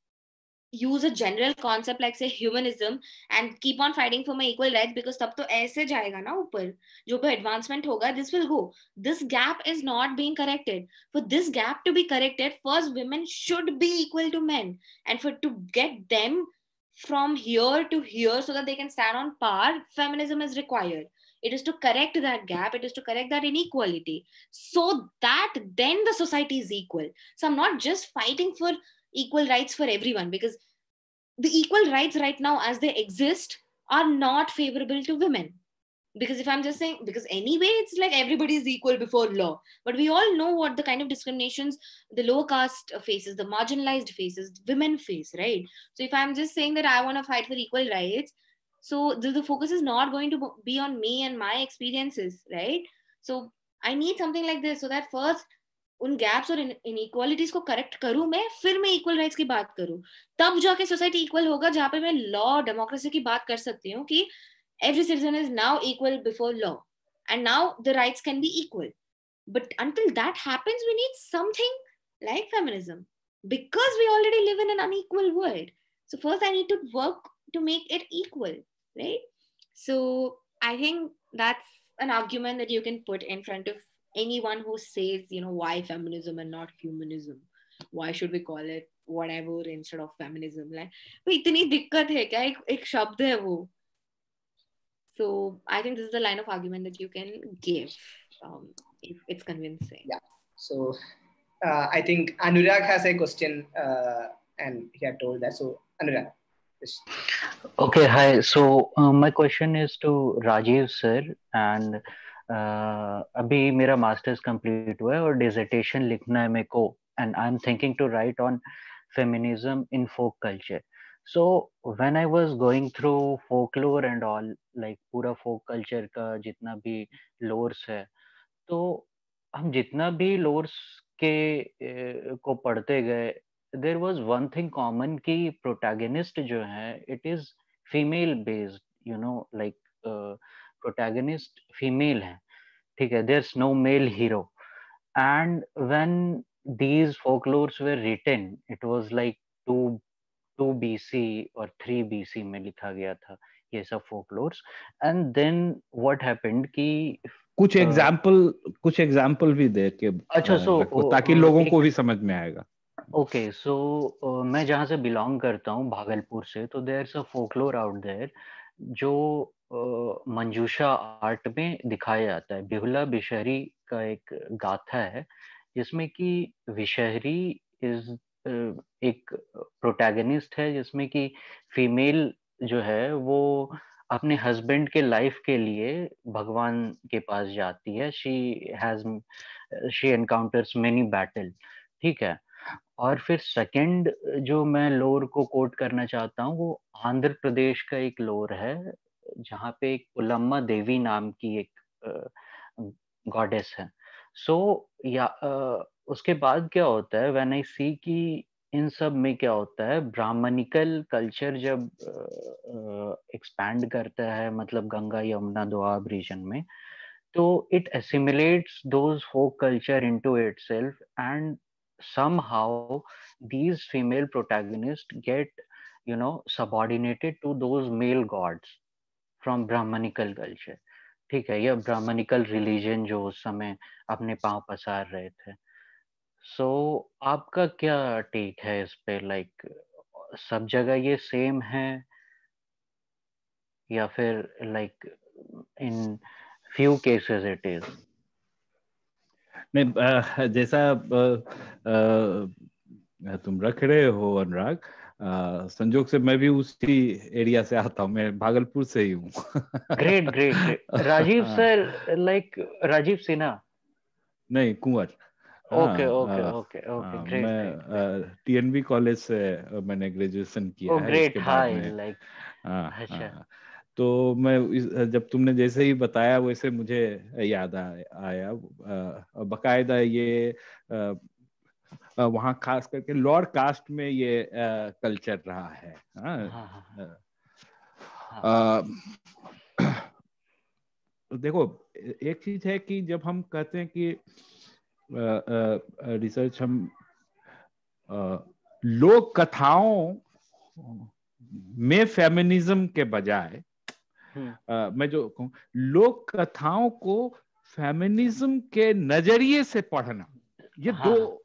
use a general concept like say humanism and keep on fighting for my equal rights because तब तो ऐसे जाएगा ना ऊपर जो भी advancement होगा this will go this gap is not being corrected for this gap to be corrected first women should be equal to men and for to get them from here to here so that they can stand on par, feminism is required. It is to correct that gap, it is to correct that inequality so that then the society is equal. So I'm not just fighting for equal rights for everyone because the equal rights right now, as they exist, are not favorable to women because if i'm just saying because anyway it's like everybody is equal before law but we all know what the kind of discriminations the lower caste faces the marginalized faces women face right so if i'm just saying that i want to fight for equal rights so the, the focus is not going to be on me and my experiences right so i need something like this so that first उन gaps और inequalities को correct करूं मैं फिर मैं equal rights की बात करूं तब जाके सोसाइटी इक्वल होगा जहां पे मैं लॉ डेमोक्रेसी की बात कर सकती हूँ कि every citizen is now equal before law and now the rights can be equal but until that happens we need something like feminism because we already live in an unequal world so first i need to work to make it equal right so i think that's an argument that you can put in front of anyone who says you know why feminism and not humanism why should we call it whatever instead of feminism like itni dikkat hai kya ek, shabd hai wo so I think this is the line of argument that you can give um, if it's convincing. Yeah. So uh, I think Anurag has a question uh, and he had told that. So Anurag. Okay, hi. So uh, my question is to Rajiv sir, and uh, abhi मेरा master's complete हुआ है और dissertation and I'm thinking to write on feminism in folk culture. So when I was going through folklore and all like पूरा folk culture का जितना भी lores है तो हम जितना भी लोर्स के को पढ़ते गए there was one thing common की प्रोटैगनिस्ट जो है it is female based you know like protagonist female है ठीक है there is no male hero and when these folklores were written it was like two two B C और three B C में लिखा गया था ये सब folklores and then what happened कि कुछ एग्जाम्पल uh, कुछ एग्जाम्पल भी दे के अच्छा सो so, ताकि uh, लोगों एक, को भी समझ में आएगा okay okay, so so, uh, मैं जहाँ से बिलोंग करता हूँ भागलपुर से तो there a folklore out there जो uh, मंजूषा आर्ट में दिखाया जाता है बिहुला बिशहरी का एक गाथा है जिसमें कि विशहरी इज एक प्रोटैगनिस्ट है जिसमें कि फीमेल जो है वो अपने हस्बैंड के लाइफ के लिए भगवान के पास जाती है she has she encounters many battle ठीक है और फिर सेकंड जो मैं लोर को कोट करना चाहता हूँ वो आंध्र प्रदेश का एक लोर है जहाँ पे एक उलम्मा देवी नाम की एक गॉडेस है सो so, या उसके बाद क्या होता है व्हेन आई सी कि इन सब में क्या होता है ब्राह्मणिकल कल्चर जब एक्सपैंड करता है मतलब गंगा यमुना दुआब रीजन में तो it assimilates those folk culture into self and somehow these female protagonist get you know subordinated to those male gods from Brahmanical culture ठीक है यह ब्राह्मणिकल रिलीजन जो उस समय अपने पांव पसार रहे थे सो आपका क्या टेक है इस पे लाइक सब जगह ये सेम है या फिर like in few cases it is नहीं जैसा तुम रख रहे हो अनुराग संजोग से मैं भी उसी एरिया से आता हूँ मैं भागलपुर से ही हूँ ग्रेट ग्रेट राजीव सर हाँ। लाइक राजीव सिन्हा नहीं कुंवर हाँ, हाँ, okay okay okay okay great मैं टीएनबी कॉलेज से मैंने ग्रेजुएशन किया oh, है ग्रेट हाई लाइक अच्छा हाँ, तो मैं जब तुमने जैसे ही बताया वैसे मुझे याद आया बकायदा ये वहाँ खास करके लॉर्ड कास्ट में ये कल्चर रहा है हाँ, आ, देखो एक चीज है कि जब हम कहते हैं कि रिसर्च हम लोक कथाओं में फेमिनिज्म के बजाय हम्म। मैं जो कहूँ लोक कथाओं को फेमिनिज्म के नजरिए से पढ़ना ये हाँ, दो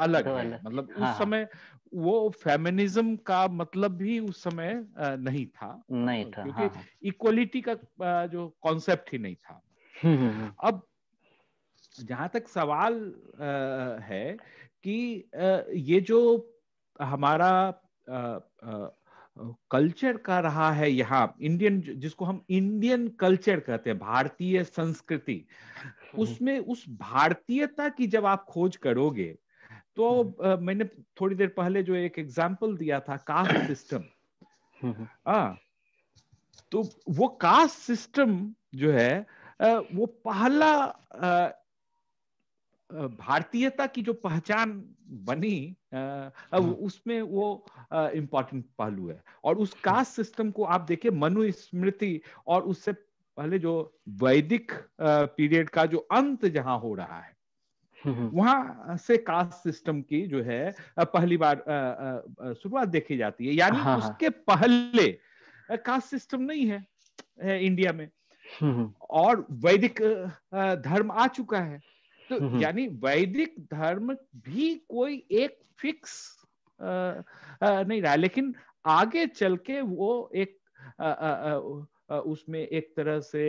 अलग दो है मतलब हाँ, उस हाँ। समय वो फेमिनिज्म का मतलब भी उस समय नहीं था नहीं था क्योंकि इक्वलिटी हाँ, हाँ। का जो कॉन्सेप्ट ही नहीं था हम्म, हम्म, अब जहां तक सवाल है कि ये जो हमारा कल्चर का रहा है यहाँ इंडियन जिसको हम इंडियन कल्चर कहते हैं भारतीय संस्कृति हम्म, हम्म। उसमें उस भारतीयता की जब आप खोज करोगे तो हम्म। मैंने थोड़ी देर पहले जो एक एग्जाम्पल दिया था कास्ट सिस्टम आ, तो वो कास्ट सिस्टम जो है वो पहला भारतीयता की जो पहचान बनी हाँ। उसमें वो इम्पोर्टेंट पहलू है और उस कास्ट हाँ। सिस्टम को आप देखिए मनुस्मृति और उससे पहले जो वैदिक पीरियड का जो अंत जहां हो रहा है हाँ, वहां से कास्ट सिस्टम की जो है पहली बार शुरुआत देखी जाती है यानी हाँ। उसके पहले कास्ट सिस्टम नहीं है इंडिया में और वैदिक धर्म आ चुका है तो हम्म, हम्म। यानी वैदिक धर्म भी कोई एक फिक्स आ, आ, नहीं रहा लेकिन आगे चल के वो एक आ, उसमें एक तरह से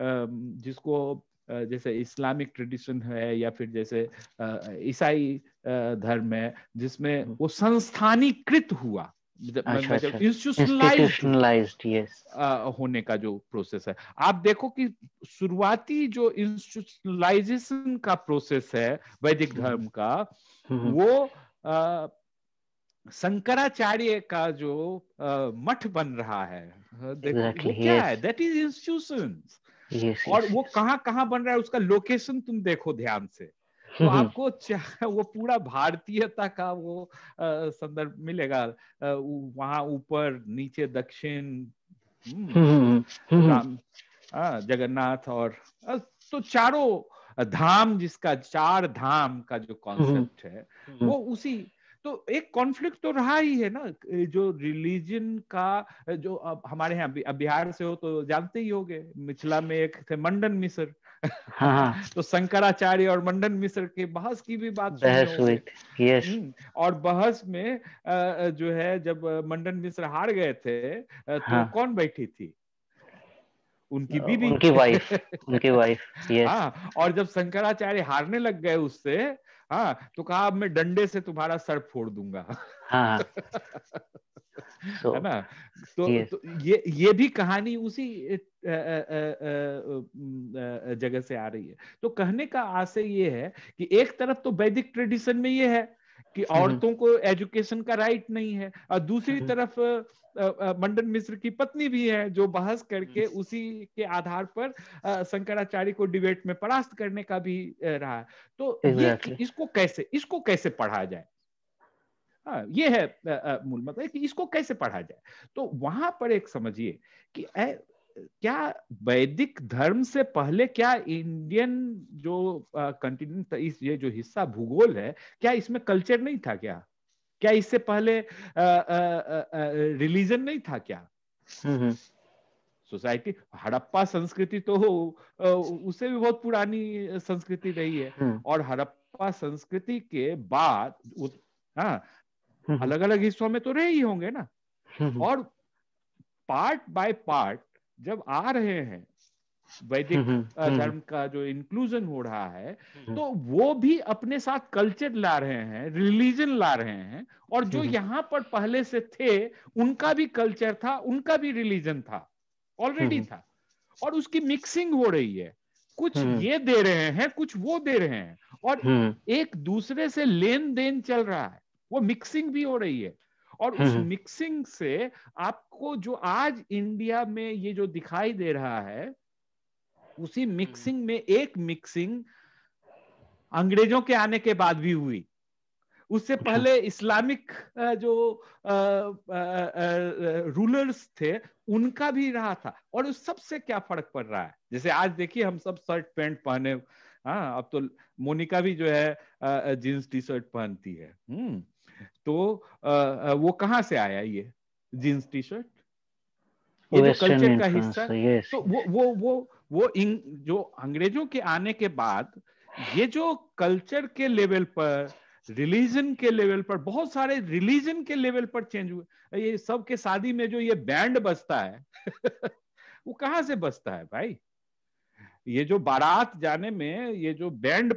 जिसको जैसे इस्लामिक ट्रेडिशन है या फिर जैसे ईसाई धर्म है जिसमें हम्म। वो संस्थानीकृत हुआ इंस्टीट्यूशनलाइज्ड अच्छा, अच्छा। yes. होने का जो प्रोसेस है आप देखो कि शुरुआती जो इंस्टीट्यूशनलाइजेशन का प्रोसेस है वैदिक हम्म। धर्म का हम्म। वो शंकराचार्य का जो मठ बन रहा है हाँ, exactly, वो क्या है दैट इज इंस्टीट्यूशन और वो कहाँ कहाँ बन रहा है उसका लोकेशन तुम देखो ध्यान से तो हम्म, हम्म। आपको वो पूरा भारतीयता का वो संदर्भ मिलेगा वहां ऊपर नीचे दक्षिण हम्म, जगन्नाथ और तो चारों धाम जिसका चार धाम का जो कॉन्सेप्ट है वो उसी तो एक कॉन्फ्लिक्ट तो रहा ही है ना जो रिलीजन का जो हमारे यहाँ बिहार से हो तो जानते ही होंगे मिथिला में एक थे मंडन मिसर हाँ। तो शंकराचार्य और मंडन मिश्र के बहस की भी बात बहस हुई यस हम्म, और बहस में जो है जब मंडन मिश्र हार गए थे तो हाँ. कौन बैठी थी उनकी बीबी उनकी वाइफ उनकी वाइफ हाँ, यस और जब शंकराचार्य हारने लग गए उससे हाँ तो कहा अब मैं डंडे से तुम्हारा सर फोड़ दूंगा हाँ so, तो है ना तो, yes. तो ये ये भी कहानी उसी जगह से आ रही है तो कहने का आशय ये है कि एक तरफ तो वैदिक ट्रेडिशन में ये है कि हम्म, हम्म। औरतों को एजुकेशन का राइट नहीं है और दूसरी हम्म, तरफ मंडन मिश्र की पत्नी भी है जो बहस करके उसी के आधार पर शंकराचार्य को डिबेट में परास्त करने का भी रहा है तो ये इसको कैसे इसको कैसे पढ़ा जाए हाँ ये है मूल मतलब कि इसको कैसे पढ़ा जाए तो वहां पर एक समझिए कि क्या वैदिक धर्म से पहले क्या इंडियन जो कंटिनेंट इस ये जो हिस्सा भूगोल है क्या इसमें कल्चर नहीं था क्या क्या इससे पहले रिलीजन नहीं था क्या सोसाइटी हम्म, हम्म। हड़प्पा संस्कृति तो उसे भी बहुत पुरानी संस्कृति रही है हम्म। और हड़प्पा संस्कृति के बाद हाँ, अलग अलग हिस्सों में तो रहे ही होंगे ना और पार्ट बाय पार्ट जब आ रहे हैं वैदिक हम्म, हम्म, हम्म। धर्म का जो इंक्लूजन हो रहा है तो वो भी अपने साथ कल्चर ला रहे हैं रिलीजन ला रहे हैं और जो यहाँ पर पहले से थे उनका भी कल्चर था उनका भी रिलीजन था ऑलरेडी था और उसकी मिक्सिंग हो रही है कुछ ये दे रहे हैं कुछ वो दे रहे हैं और एक दूसरे से लेन देन चल रहा है वो मिक्सिंग भी हो रही है और हम्म, उस मिक्सिंग हम्म। से आपको जो आज इंडिया में ये जो दिखाई दे रहा है उसी मिक्सिंग हम्म। में एक मिक्सिंग अंग्रेजों के आने के बाद भी हुई उससे अच्छा। पहले इस्लामिक जो रूलर्स थे उनका भी रहा था और उस सबसे क्या फर्क पड़ रहा है जैसे आज देखिए हम सब शर्ट पैंट पहने हाँ अब तो मोनिका भी जो है जीन्स टी शर्ट पहनती है हम्म तो आ, वो कहाँ से आया ये जीन्स टी शर्ट ये जो कल्चर का हिस्सा तो वो वो वो वो इन जो अंग्रेजों के आने के बाद ये जो कल्चर के लेवल पर रिलीजन के लेवल पर बहुत सारे रिलीजन के लेवल पर चेंज हुए ये सब के शादी में जो ये बैंड बजता है वो कहाँ से बजता है भाई ये जो बारात जाने में ये जो बैंड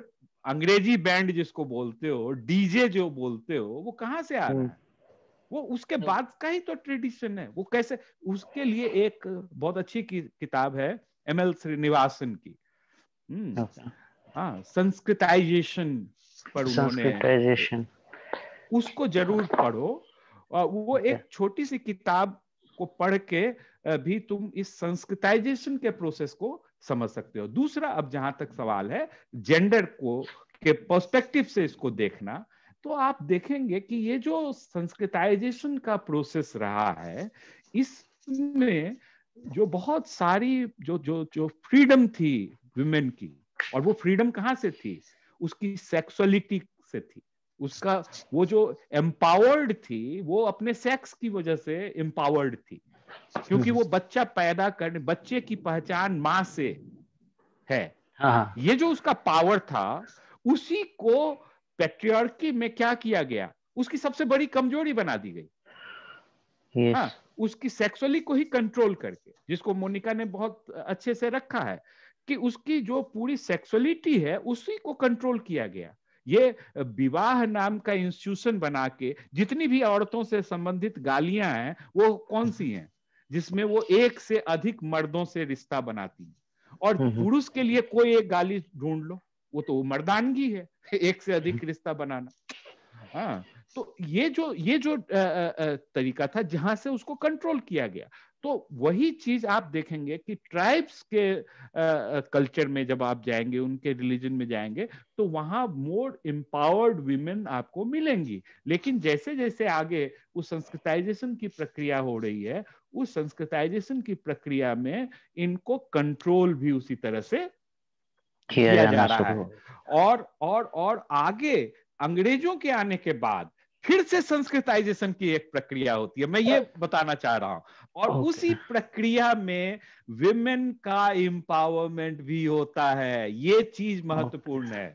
अंग्रेजी बैंड जिसको बोलते हो डीजे जो बोलते हो वो कहाँ से आ रहा हम्म। है वो उसके हम्म। बाद का ही तो ट्रेडिशन है वो कैसे उसके लिए एक बहुत अच्छी कि, किताब है एम एल श्रीनिवासन की हम्म। अच्छा। हाँ संस्कृताइजेशन पर उन्होंने उसको जरूर पढ़ो वो एक छोटी सी किताब को पढ़ के भी तुम इस संस्कृताइजेशन के प्रोसेस को समझ सकते हो दूसरा अब जहां तक सवाल है जेंडर को के पर्सपेक्टिव से इसको देखना तो आप देखेंगे कि ये जो संस्कृताइजेशन का प्रोसेस रहा है इसमें जो बहुत सारी जो जो जो फ्रीडम थी वुमेन की और वो फ्रीडम कहाँ से थी उसकी सेक्सुअलिटी से थी उसका वो जो एम्पावर्ड थी वो अपने सेक्स की वजह से एम्पावर्ड थी क्योंकि हम्म। वो बच्चा पैदा करने बच्चे की पहचान माँ से है हाँ, हाँ। ये जो उसका पावर था उसी को पेट्रियॉर्की में क्या किया गया उसकी सबसे बड़ी कमजोरी बना दी गई yes. हाँ, उसकी सेक्सुअली को ही कंट्रोल करके जिसको मोनिका ने बहुत अच्छे से रखा है कि उसकी जो पूरी सेक्सुअलिटी है उसी को कंट्रोल किया गया ये विवाह नाम का इंस्टीट्यूशन बना के जितनी भी औरतों से संबंधित गालियां हैं वो कौन सी हैं जिसमें वो एक से अधिक मर्दों से रिश्ता बनाती है और हम्म, हम्म। पुरुष के लिए कोई एक गाली ढूंढ लो वो तो मर्दानगी है एक से अधिक हम्म। रिश्ता बनाना हाँ तो ये जो ये जो तरीका था जहां से उसको कंट्रोल किया गया तो वही चीज आप देखेंगे कि ट्राइब्स के कल्चर में जब आप जाएंगे उनके रिलीजन में जाएंगे तो वहां मोर एम्पावर्ड वीमेन आपको मिलेंगी लेकिन जैसे जैसे आगे उस संस्कृताइजेशन की प्रक्रिया हो रही है उस संस्कृताइजेशन की प्रक्रिया में इनको कंट्रोल भी उसी तरह से किया जा, रहा है और और और आगे अंग्रेजों के आने के बाद फिर से संस्कृताइजेशन की एक प्रक्रिया होती है मैं ये बताना चाह रहा हूं और okay. उसी प्रक्रिया में विमेन का एम्पावरमेंट भी होता है ये चीज महत्वपूर्ण है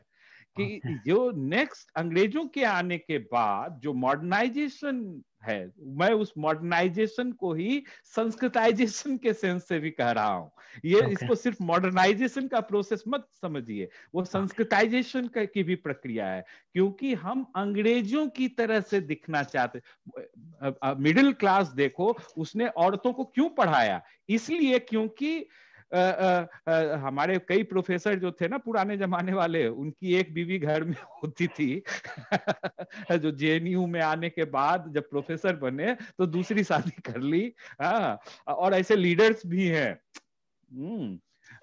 कि जो नेक्स्ट अंग्रेजों के आने के बाद जो मॉडर्नाइजेशन है मैं उस मॉडर्नाइजेशन को ही संस्कृताइजेशन के सेंस से भी कह रहा हूं ये okay. इसको सिर्फ मॉडर्नाइजेशन का प्रोसेस मत समझिए वो संस्कृताइजेशन okay. की भी प्रक्रिया है क्योंकि हम अंग्रेजों की तरह से दिखना चाहते मिडिल क्लास देखो उसने औरतों को क्यों पढ़ाया इसलिए क्योंकि हमारे कई प्रोफेसर जो थे ना पुराने जमाने वाले उनकी एक बीवी घर में होती थी जो जे में आने के बाद जब प्रोफेसर बने तो दूसरी शादी कर ली हाँ और ऐसे लीडर्स भी हैं हम्म,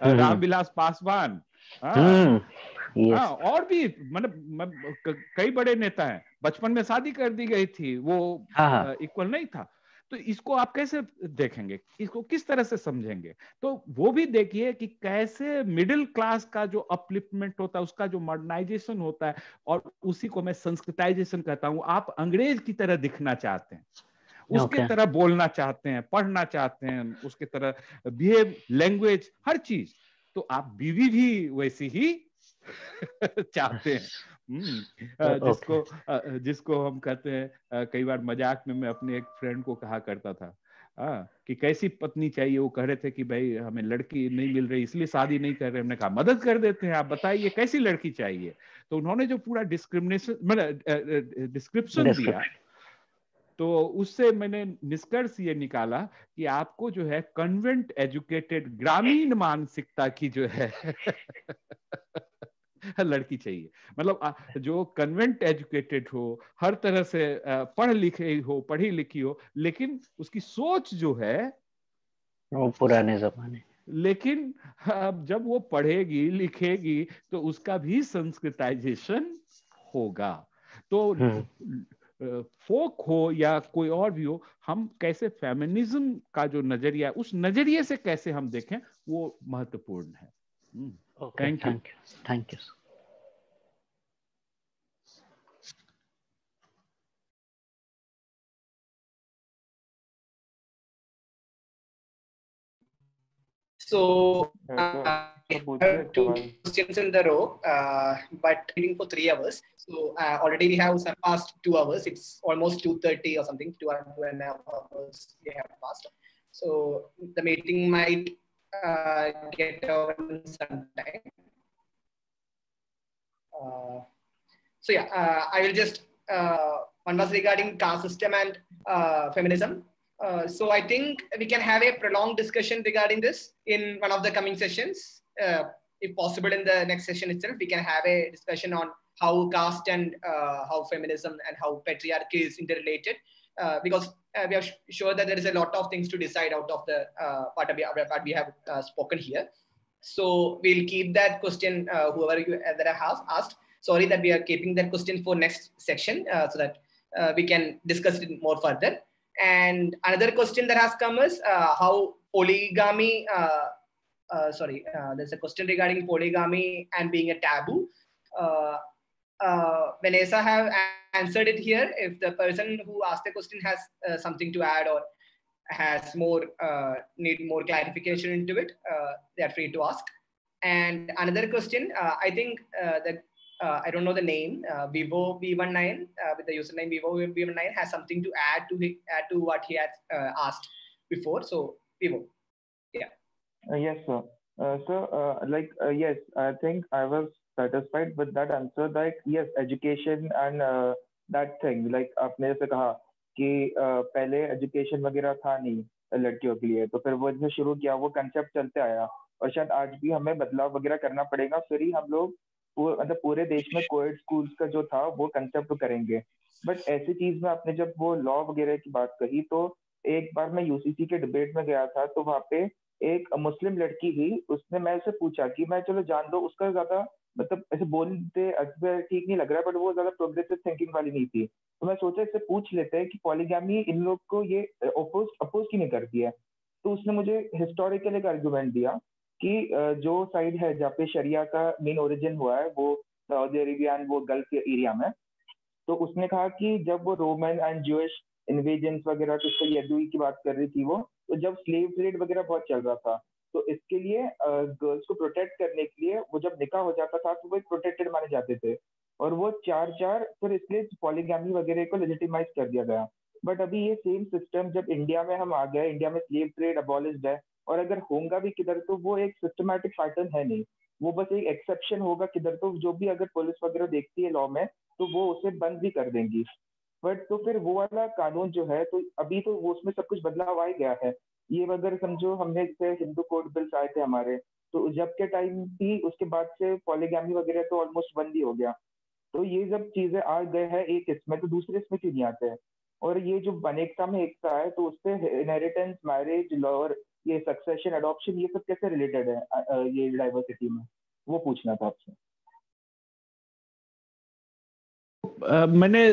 हम्म। रामविलास पासवान हाँ।, हम्म, हाँ और भी मतलब, मतलब कई बड़े नेता हैं बचपन में शादी कर दी गई थी वो इक्वल हाँ, हाँ। नहीं था तो इसको आप कैसे देखेंगे इसको किस तरह से समझेंगे तो वो भी देखिए कि कैसे मिडिल क्लास का जो अपलिफ्टमेंट होता है उसका जो मॉडर्नाइजेशन होता है और उसी को मैं संस्कृताइजेशन कहता हूँ आप अंग्रेज की तरह दिखना चाहते हैं उसके okay. तरह बोलना चाहते हैं पढ़ना चाहते हैं उसके तरह बिहेव लैंग्वेज हर चीज तो आप बीवी भी वैसी ही चाहते हैं हम्म, जिसको जिसको हम कहते हैं कई बार मजाक में मैं अपने एक फ्रेंड को कहा करता था आ, कि कैसी पत्नी चाहिए वो कह रहे थे कि भाई हमें लड़की नहीं मिल रही इसलिए शादी नहीं कर रहे हमने कहा मदद कर देते हैं आप बताइए कैसी लड़की चाहिए तो उन्होंने जो पूरा डिस्क्रिमिनेशन मतलब डिस्क्रिप्शन दिया तो उससे मैंने निष्कर्ष ये निकाला कि आपको जो है कन्वेंट एजुकेटेड ग्रामीण मानसिकता की जो है लड़की चाहिए मतलब जो कन्वेंट एजुकेटेड हो हर तरह से पढ़ लिखे हो पढ़ी लिखी हो लेकिन उसकी सोच जो है वो पुराने जमाने लेकिन जब वो पढ़ेगी लिखेगी तो उसका भी संस्कृताइजेशन होगा तो हम्म। फोक हो या कोई और भी हो हम कैसे फेमिनिज्म का जो नजरिया उस नजरिए से कैसे हम देखें वो महत्वपूर्ण है हम्म। Okay, thank, thank you. you. Thank you. So uh, two questions in the row, uh, but meeting for three hours. So uh, already we have surpassed two hours. It's almost two thirty or something. Two and two and a half hours we have passed. So the meeting might uh, get over in some time. Uh, so yeah, uh, I will just, uh, one was regarding caste system and uh, feminism. so I think we can have a prolonged discussion regarding this in one of the coming sessions. if possible in the next session itself, we can have a discussion on how caste and how feminism and how patriarchy is interrelated uh, because uh, we are sure that there is a lot of things to decide out of the uh, part, of, uh, part we have spoken here. So we'll keep that question, whoever you, that I have asked. Sorry that we are keeping that question for next section so that we can discuss it more further. And another question that has come is how polygamy, uh, sorry, uh, there's a question regarding polygamy and being a taboo. Uh, Vanessa have answered it here. If the person who asked the question has uh, something to add or has more uh, need more clarification into it, uh, they are free to ask. And another question, uh, I think uh, that uh, I don't know the name Vivo V19 with the username Vivo V19 has something to add to he, add to what he had asked before. So Vivo, yeah. yes, sir. so, like, yes, I think I was satisfied with that answer. Like, yes, education and uh, that thing like आपने जैसे कहा कि पहले education वगैरह था नहीं लड़कियों के लिए तो फिर वो जैसे शुरू किया वो कंसेप्ट चलते आया और शायद आज भी हमें बदलाव वगैरह करना पड़ेगा फिर ही हम लोग मतलब पूरे देश में कोविड स्कूल का जो था वो कंसेप्ट करेंगे बट ऐसी चीज में आपने जब वो लॉ वगैरह की बात कही तो एक बार मैं यूसीसी के डिबेट में गया था तो वहाँ पे एक मुस्लिम लड़की ही उसने मैं उसे पूछा कि मैं चलो जान दो उसका ज्यादा मतलब ऐसे बोलते ठीक नहीं लग रहा बट वो ज्यादा प्रोग्रेसिव थिंकिंग वाली नहीं थी तो मैं सोचा इससे पूछ लेते हैं कि पॉलीगामी इन लोग को ये अपोज अपोज क्यों नहीं करती है तो उसने मुझे हिस्टोरिकल एक आर्ग्यूमेंट दिया कि जो साइड है जहाँ पे शरिया का मेन ओरिजिन हुआ है वो सऊदी अरेबिया एंड वो गल्फ एरिया में तो उसने कहा कि जब वो रोमन एंड जूश इन्वेजन वगैरह तो उसको यदुई की बात कर रही थी वो तो जब स्लेव ट्रेड वगैरह बहुत चल रहा था तो इसके लिए गर्ल्स को प्रोटेक्ट करने के लिए वो जब निकाह हो जाता था तो वो एक प्रोटेक्टेड माने जाते थे और वो चार चार फिर इसलिए पॉलीग्रामी वगैरह को लेजिटिमाइज कर दिया गया बट अभी ये सेम सिस्टम जब इंडिया में हम आ गए इंडिया में स्लेव ट्रेड अबॉलिस्ड है और अगर होगा भी किधर तो वो एक सिस्टमेटिक पैटर्न है नहीं वो बस एक एक्सेप्शन होगा किधर तो जो भी अगर पुलिस वगैरह देखती है लॉ में तो वो उसे बंद भी कर देंगी बट तो फिर वो वाला कानून जो है तो अभी तो वो उसमें सब कुछ बदलाव आ गया है ये अगर समझो हमने जैसे हिंदू कोर्ट बिल्स आए थे हमारे तो जब के टाइम थी उसके बाद से पॉलीगामी वगैरह तो ऑलमोस्ट बंद ही हो गया तो ये जब चीजें आ गए हैं एक इसमें तो दूसरे इसमें क्यों नहीं आते हैं और ये जो अनेकता में एकता है तो उससे इनहेरिटेंस मैरिज लॉ और ये सक्सेशन अडॉप्शन ये सब कैसे रिलेटेड है ये डाइवर्सिटी में वो पूछना था आपसे मैंने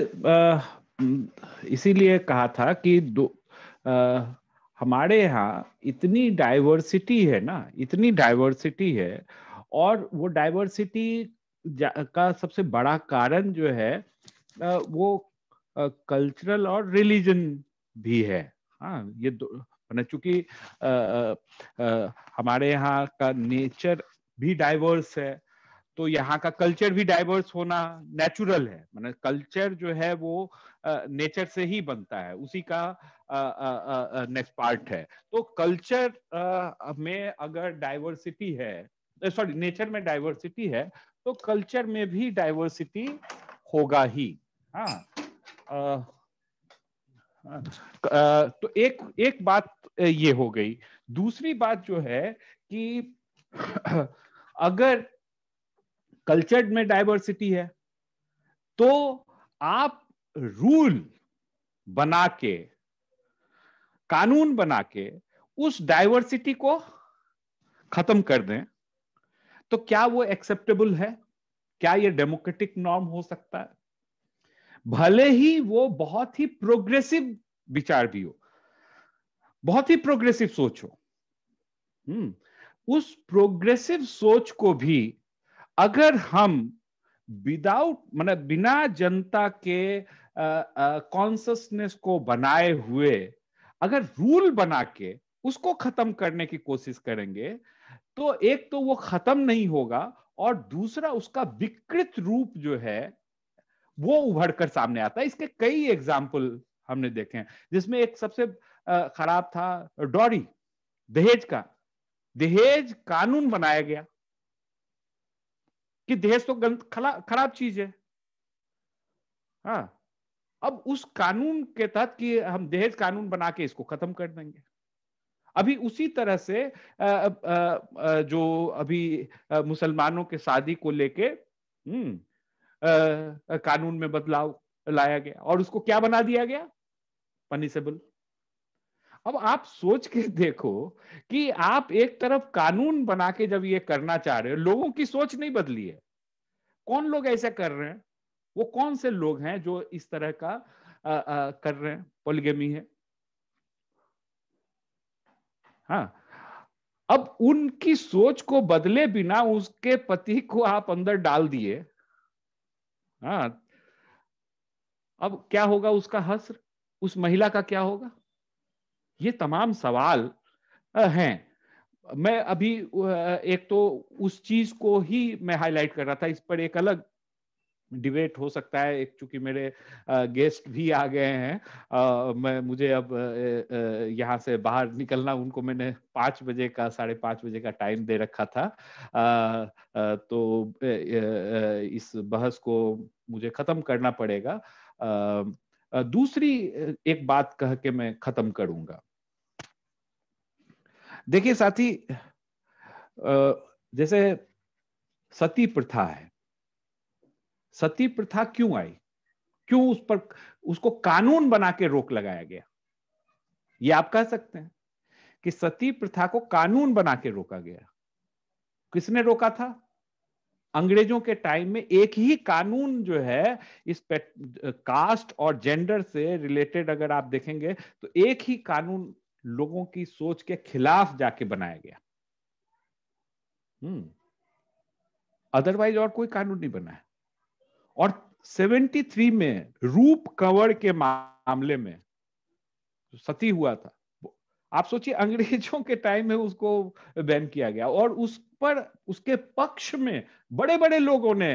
इसीलिए कहा था कि दो आ, हमारे यहाँ इतनी डाइवर्सिटी है ना इतनी डाइवर्सिटी है और वो डाइवर्सिटी का सबसे बड़ा कारण जो है वो कल्चरल और रिलीजन भी है हाँ ये मतलब चूंकि हमारे यहाँ का नेचर भी डाइवर्स है तो यहाँ का कल्चर भी डाइवर्स होना नेचुरल है मतलब कल्चर जो है वो नेचर से ही बनता है उसी का नेक्स्ट पार्ट है तो कल्चर में अगर डाइवर्सिटी है सॉरी नेचर में डाइवर्सिटी है तो कल्चर में भी डाइवर्सिटी होगा ही हाँ तो एक एक बात ये हो गई दूसरी बात जो है कि अगर कल्चर में डाइवर्सिटी है तो आप रूल बना के कानून बना के उस डाइवर्सिटी को खत्म कर दें तो क्या वो एक्सेप्टेबल है क्या ये डेमोक्रेटिक नॉर्म हो सकता है भले ही वो बहुत ही प्रोग्रेसिव विचार भी हो बहुत ही प्रोग्रेसिव सोच हो हम्म, उस प्रोग्रेसिव सोच को भी अगर हम विदाउट मतलब बिना जनता के कॉन्सियसनेस को बनाए हुए अगर रूल बना के उसको खत्म करने की कोशिश करेंगे तो एक तो वो खत्म नहीं होगा और दूसरा उसका विकृत रूप जो है वो उभर कर सामने आता है इसके कई एग्जाम्पल हमने देखे हैं जिसमें एक सबसे खराब था डॉरी दहेज का दहेज कानून बनाया गया कि दहेज तो गलत खराब चीज है हाँ अब उस कानून के तहत कि हम दहेज कानून बना के इसको खत्म कर देंगे अभी उसी तरह से जो अभी मुसलमानों के शादी को लेके हम्म, कानून में बदलाव लाया गया और उसको क्या बना दिया गया पनिसेबल अब आप सोच के देखो कि आप एक तरफ कानून बना के जब ये करना चाह रहे हो लोगों की सोच नहीं बदली है कौन लोग ऐसा कर रहे हैं वो कौन से लोग हैं जो इस तरह का आ, आ, कर रहे हैं पोलिगेमी है हाँ अब उनकी सोच को बदले बिना उसके पति को आप अंदर डाल दिए हाँ अब क्या होगा उसका हस्र उस महिला का क्या होगा ये तमाम सवाल हैं मैं अभी एक तो उस चीज को ही मैं हाईलाइट कर रहा था इस पर एक अलग डिबेट हो सकता है एक चूंकि मेरे गेस्ट भी आ गए हैं मैं मुझे अब यहाँ से बाहर निकलना उनको मैंने पाँच बजे का साढ़े पाँच बजे का टाइम दे रखा था तो इस बहस को मुझे ख़त्म करना पड़ेगा दूसरी एक बात कह के मैं ख़त्म करूँगा देखिए साथी जैसे सती प्रथा है सती प्रथा क्यों आई क्यों उस पर उसको कानून बना के रोक लगाया गया ये आप कह सकते हैं कि सती प्रथा को कानून बना के रोका गया किसने रोका था अंग्रेजों के टाइम में एक ही कानून जो है इस पे कास्ट और जेंडर से रिलेटेड अगर आप देखेंगे तो एक ही कानून लोगों की सोच के खिलाफ जाके बनाया गया हम्म अदरवाइज और कोई कानून नहीं बना है और 73 में रूप कवर के मामले में सती हुआ था आप सोचिए अंग्रेजों के टाइम में उसको बैन किया गया और उस पर उसके पक्ष में बड़े बड़े लोगों ने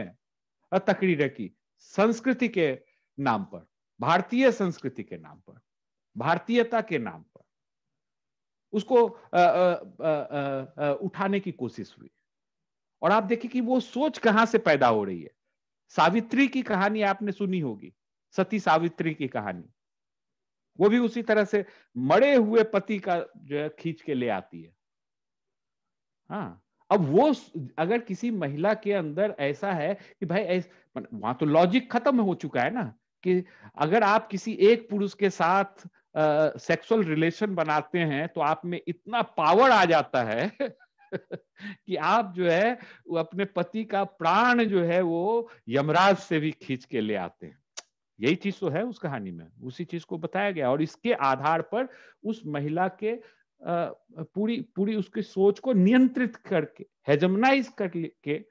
तकड़ी की संस्कृति के नाम पर भारतीय संस्कृति के नाम पर भारतीयता के नाम पर उसको आ, आ, आ, उठाने की कोशिश हुई और आप देखिए कि वो सोच कहां से पैदा हो रही है सावित्री की कहानी आपने सुनी होगी सती सावित्री की कहानी वो भी उसी तरह से मरे हुए पति का जो है खींच के ले आती है हाँ अब वो अगर किसी महिला के अंदर ऐसा है कि भाई वहां तो लॉजिक खत्म हो चुका है ना कि अगर आप किसी एक पुरुष के साथ सेक्सुअल रिलेशन बनाते हैं तो आप में इतना पावर आ जाता है कि आप जो है वो अपने पति का प्राण जो है वो यमराज से भी खींच के ले आते हैं यही चीज तो है उस कहानी में उसी चीज को बताया गया और इसके आधार पर उस महिला के पूरी पूरी उसकी सोच को नियंत्रित करके हेजमनाइज करके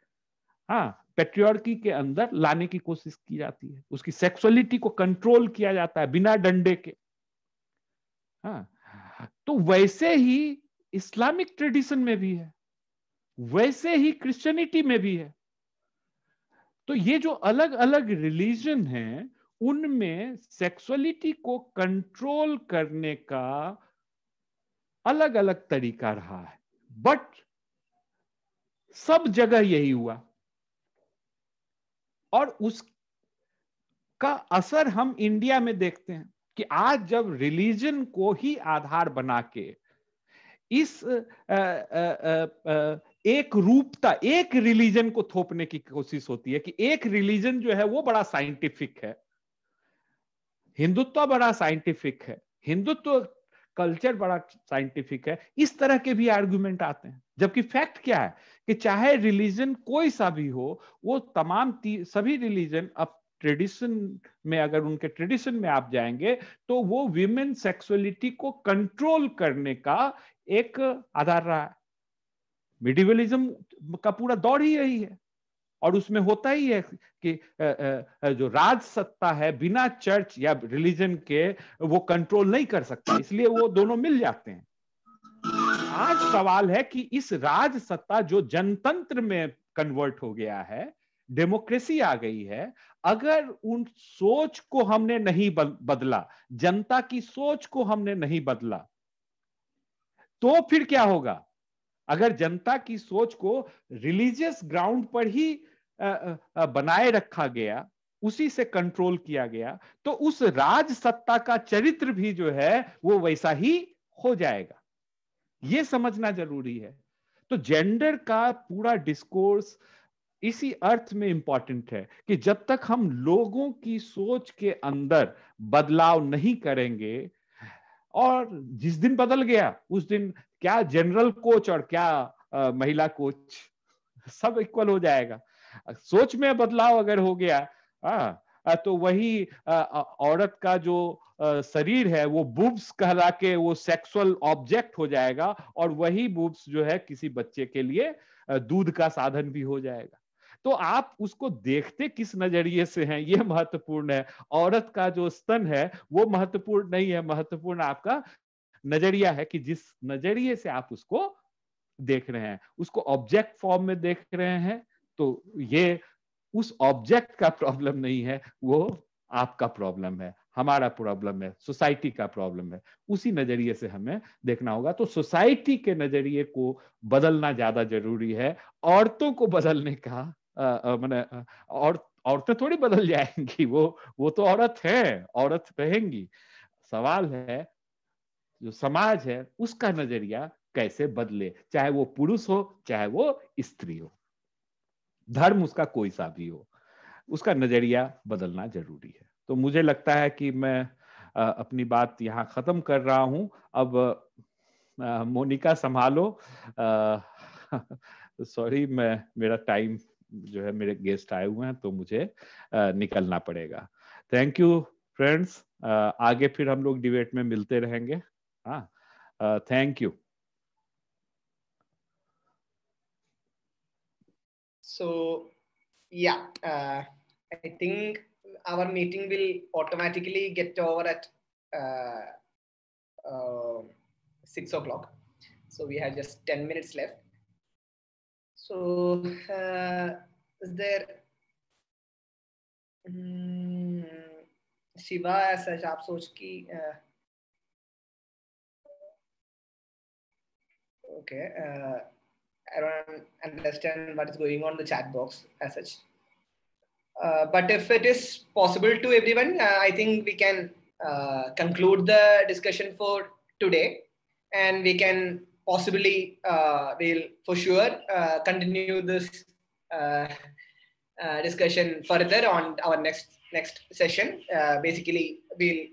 हाँ पेट्रियोर्की के अंदर लाने की कोशिश की जाती है उसकी सेक्सुअलिटी को कंट्रोल किया जाता है बिना डंडे के हाँ तो वैसे ही इस्लामिक ट्रेडिशन में भी है वैसे ही क्रिश्चियनिटी में भी है तो ये जो अलग अलग रिलीजन है उनमें सेक्सुअलिटी को कंट्रोल करने का अलग अलग तरीका रहा है बट सब जगह यही हुआ और उसका असर हम इंडिया में देखते हैं कि आज जब रिलीजन को ही आधार बना के इस आ, आ, आ, एक रूपता एक रिलीजन को थोपने की कोशिश होती है कि एक रिलीजन जो है वो बड़ा साइंटिफिक है हिंदुत्व बड़ा साइंटिफिक है हिंदुत्व कल्चर बड़ा साइंटिफिक है इस तरह के भी आर्ग्यूमेंट आते हैं जबकि फैक्ट क्या है कि चाहे रिलीजन कोई सा भी हो वो तमाम सभी रिलीजन अब ट्रेडिशन में अगर उनके ट्रेडिशन में आप जाएंगे तो वो विमेन सेक्सुअलिटी को कंट्रोल करने का एक आधार रहा है मिडिवलिज्म का पूरा दौर ही यही है और उसमें होता ही है कि जो राज सत्ता है बिना चर्च या रिलीजन के वो कंट्रोल नहीं कर सकता इसलिए वो दोनों मिल जाते हैं आज सवाल है कि इस राज सत्ता जो जनतंत्र में कन्वर्ट हो गया है डेमोक्रेसी आ गई है अगर उन सोच को हमने नहीं बदला जनता की सोच को हमने नहीं बदला तो फिर क्या होगा अगर जनता की सोच को रिलीजियस ग्राउंड पर ही बनाए रखा गया उसी से कंट्रोल किया गया तो उस राज सत्ता का चरित्र भी जो है वो वैसा ही हो जाएगा यह समझना जरूरी है तो जेंडर का पूरा डिस्कोर्स इसी अर्थ में इंपॉर्टेंट है कि जब तक हम लोगों की सोच के अंदर बदलाव नहीं करेंगे और जिस दिन बदल गया उस दिन क्या जनरल कोच और क्या आ, महिला कोच सब इक्वल हो जाएगा सोच में बदलाव अगर हो गया आ, तो वही आ, औरत का जो आ, शरीर है वो बुब्स कहला के वो सेक्सुअल ऑब्जेक्ट हो जाएगा और वही बुब्स जो है किसी बच्चे के लिए दूध का साधन भी हो जाएगा तो आप उसको देखते किस नजरिए से हैं ये महत्वपूर्ण है औरत का जो स्तन है वो महत्वपूर्ण नहीं है महत्वपूर्ण आपका नजरिया है कि जिस नजरिए से आप उसको देख रहे हैं उसको ऑब्जेक्ट फॉर्म में देख रहे हैं तो ये उस ऑब्जेक्ट का प्रॉब्लम नहीं है वो आपका प्रॉब्लम है हमारा प्रॉब्लम है सोसाइटी का प्रॉब्लम है उसी नजरिए से हमें देखना होगा तो सोसाइटी के नजरिए को बदलना ज्यादा जरूरी है औरतों को बदलने का मैंने और औरतें थोड़ी बदल जाएंगी वो वो तो औरत है औरत रहेंगी सवाल है जो समाज है उसका नजरिया कैसे बदले चाहे वो पुरुष हो चाहे वो स्त्री हो धर्म उसका कोई सा भी हो उसका नजरिया बदलना जरूरी है तो मुझे लगता है कि मैं अपनी बात यहाँ खत्म कर रहा हूं अब मोनिका संभालो सॉरी मैं मेरा टाइम जो है मेरे गेस्ट आए हुए हैं तो मुझे निकलना पड़ेगा थैंक यू फ्रेंड्स आगे फिर हम लोग डिबेट में मिलते रहेंगे हाँ थैंक यू सो या I think our meeting will automatically get over at six o'clock so we have just ten minutes left So uh, is there mm, Shiva as such Apsochki. Uh, okay. Uh, I don't understand what is going on in the chat box as such. Uh, but if it is possible to everyone, uh, I think we can uh, conclude the discussion for today and we can possibly we'll uh, for sure uh, continue this uh, discussion further on our next next session. basically, we'll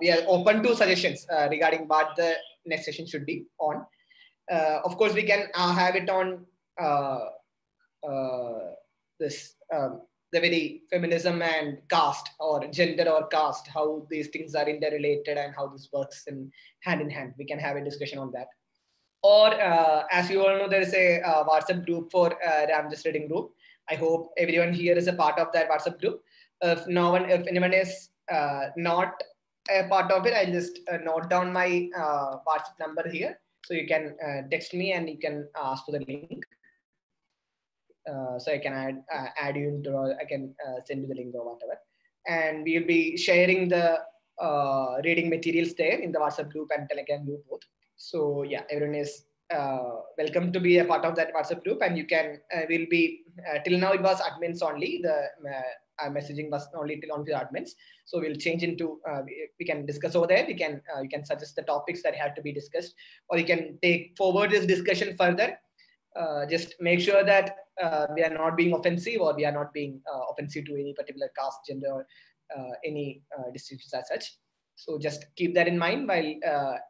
we are open to suggestions regarding what the next session should be on. of course, we can have it on this um, the very feminism and caste or gender or caste how these things are interrelated and how this works in hand in hand we can have a discussion on that or uh, as you all know, there is a uh, WhatsApp group for uh, Ram Reading Group. I hope everyone here is a part of that WhatsApp group. If no one, if anyone is not a part of it, I'll just note down my WhatsApp number here. So you can text me and you can ask for the link. Uh, so I can add uh, add you into or I can uh, send you the link or whatever. And we will be sharing the reading materials there in the WhatsApp group and Telegram group both. So yeah, everyone is uh, welcome to be a part of that WhatsApp group, and you can uh, will be uh, till now it was admins only. The uh, messaging was only till only admins. So we'll change into uh, we, we, can discuss over there. We can uh, you can suggest the topics that have to be discussed, or you can take forward this discussion further. just make sure that we are not being offensive, or we are not being offensive to any particular caste, gender, or any distinctions as such. So just keep that in mind while